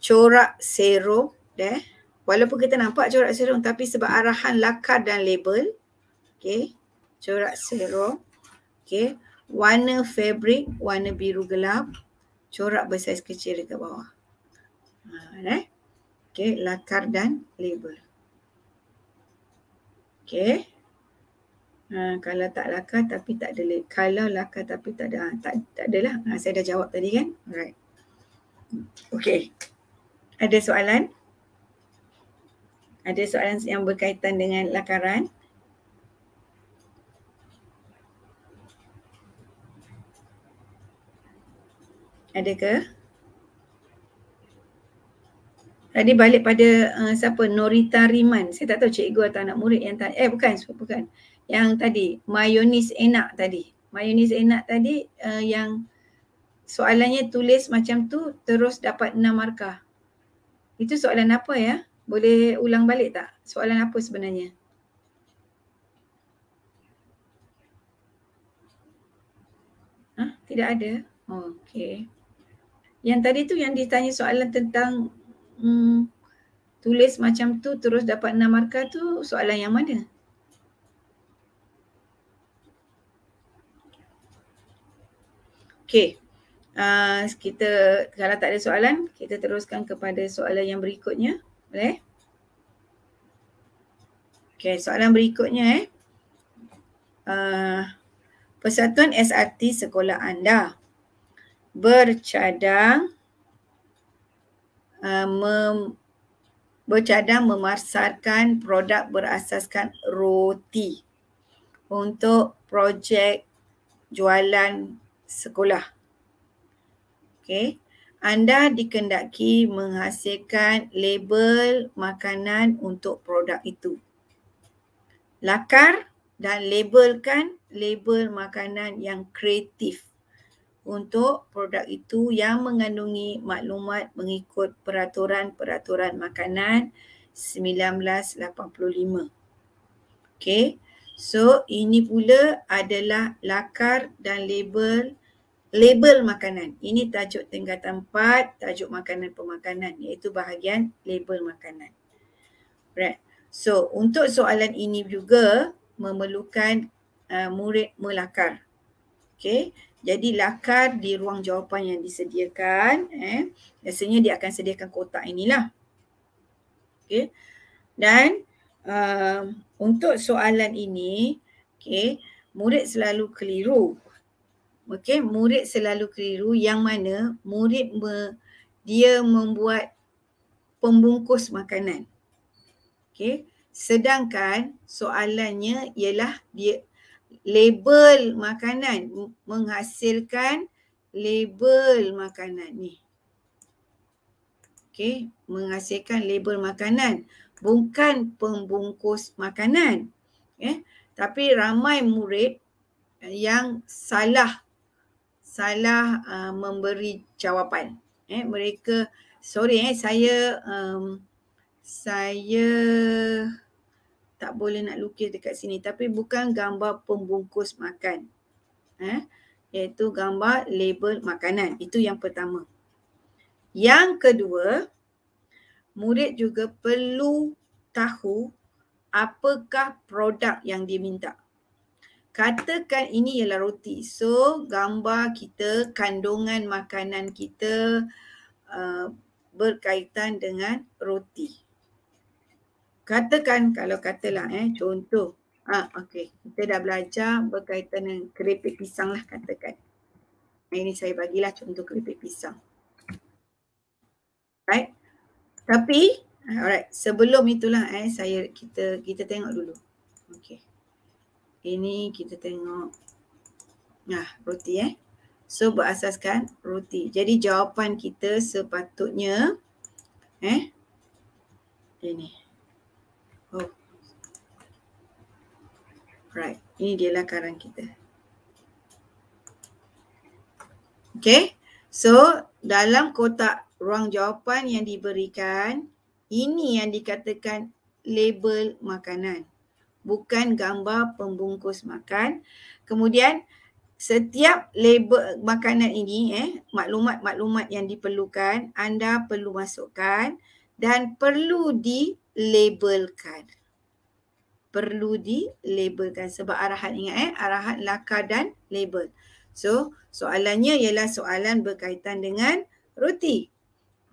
Corak serum. Eh walaupun kita nampak corak serum tapi sebab arahan lakar dan label okay, corak serum okay, warna fabric warna biru gelap corak bersaiz kecil dekat bawah ha eh okey lakar dan label okay, ha kalau tak lakar tapi tak ada label. kalau lakar tapi tak ada ha, tak ada lah. ha, saya dah jawab tadi kan alright Okay, ada soalan ada soalan yang berkaitan dengan lakaran? Ada ke? Tadi balik pada uh, siapa? Norita Riman. Saya tak tahu cikgu atau anak murid yang tanya. Eh bukan, bukan. Yang tadi, mayonis enak tadi. Mayonis enak tadi uh, yang soalannya tulis macam tu terus dapat enam markah. Itu soalan apa ya? Boleh ulang balik tak soalan apa sebenarnya? Hah? Tidak ada? Oh, okay. Yang tadi tu yang ditanya soalan tentang hmm, tulis macam tu terus dapat enam markah tu soalan yang mana? Okey. Uh, kita kalau tak ada soalan, kita teruskan kepada soalan yang berikutnya. Boleh? Okey, soalan berikutnya eh. Uh, persatuan SRT sekolah anda bercadang uh, mem, bercadang memasarkan produk berasaskan roti untuk projek jualan sekolah. Okey anda dikendaki menghasilkan label makanan untuk produk itu. Lakar dan labelkan label makanan yang kreatif untuk produk itu yang mengandungi maklumat mengikut peraturan-peraturan makanan 1985. Okay, so ini pula adalah lakar dan label label makanan. Ini tajuk tingkatan 4, tajuk makanan pemakanan iaitu bahagian label makanan. Right. So, untuk soalan ini juga memerlukan uh, murid melakar. Okay. Jadi lakar di ruang jawapan yang disediakan eh biasanya dia akan sediakan kotak inilah. Okay. Dan uh, untuk soalan ini, okay, murid selalu keliru Okey, murid selalu keliru yang mana murid me, dia membuat pembungkus makanan. Okey, sedangkan soalannya ialah dia label makanan menghasilkan label makanan ni. Okey, menghasilkan label makanan bukan pembungkus makanan. Okey, eh, tapi ramai murid yang salah salah uh, memberi jawapan. Eh, mereka sorry eh saya um, saya tak boleh nak lukis dekat sini tapi bukan gambar pembungkus makan. Eh, iaitu gambar label makanan. Itu yang pertama. Yang kedua, murid juga perlu tahu apakah produk yang diminta. minta. Katakan ini ialah roti. So gambar kita, kandungan makanan kita uh, berkaitan dengan roti. Katakan kalau katalah eh contoh. Ah okey, kita dah belajar berkaitan dengan keripik pisang lah katakan. Ini saya bagilah contoh keripik pisang. Right? Tapi alright, sebelum itulah eh saya kita kita tengok dulu. Okey. Ini kita tengok nah roti eh. So berasaskan roti. Jadi jawapan kita sepatutnya eh ini. Oh. Right. Ini dia karang kita. Okay. So dalam kotak ruang jawapan yang diberikan, ini yang dikatakan label makanan bukan gambar pembungkus makan. Kemudian setiap label makanan ini eh maklumat-maklumat yang diperlukan anda perlu masukkan dan perlu di labelkan. Perlu di labelkan sebab arahan ingat eh arahan laka dan label. So soalannya ialah soalan berkaitan dengan roti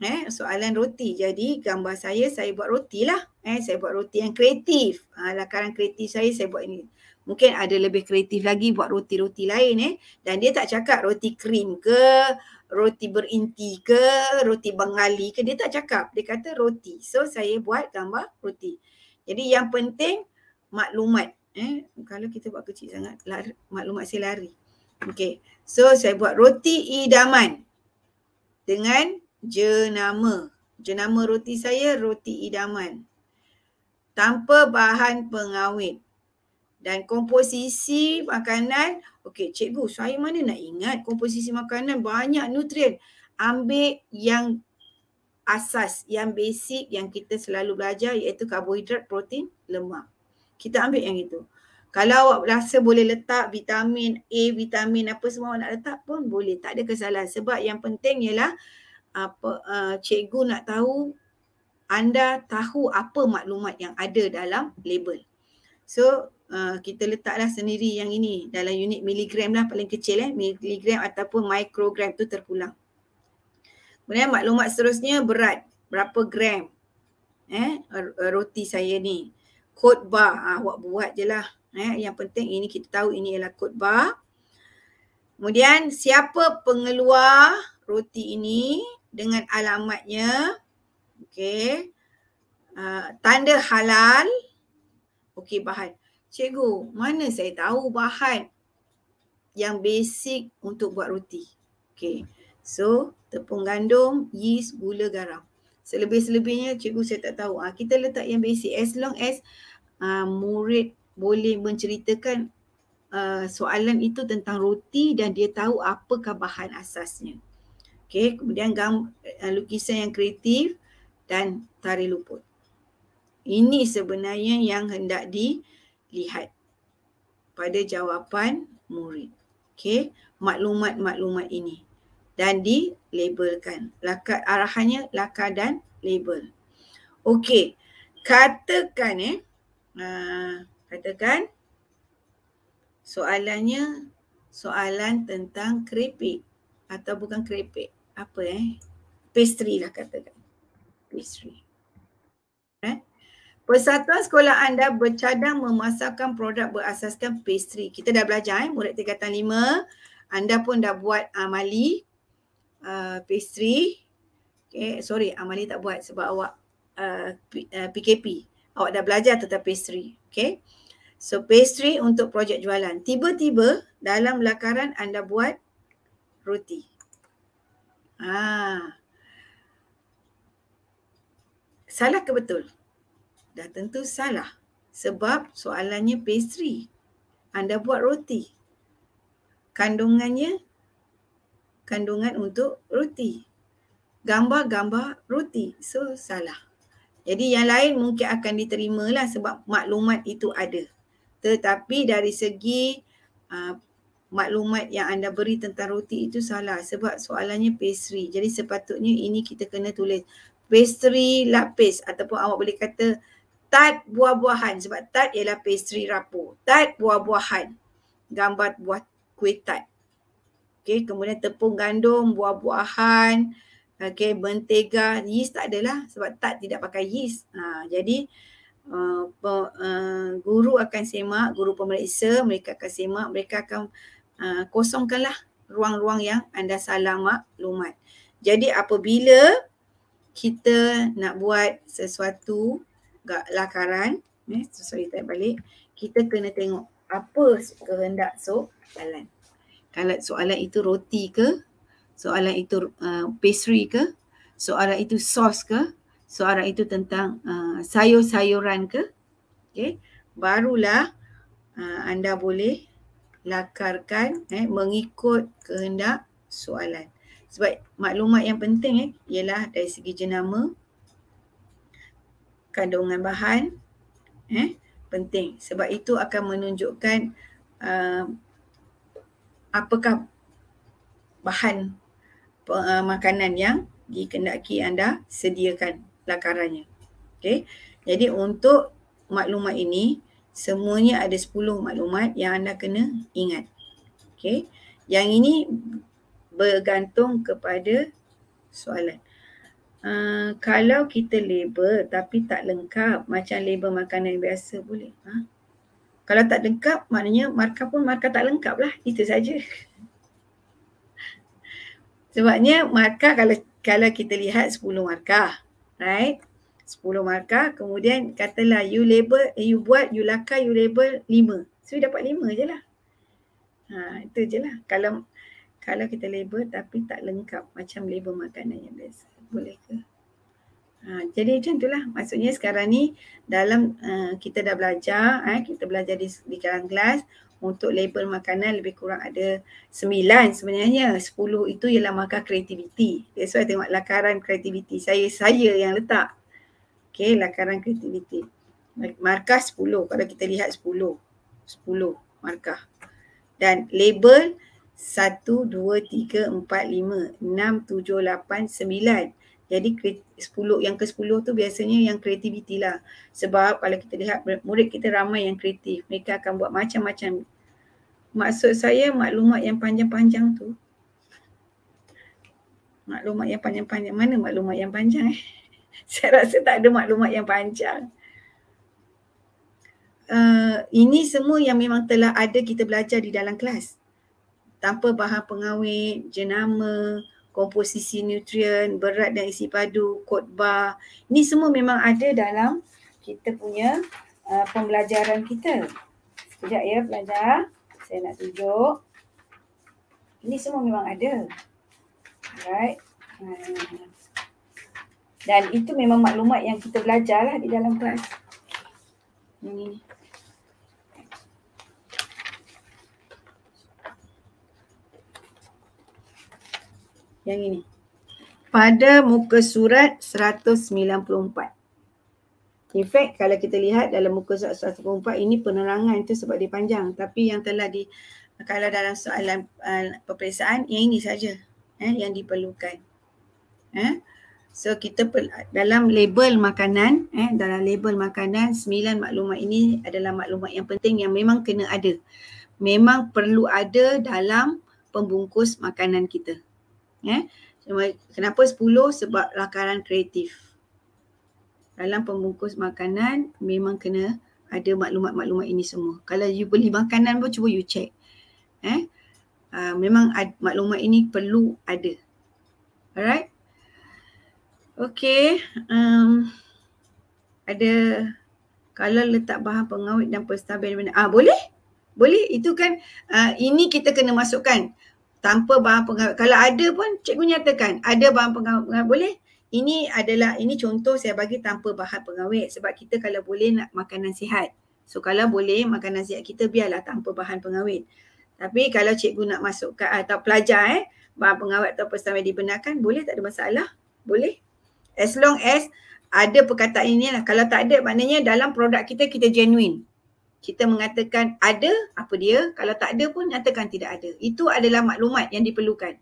eh soalan roti jadi gambar saya saya buat roti lah eh saya buat roti yang kreatif ha, lakaran kreatif saya saya buat ini mungkin ada lebih kreatif lagi buat roti-roti lain eh dan dia tak cakap roti krim ke roti berinti ke roti bengali ke dia tak cakap dia kata roti so saya buat gambar roti jadi yang penting maklumat eh kalau kita buat kecil sangat lari, maklumat saya lari okey so saya buat roti idaman dengan jenama. Jenama roti saya roti idaman. Tanpa bahan pengawet. Dan komposisi makanan, okey cikgu saya mana nak ingat komposisi makanan banyak nutrien. Ambil yang asas, yang basic yang kita selalu belajar iaitu karbohidrat, protein, lemak. Kita ambil yang itu. Kalau awak rasa boleh letak vitamin A, vitamin apa semua awak nak letak pun boleh. Tak ada kesalahan. Sebab yang penting ialah apa uh, cikgu nak tahu anda tahu apa maklumat yang ada dalam label. So uh, kita letaklah sendiri yang ini dalam unit miligram lah paling kecil eh miligram ataupun mikrogram tu terpulang. Kemudian maklumat seterusnya berat berapa gram eh roti saya ni. Kod bar ha, ah, awak buat je lah. Eh, yang penting ini kita tahu ini ialah kod bar. Kemudian siapa pengeluar roti ini dengan alamatnya okey uh, tanda halal okey bahan cikgu mana saya tahu bahan yang basic untuk buat roti okey so tepung gandum yeast gula garam selebih-selebihnya cikgu saya tak tahu ah kita letak yang basic as long as uh, murid boleh menceritakan uh, soalan itu tentang roti dan dia tahu apakah bahan asasnya Okey, kemudian gamb- eh, lukisan yang kreatif dan tari luput. Ini sebenarnya yang hendak dilihat pada jawapan murid. Okey, maklumat-maklumat ini dan dilabelkan. Lakar, arahannya lakar dan label. Okey, katakan eh, uh, katakan soalannya soalan tentang keripik atau bukan keripik apa eh pastry lah katakan pastry eh? Persatuan sekolah anda bercadang memasarkan produk berasaskan pastry. Kita dah belajar eh, murid tingkatan lima. Anda pun dah buat amali uh, pastry. Okay, sorry, amali tak buat sebab awak uh, PKP. Uh, awak dah belajar tentang pastry. Okay. So, pastry untuk projek jualan. Tiba-tiba dalam lakaran anda buat roti. Ah. Salah ke betul? Dah tentu salah. Sebab soalannya pastry. Anda buat roti. Kandungannya kandungan untuk roti. Gambar-gambar roti. So, salah. Jadi yang lain mungkin akan diterimalah sebab maklumat itu ada. Tetapi dari segi uh, maklumat yang anda beri tentang roti itu salah sebab soalannya pastry. Jadi sepatutnya ini kita kena tulis pastry lapis ataupun awak boleh kata tart buah-buahan sebab tart ialah pastry rapuh. Tart buah-buahan. Gambar buah kuih tart. Okey, kemudian tepung gandum, buah-buahan, okey, mentega, yeast tak adalah sebab tart tidak pakai yeast. Ha, jadi Uh, uh, guru akan semak, guru pemeriksa mereka akan semak, mereka akan uh, Ah, kosongkanlah ruang-ruang yang anda salah maklumat. Jadi apabila kita nak buat sesuatu gak lakaran, eh, sorry tak balik, kita kena tengok apa kehendak soalan. Kalau soalan itu roti ke, soalan itu uh, pastry ke, soalan itu sos ke, soalan itu tentang uh, sayur-sayuran ke, okay, barulah uh, anda boleh lakarkan eh, mengikut kehendak soalan. Sebab maklumat yang penting eh, ialah dari segi jenama, kandungan bahan, eh, penting. Sebab itu akan menunjukkan uh, apakah bahan uh, makanan yang dikendaki anda sediakan lakarannya. Okay. Jadi untuk maklumat ini, semuanya ada 10 maklumat yang anda kena ingat. Okay. Yang ini bergantung kepada soalan. Uh, kalau kita label tapi tak lengkap macam label makanan biasa boleh? Ha? Kalau tak lengkap maknanya markah pun markah tak lengkap lah. Itu saja. Sebabnya markah kalau kalau kita lihat 10 markah. Right? Sepuluh markah kemudian katalah you label eh, you buat you lakar you label lima. so you dapat 5 je lah ha, itu je lah kalau kalau kita label tapi tak lengkap macam label makanan yang biasa boleh ke ha, jadi macam itulah maksudnya sekarang ni dalam uh, kita dah belajar eh, kita belajar di, di dalam kelas untuk label makanan lebih kurang ada sembilan. sebenarnya sepuluh itu ialah markah kreativiti that's why tengok lakaran kreativiti saya saya yang letak Okay, lakaran kreativiti. Markah 10. Kalau kita lihat 10. 10 markah. Dan label 1, 2, 3, 4, 5, 6, 7, 8, 9. Jadi 10 yang ke-10 tu biasanya yang kreativiti lah. Sebab kalau kita lihat murid kita ramai yang kreatif. Mereka akan buat macam-macam. Maksud saya maklumat yang panjang-panjang tu. Maklumat yang panjang-panjang. Mana maklumat yang panjang eh? saya rasa tak ada maklumat yang panjang. Uh, ini semua yang memang telah ada kita belajar di dalam kelas. Tanpa bahan pengawet, jenama, komposisi nutrien, berat dan isi padu, kod bar. Ini semua memang ada dalam kita punya uh, pembelajaran kita. Sekejap ya pelajar. Saya nak tunjuk. Ini semua memang ada. Alright. Uh. Dan itu memang maklumat yang kita belajar lah di dalam kelas. Ini. Yang ini. Pada muka surat 194. In fact, kalau kita lihat dalam muka surat 194, ini penerangan itu sebab dia panjang. Tapi yang telah di, kalau dalam soalan uh, peperiksaan, yang ini saja eh, yang diperlukan. Eh? So kita dalam label makanan, eh, dalam label makanan, sembilan maklumat ini adalah maklumat yang penting yang memang kena ada. Memang perlu ada dalam pembungkus makanan kita. Eh. Kenapa sepuluh? Sebab lakaran kreatif. Dalam pembungkus makanan memang kena ada maklumat-maklumat ini semua. Kalau you beli makanan pun cuba you check. Eh. Uh, memang maklumat ini perlu ada. Alright? Okey, um, ada kalau letak bahan pengawet dan pestabil mana? Ah boleh? Boleh? Itu kan uh, ini kita kena masukkan tanpa bahan pengawet. Kalau ada pun cikgu nyatakan ada bahan pengawet, pengawet boleh? Ini adalah ini contoh saya bagi tanpa bahan pengawet sebab kita kalau boleh nak makanan sihat. So kalau boleh makanan sihat kita biarlah tanpa bahan pengawet. Tapi kalau cikgu nak masukkan ah, atau pelajar eh bahan pengawet atau pestabil dibenarkan boleh tak ada masalah? Boleh? As long as ada perkataan ini lah. Kalau tak ada maknanya dalam produk kita kita genuine. Kita mengatakan ada apa dia. Kalau tak ada pun nyatakan tidak ada. Itu adalah maklumat yang diperlukan.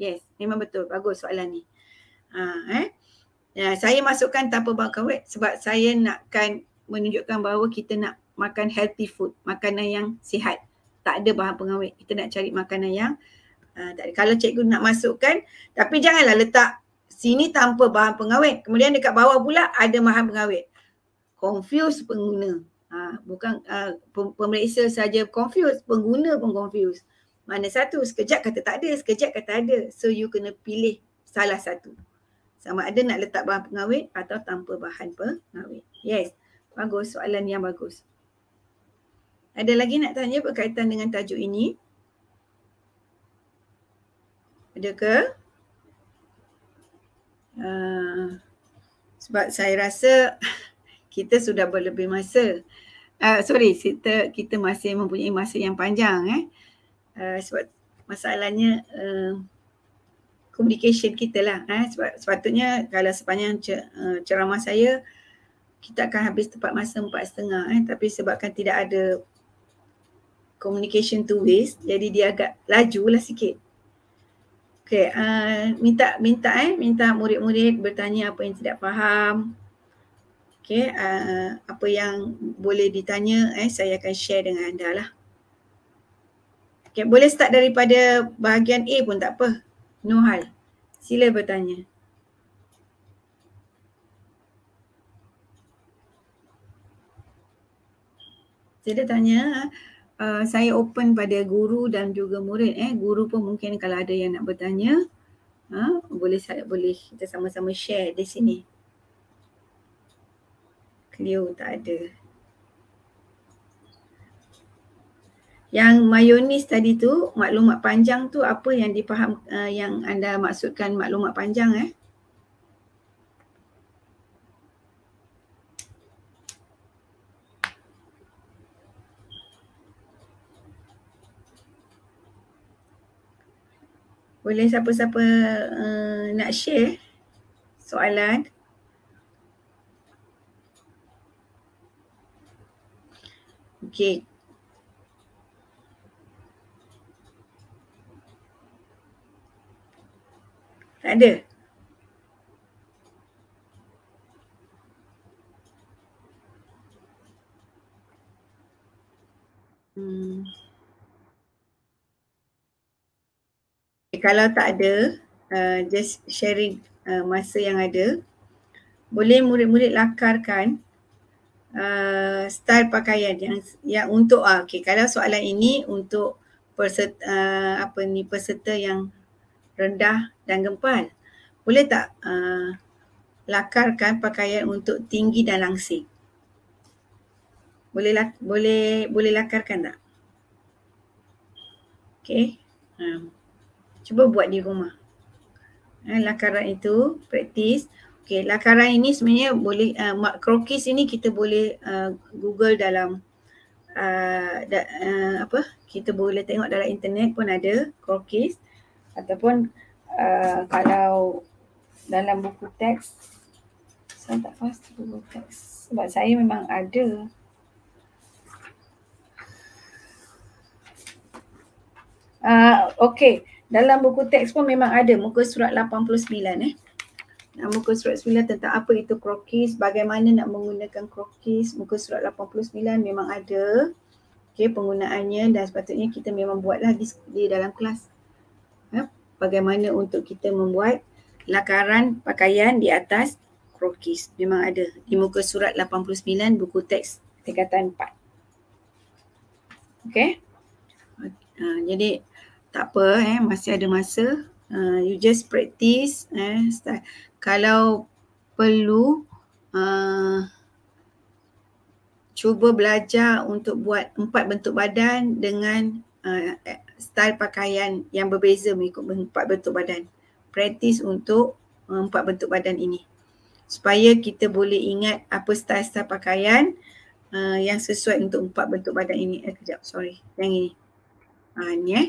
Yes, memang betul. Bagus soalan ni. Ha, eh? Ya, saya masukkan tanpa bakar wet sebab saya nakkan menunjukkan bahawa kita nak makan healthy food, makanan yang sihat. Tak ada bahan pengawet. Kita nak cari makanan yang uh, tak ada. Kalau cikgu nak masukkan tapi janganlah letak sini tanpa bahan pengawet. Kemudian dekat bawah pula ada bahan pengawet. Confuse pengguna. Ha, bukan uh, pemeriksa saja confuse, pengguna pun confuse. Mana satu, sekejap kata tak ada, sekejap kata ada. So you kena pilih salah satu. Sama ada nak letak bahan pengawet atau tanpa bahan pengawet. Yes, bagus. Soalan yang bagus. Ada lagi nak tanya berkaitan dengan tajuk ini? Ada ke? Ah, sebab saya rasa kita sudah berlebih masa. Uh, sorry, kita, kita masih mempunyai masa yang panjang. Eh? Uh, sebab masalahnya uh, communication kita lah. Eh? Sebab sepatutnya kalau sepanjang cer- uh, ceramah saya, kita akan habis tepat masa empat setengah. Eh? Tapi sebabkan tidak ada communication to waste, jadi dia agak laju lah sikit. Okay, uh, minta minta eh, minta murid-murid bertanya apa yang tidak faham. Okay, uh, apa yang boleh ditanya eh, saya akan share dengan anda lah. Okay, boleh start daripada bahagian A pun tak apa. No hal. Sila bertanya. Sila tanya. Uh, Uh, saya open pada guru dan juga murid eh guru pun mungkin kalau ada yang nak bertanya ha boleh saya boleh kita sama-sama share di sini Cleo tak ada yang mayonis tadi tu maklumat panjang tu apa yang dipaham uh, yang anda maksudkan maklumat panjang eh Boleh siapa-siapa uh, nak share soalan? Okay. Tak ada. Hmm. kalau tak ada uh, just sharing uh, masa yang ada boleh murid-murid lakarkan uh, style pakaian yang yang untuk uh, ah, okey kalau soalan ini untuk peserta uh, apa ni peserta yang rendah dan gempal boleh tak uh, lakarkan pakaian untuk tinggi dan langsing boleh boleh boleh lakarkan tak okey um, cuba buat di rumah. Eh, lakaran itu praktis. Okey, lakaran ini sebenarnya boleh uh, eh, mark ini kita boleh uh, Google dalam uh, da, uh, apa? Kita boleh tengok dalam internet pun ada crokis ataupun uh, kalau dalam buku teks saya tak pasti buku teks sebab saya memang ada Uh, ah, okay, dalam buku teks pun memang ada muka surat 89 eh. Muka surat 9 tentang apa itu krokis, bagaimana nak menggunakan krokis. Muka surat 89 memang ada. Okay, penggunaannya dan sepatutnya kita memang buatlah di, di dalam kelas. Ha? Bagaimana untuk kita membuat lakaran pakaian di atas krokis. Memang ada di muka surat 89 buku teks tingkatan 4. Okay. Uh, jadi tak apa eh masih ada masa uh, you just practice eh start. kalau perlu uh, cuba belajar untuk buat empat bentuk badan dengan uh, style pakaian yang berbeza mengikut empat bentuk badan practice untuk uh, empat bentuk badan ini supaya kita boleh ingat apa style-style pakaian uh, yang sesuai untuk empat bentuk badan ini eh kejap sorry yang ini uh, ni eh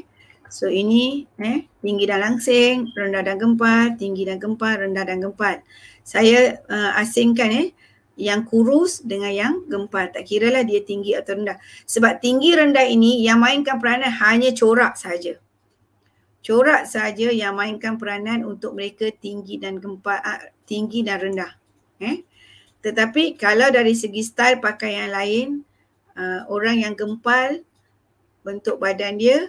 So ini eh, tinggi dan langsing, rendah dan gempal, tinggi dan gempal, rendah dan gempal. Saya uh, asingkan eh, yang kurus dengan yang gempal. Tak kira lah dia tinggi atau rendah. Sebab tinggi rendah ini yang mainkan peranan hanya corak saja. Corak saja yang mainkan peranan untuk mereka tinggi dan gempal, uh, ah, tinggi dan rendah. Eh? Tetapi kalau dari segi style pakaian lain, uh, orang yang gempal bentuk badan dia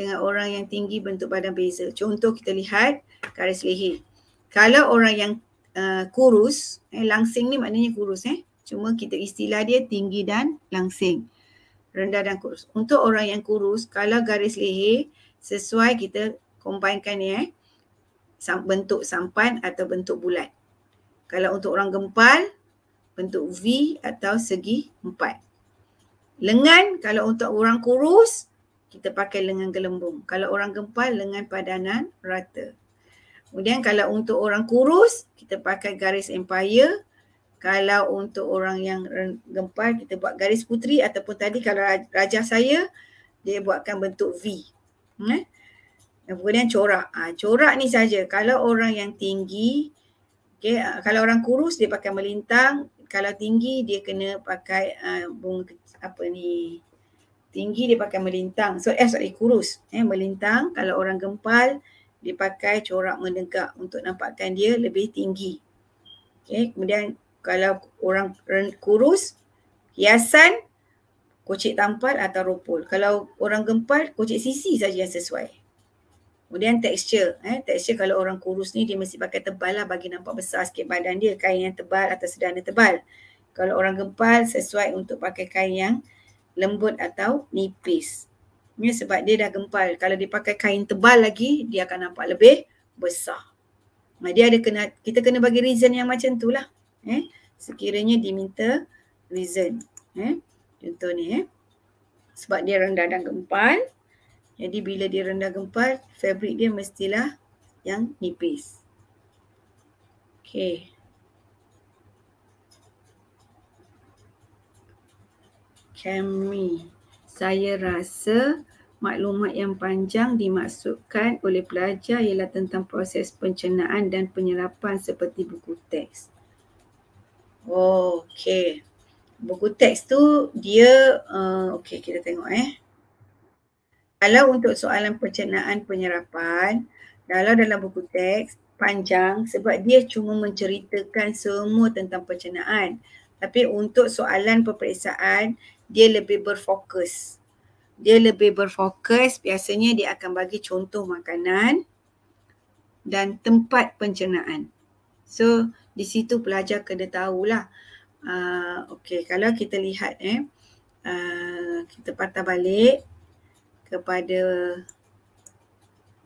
dengan orang yang tinggi bentuk badan beza. Contoh kita lihat garis leher. Kalau orang yang uh, kurus, eh, langsing ni maknanya kurus eh. Cuma kita istilah dia tinggi dan langsing. Rendah dan kurus. Untuk orang yang kurus, kalau garis leher sesuai kita combinekan ni eh. Bentuk sampan atau bentuk bulat. Kalau untuk orang gempal, bentuk V atau segi empat. Lengan kalau untuk orang kurus, kita pakai lengan gelembung. Kalau orang gempal, lengan padanan rata. Kemudian kalau untuk orang kurus, kita pakai garis empire. Kalau untuk orang yang gempal, kita buat garis putri ataupun tadi kalau raja saya, dia buatkan bentuk V. Hmm? Eh? Kemudian corak. Ha, corak ni saja. Kalau orang yang tinggi, okay, ah, kalau orang kurus dia pakai melintang. Kalau tinggi dia kena pakai uh, bunga apa ni, tinggi dia pakai melintang. So eh sorry kurus eh melintang kalau orang gempal dia pakai corak menegak untuk nampakkan dia lebih tinggi. Okey, kemudian kalau orang kurus hiasan kocik tampal atau rupul. Kalau orang gempal kocik sisi saja yang sesuai. Kemudian tekstur. Eh, tekstur kalau orang kurus ni dia mesti pakai tebal lah bagi nampak besar sikit badan dia. Kain yang tebal atau sedana tebal. Kalau orang gempal sesuai untuk pakai kain yang lembut atau nipis. Ini sebab dia dah gempal. Kalau dia pakai kain tebal lagi, dia akan nampak lebih besar. Nah, dia ada kena, kita kena bagi reason yang macam tu lah. Eh? Sekiranya diminta reason. Eh? Contoh ni. Eh? Sebab dia rendah dan gempal. Jadi bila dia rendah gempal, fabric dia mestilah yang nipis. Okay. kami. Saya rasa maklumat yang panjang dimaksudkan oleh pelajar ialah tentang proses pencernaan dan penyerapan seperti buku teks. Oh, okey. Buku teks tu dia uh, okey kita tengok eh. Kalau untuk soalan pencernaan penyerapan, kalau dalam buku teks panjang sebab dia cuma menceritakan semua tentang pencernaan. Tapi untuk soalan peperiksaan, dia lebih berfokus. Dia lebih berfokus biasanya dia akan bagi contoh makanan dan tempat pencernaan. So di situ pelajar kena tahulah. Uh, okay kalau kita lihat eh. Uh, kita patah balik kepada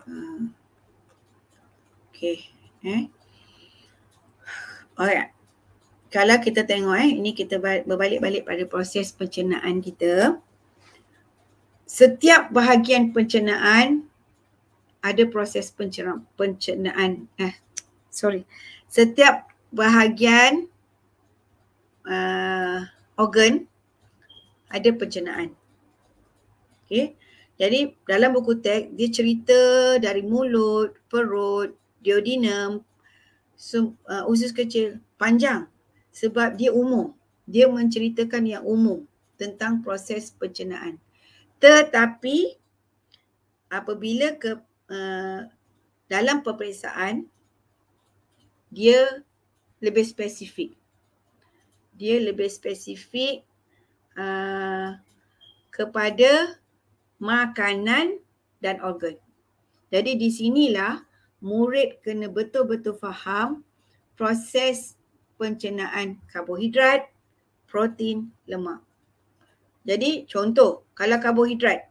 uh, okay eh. oh Alright kalau kita tengok eh ini kita berbalik-balik pada proses pencernaan kita setiap bahagian pencernaan ada proses pencernaan pencernaan eh sorry setiap bahagian uh, organ ada pencernaan Okay, jadi dalam buku teks dia cerita dari mulut perut duodenum uh, usus kecil panjang sebab dia umum. Dia menceritakan yang umum tentang proses pencernaan. Tetapi apabila ke uh, dalam peperiksaan dia lebih spesifik. Dia lebih spesifik uh, kepada makanan dan organ. Jadi di sinilah murid kena betul-betul faham proses pencernaan karbohidrat, protein, lemak. Jadi contoh, kalau karbohidrat,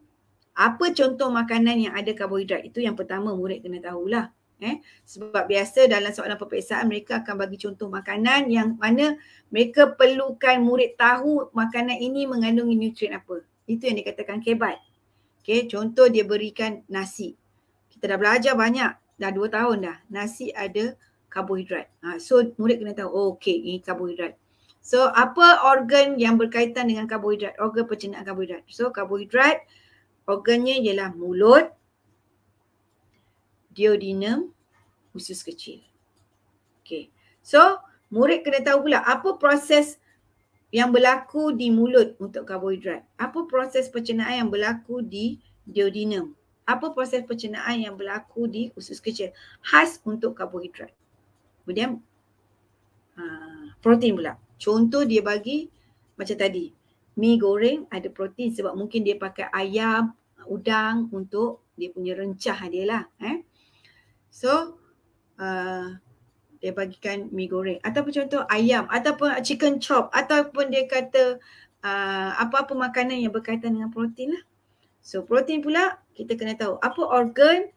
apa contoh makanan yang ada karbohidrat? Itu yang pertama murid kena tahulah. Eh? Sebab biasa dalam soalan peperiksaan mereka akan bagi contoh makanan yang mana mereka perlukan murid tahu makanan ini mengandungi nutrien apa. Itu yang dikatakan kebat. Okay, contoh dia berikan nasi. Kita dah belajar banyak, dah dua tahun dah. Nasi ada karbohidrat. Ha, so murid kena tahu, oh, okey ini karbohidrat. So apa organ yang berkaitan dengan karbohidrat? Organ pencernaan karbohidrat. So karbohidrat organnya ialah mulut, diodinum, usus kecil. Okey. So murid kena tahu pula apa proses yang berlaku di mulut untuk karbohidrat. Apa proses pencernaan yang berlaku di diodinum? Apa proses pencernaan yang berlaku di usus kecil khas untuk karbohidrat? Kemudian uh, protein pula. Contoh dia bagi macam tadi. Mi goreng ada protein sebab mungkin dia pakai ayam, udang untuk dia punya rencah dia lah. Eh? So, uh, dia bagikan mi goreng. Ataupun contoh ayam, ataupun chicken chop, ataupun dia kata uh, apa-apa makanan yang berkaitan dengan protein lah. So protein pula kita kena tahu apa organ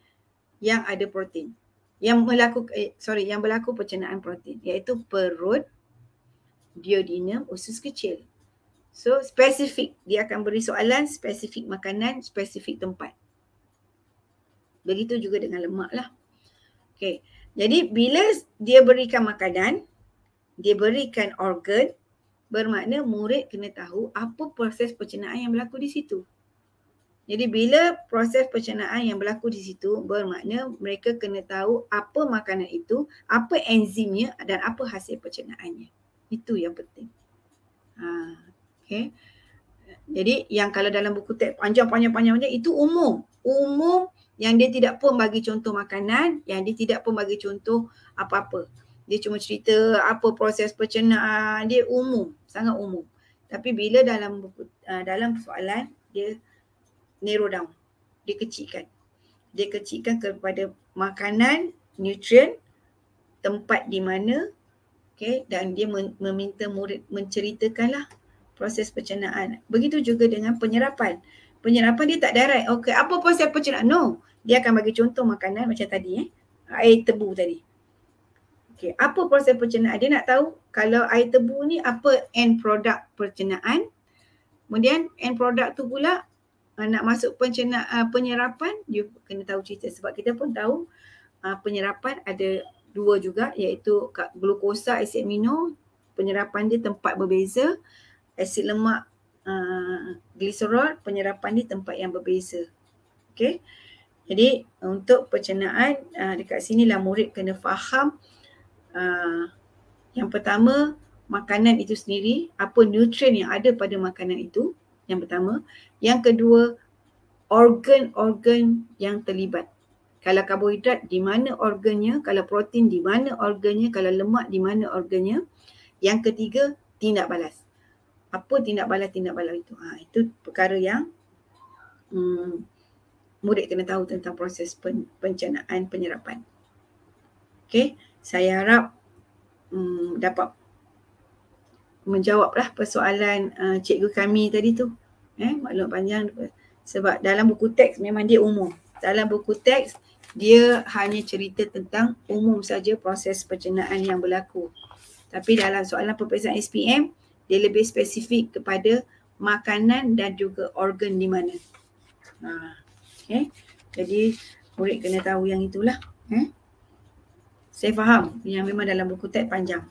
yang ada protein yang berlaku eh, sorry yang berlaku pencernaan protein iaitu perut duodenum usus kecil so spesifik dia akan beri soalan spesifik makanan spesifik tempat begitu juga dengan lemak lah okay. jadi bila dia berikan makanan dia berikan organ bermakna murid kena tahu apa proses pencernaan yang berlaku di situ jadi bila proses pencernaan yang berlaku di situ bermakna mereka kena tahu apa makanan itu, apa enzimnya dan apa hasil pencernaannya. Itu yang penting. Ha, okay. Jadi yang kalau dalam buku teks panjang-panjang-panjang macam itu umum. Umum yang dia tidak pun bagi contoh makanan, yang dia tidak pun bagi contoh apa-apa. Dia cuma cerita apa proses pencernaan, dia umum, sangat umum. Tapi bila dalam buku, ah, dalam soalan dia narrow down. Dia kecilkan. Dia kecilkan kepada makanan, nutrient, tempat di mana okay, dan dia meminta murid menceritakanlah proses pencernaan. Begitu juga dengan penyerapan. Penyerapan dia tak direct. Okay, apa proses pencernaan? No. Dia akan bagi contoh makanan macam tadi. Eh. Air tebu tadi. Okay, apa proses pencernaan? Dia nak tahu kalau air tebu ni apa end product pencernaan. Kemudian end product tu pula uh, nak masuk pencena uh, penyerapan you kena tahu cerita sebab kita pun tahu uh, penyerapan ada dua juga iaitu glukosa asid amino penyerapan dia tempat berbeza asid lemak uh, glycerol penyerapan dia tempat yang berbeza Okay, jadi untuk pencernaan uh, dekat lah murid kena faham uh, yang pertama makanan itu sendiri apa nutrien yang ada pada makanan itu yang pertama. Yang kedua, organ-organ yang terlibat. Kalau karbohidrat, di mana organnya? Kalau protein, di mana organnya? Kalau lemak, di mana organnya? Yang ketiga, tindak balas. Apa tindak balas-tindak balas itu? Ha, itu perkara yang hmm, murid kena tahu tentang proses pen, pencernaan, penyerapan. Okay, saya harap hmm, dapat menjawablah persoalan uh, cikgu kami tadi tu. Eh, maklumat panjang. Sebab dalam buku teks memang dia umum. Dalam buku teks, dia hanya cerita tentang umum saja proses pencernaan yang berlaku. Tapi dalam soalan peperiksaan SPM, dia lebih spesifik kepada makanan dan juga organ di mana. Ha. Okay. Eh, jadi murid kena tahu yang itulah. Eh? Saya faham yang memang dalam buku teks panjang.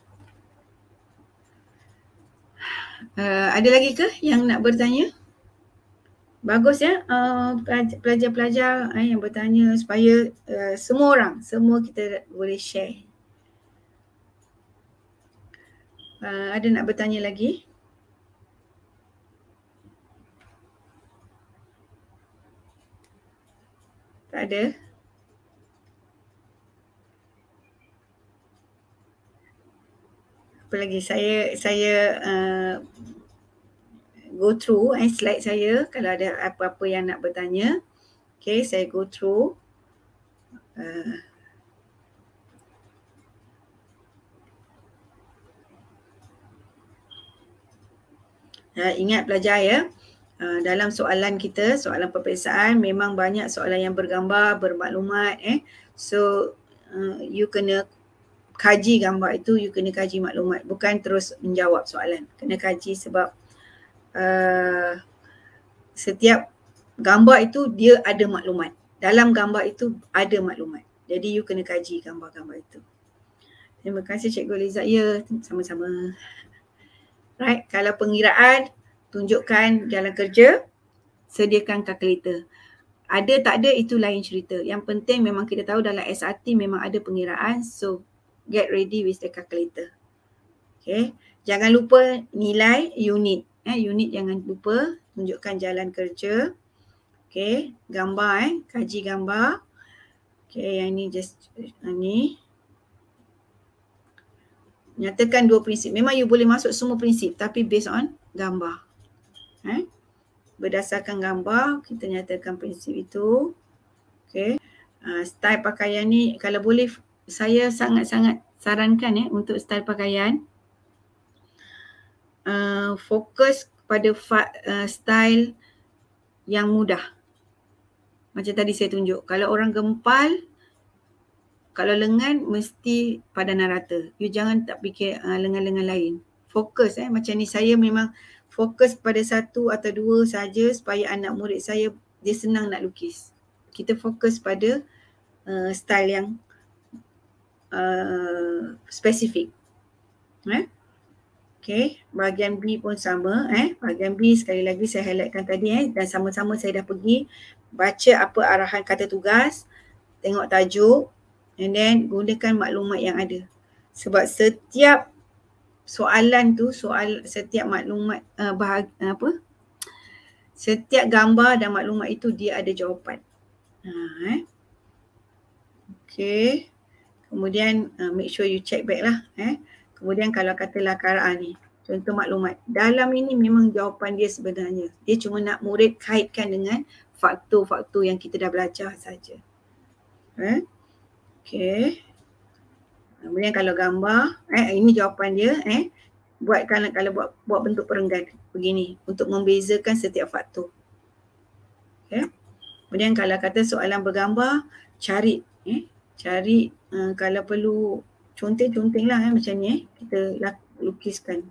Eh, ada lagi ke yang nak bertanya? Bagus ya uh, pelajar-pelajar uh, yang bertanya supaya uh, semua orang, semua kita boleh share. Uh, ada nak bertanya lagi? Tak ada. apa lagi saya saya uh, go through eh, slide saya kalau ada apa-apa yang nak bertanya okay saya go through uh, Uh, ingat pelajar ya, uh, dalam soalan kita, soalan peperiksaan memang banyak soalan yang bergambar, bermaklumat eh. So, uh, you kena kaji gambar itu you kena kaji maklumat bukan terus menjawab soalan kena kaji sebab uh, setiap gambar itu dia ada maklumat dalam gambar itu ada maklumat jadi you kena kaji gambar-gambar itu terima kasih cikgu Liza ya sama-sama right kalau pengiraan tunjukkan jalan kerja sediakan kalkulator ada tak ada itu lain cerita yang penting memang kita tahu dalam SRT memang ada pengiraan so get ready with the calculator. Okay. Jangan lupa nilai unit. Eh, unit jangan lupa tunjukkan jalan kerja. Okay. Gambar eh. Kaji gambar. Okay. Yang ni just yang ni. Nyatakan dua prinsip. Memang you boleh masuk semua prinsip tapi based on gambar. Eh. Berdasarkan gambar kita nyatakan prinsip itu. Okay. Uh, style pakaian ni kalau boleh saya sangat-sangat sarankan eh untuk style pakaian uh, fokus pada fa- uh, style yang mudah. Macam tadi saya tunjuk, kalau orang gempal kalau lengan mesti pada rata. You jangan tak fikir uh, lengan-lengan lain. Fokus eh macam ni saya memang fokus pada satu atau dua saja supaya anak murid saya dia senang nak lukis. Kita fokus pada uh, style yang Uh, spesifik. Eh? Okay, bahagian B pun sama. Eh? Bahagian B sekali lagi saya highlightkan tadi eh? dan sama-sama saya dah pergi baca apa arahan kata tugas, tengok tajuk and then gunakan maklumat yang ada. Sebab setiap soalan tu, soal setiap maklumat uh, bahag, uh, apa? Setiap gambar dan maklumat itu dia ada jawapan. Ha, eh? Okay kemudian uh, make sure you check back lah eh. Kemudian kalau katalah Kara ni, contoh maklumat. Dalam ini memang jawapan dia sebenarnya. Dia cuma nak murid kaitkan dengan faktor-faktor yang kita dah belajar saja. Eh? Okay. Kemudian kalau gambar, eh, ini jawapan dia. Eh? Buat kalau, kalau buat, buat bentuk perenggan begini untuk membezakan setiap faktor. Okay. Kemudian kalau kata soalan bergambar, cari. Eh? Cari Ah, kalau perlu conteng-conteng lah eh, macam ni eh. Kita lukiskan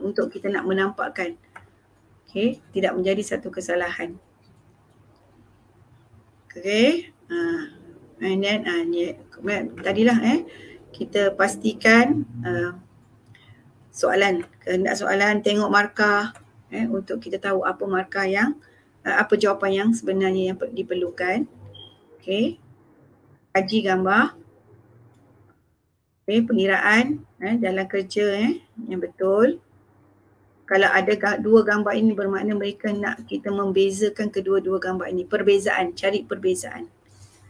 untuk kita nak menampakkan. Okay. Tidak menjadi satu kesalahan. Okay. Ha. Ah, and then uh, ni, eh, tadilah eh. Kita pastikan uh, soalan. Kena soalan tengok markah eh, untuk kita tahu apa markah yang uh, apa jawapan yang sebenarnya yang diperlukan. Okay. Kaji gambar. Okay, eh, pengiraan eh, jalan kerja eh, yang betul. Kalau ada dua gambar ini bermakna mereka nak kita membezakan kedua-dua gambar ini. Perbezaan, cari perbezaan.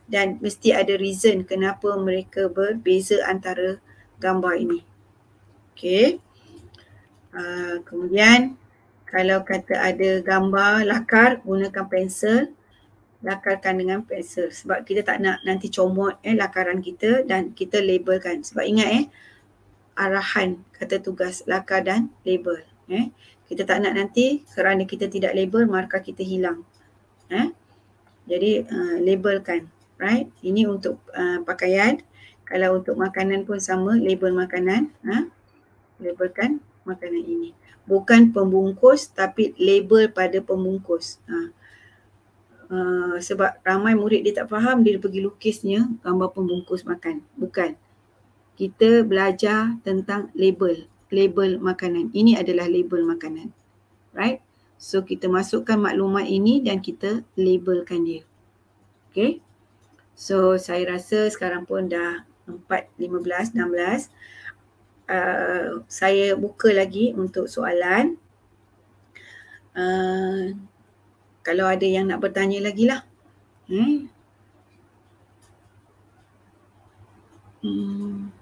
Dan mesti ada reason kenapa mereka berbeza antara gambar ini. Okay. Uh, ah, kemudian kalau kata ada gambar lakar gunakan pensel lakarkan dengan pensel sebab kita tak nak nanti comot eh lakaran kita dan kita labelkan sebab ingat eh arahan kata tugas lakar dan label eh kita tak nak nanti kerana kita tidak label markah kita hilang eh jadi uh, labelkan right ini untuk uh, pakaian kalau untuk makanan pun sama label makanan eh? labelkan makanan ini bukan pembungkus tapi label pada pembungkus eh? Eh, sebab ramai murid dia tak faham dia pergi lukisnya gambar pembungkus makan. Bukan. Kita belajar tentang label. Label makanan. Ini adalah label makanan. Right? So kita masukkan maklumat ini dan kita labelkan dia. Okay? So saya rasa sekarang pun dah 4, 15, 16. Uh, saya buka lagi untuk soalan. Uh, kalau ada yang nak bertanya lagi lah. Hmm. Hmm.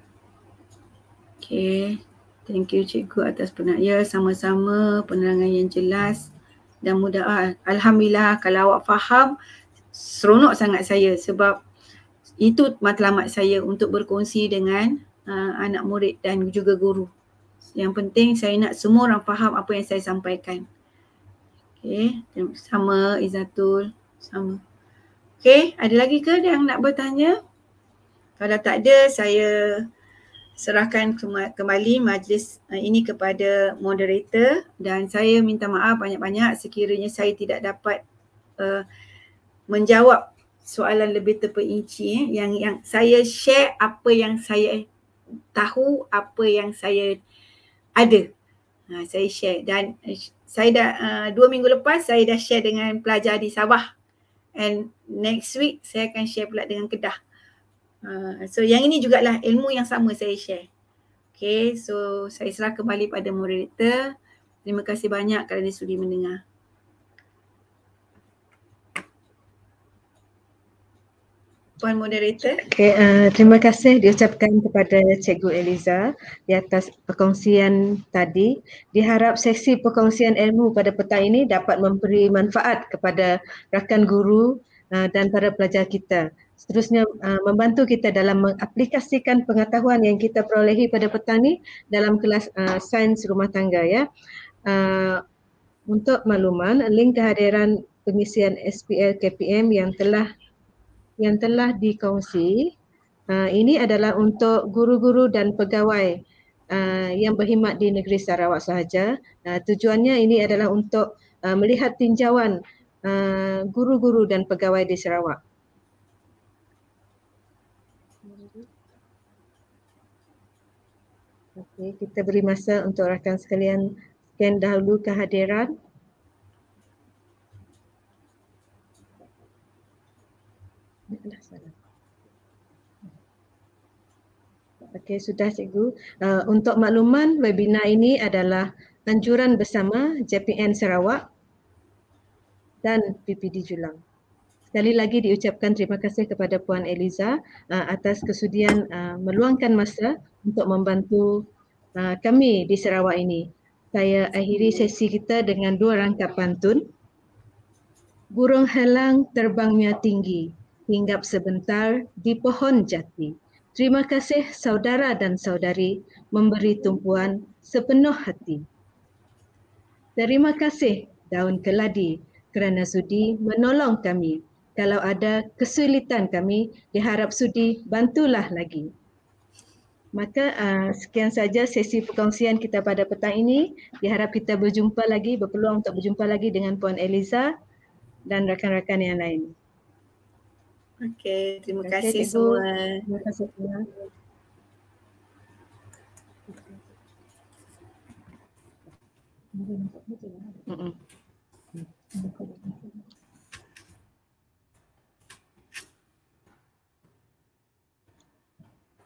Okay. Thank you cikgu atas penerangan. Ya, sama-sama penerangan yang jelas dan mudah. Ah, Alhamdulillah kalau awak faham, seronok sangat saya sebab itu matlamat saya untuk berkongsi dengan uh, anak murid dan juga guru. Yang penting saya nak semua orang faham apa yang saya sampaikan. Okay. Sama Izatul. Sama. Okay. Ada lagi ke yang nak bertanya? Kalau tak ada saya serahkan kembali majlis eh, ini kepada moderator dan saya minta maaf banyak-banyak sekiranya saya tidak dapat uh, menjawab soalan lebih terperinci eh. yang yang saya share apa yang saya tahu apa yang saya ada ha, saya share dan eh, saya dah uh, dua minggu lepas saya dah share dengan pelajar di Sabah and next week saya akan share pula dengan Kedah. Uh, so yang ini jugalah ilmu yang sama saya share. Okay, so saya serah kembali pada moderator. Terima kasih banyak kerana sudi mendengar. Puan Moderator. Okay, uh, eh, terima kasih diucapkan kepada Cikgu Eliza di atas perkongsian tadi. Diharap sesi perkongsian ilmu pada petang ini dapat memberi manfaat kepada rakan guru uh, dan para pelajar kita. Seterusnya uh, membantu kita dalam mengaplikasikan pengetahuan yang kita perolehi pada petang ini dalam kelas uh, sains rumah tangga. ya. Uh, untuk makluman, link kehadiran pengisian SPL KPM yang telah yang telah dikongsi uh, ini adalah untuk guru-guru dan pegawai uh, yang berkhidmat di negeri Sarawak sahaja. Uh, tujuannya ini adalah untuk uh, melihat tinjauan uh, guru-guru dan pegawai di Sarawak. Okay, kita beri masa untuk rakan sekalian scan dahulu kehadiran. Okey, sudah cikgu. Uh, untuk makluman, webinar ini adalah anjuran bersama JPN Sarawak dan PPD Julang. Sekali lagi diucapkan terima kasih kepada Puan Eliza uh, atas kesudian uh, meluangkan masa untuk membantu uh, kami di Sarawak ini. Saya akhiri sesi kita dengan dua rangkap pantun. Burung helang terbangnya tinggi, hinggap sebentar di pohon jati. Terima kasih saudara dan saudari memberi tumpuan sepenuh hati. Terima kasih daun keladi kerana sudi menolong kami. Kalau ada kesulitan kami, diharap sudi bantulah lagi. Maka uh, sekian saja sesi perkongsian kita pada petang ini. Diharap kita berjumpa lagi, berpeluang untuk berjumpa lagi dengan Puan Eliza dan rakan-rakan yang lain terima okay, kasih semua. Terima kasih semua.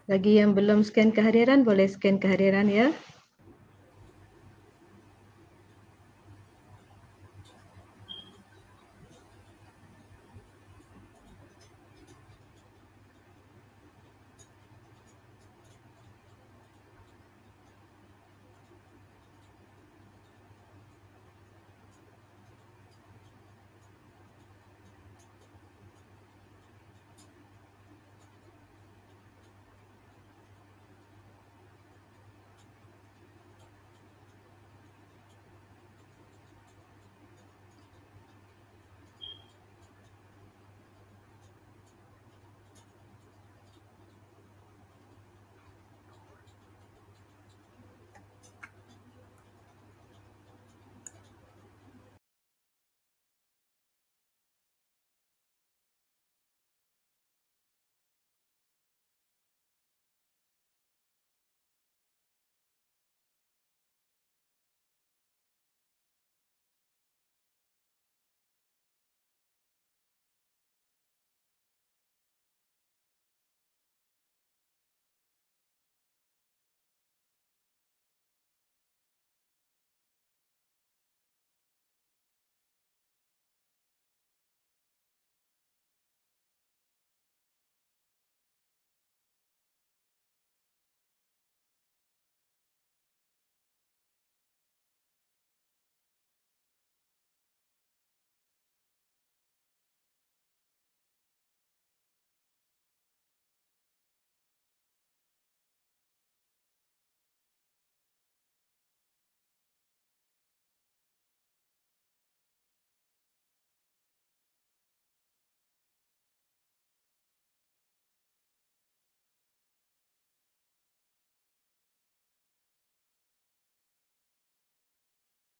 Lagi yang belum scan kehadiran boleh scan kehadiran ya.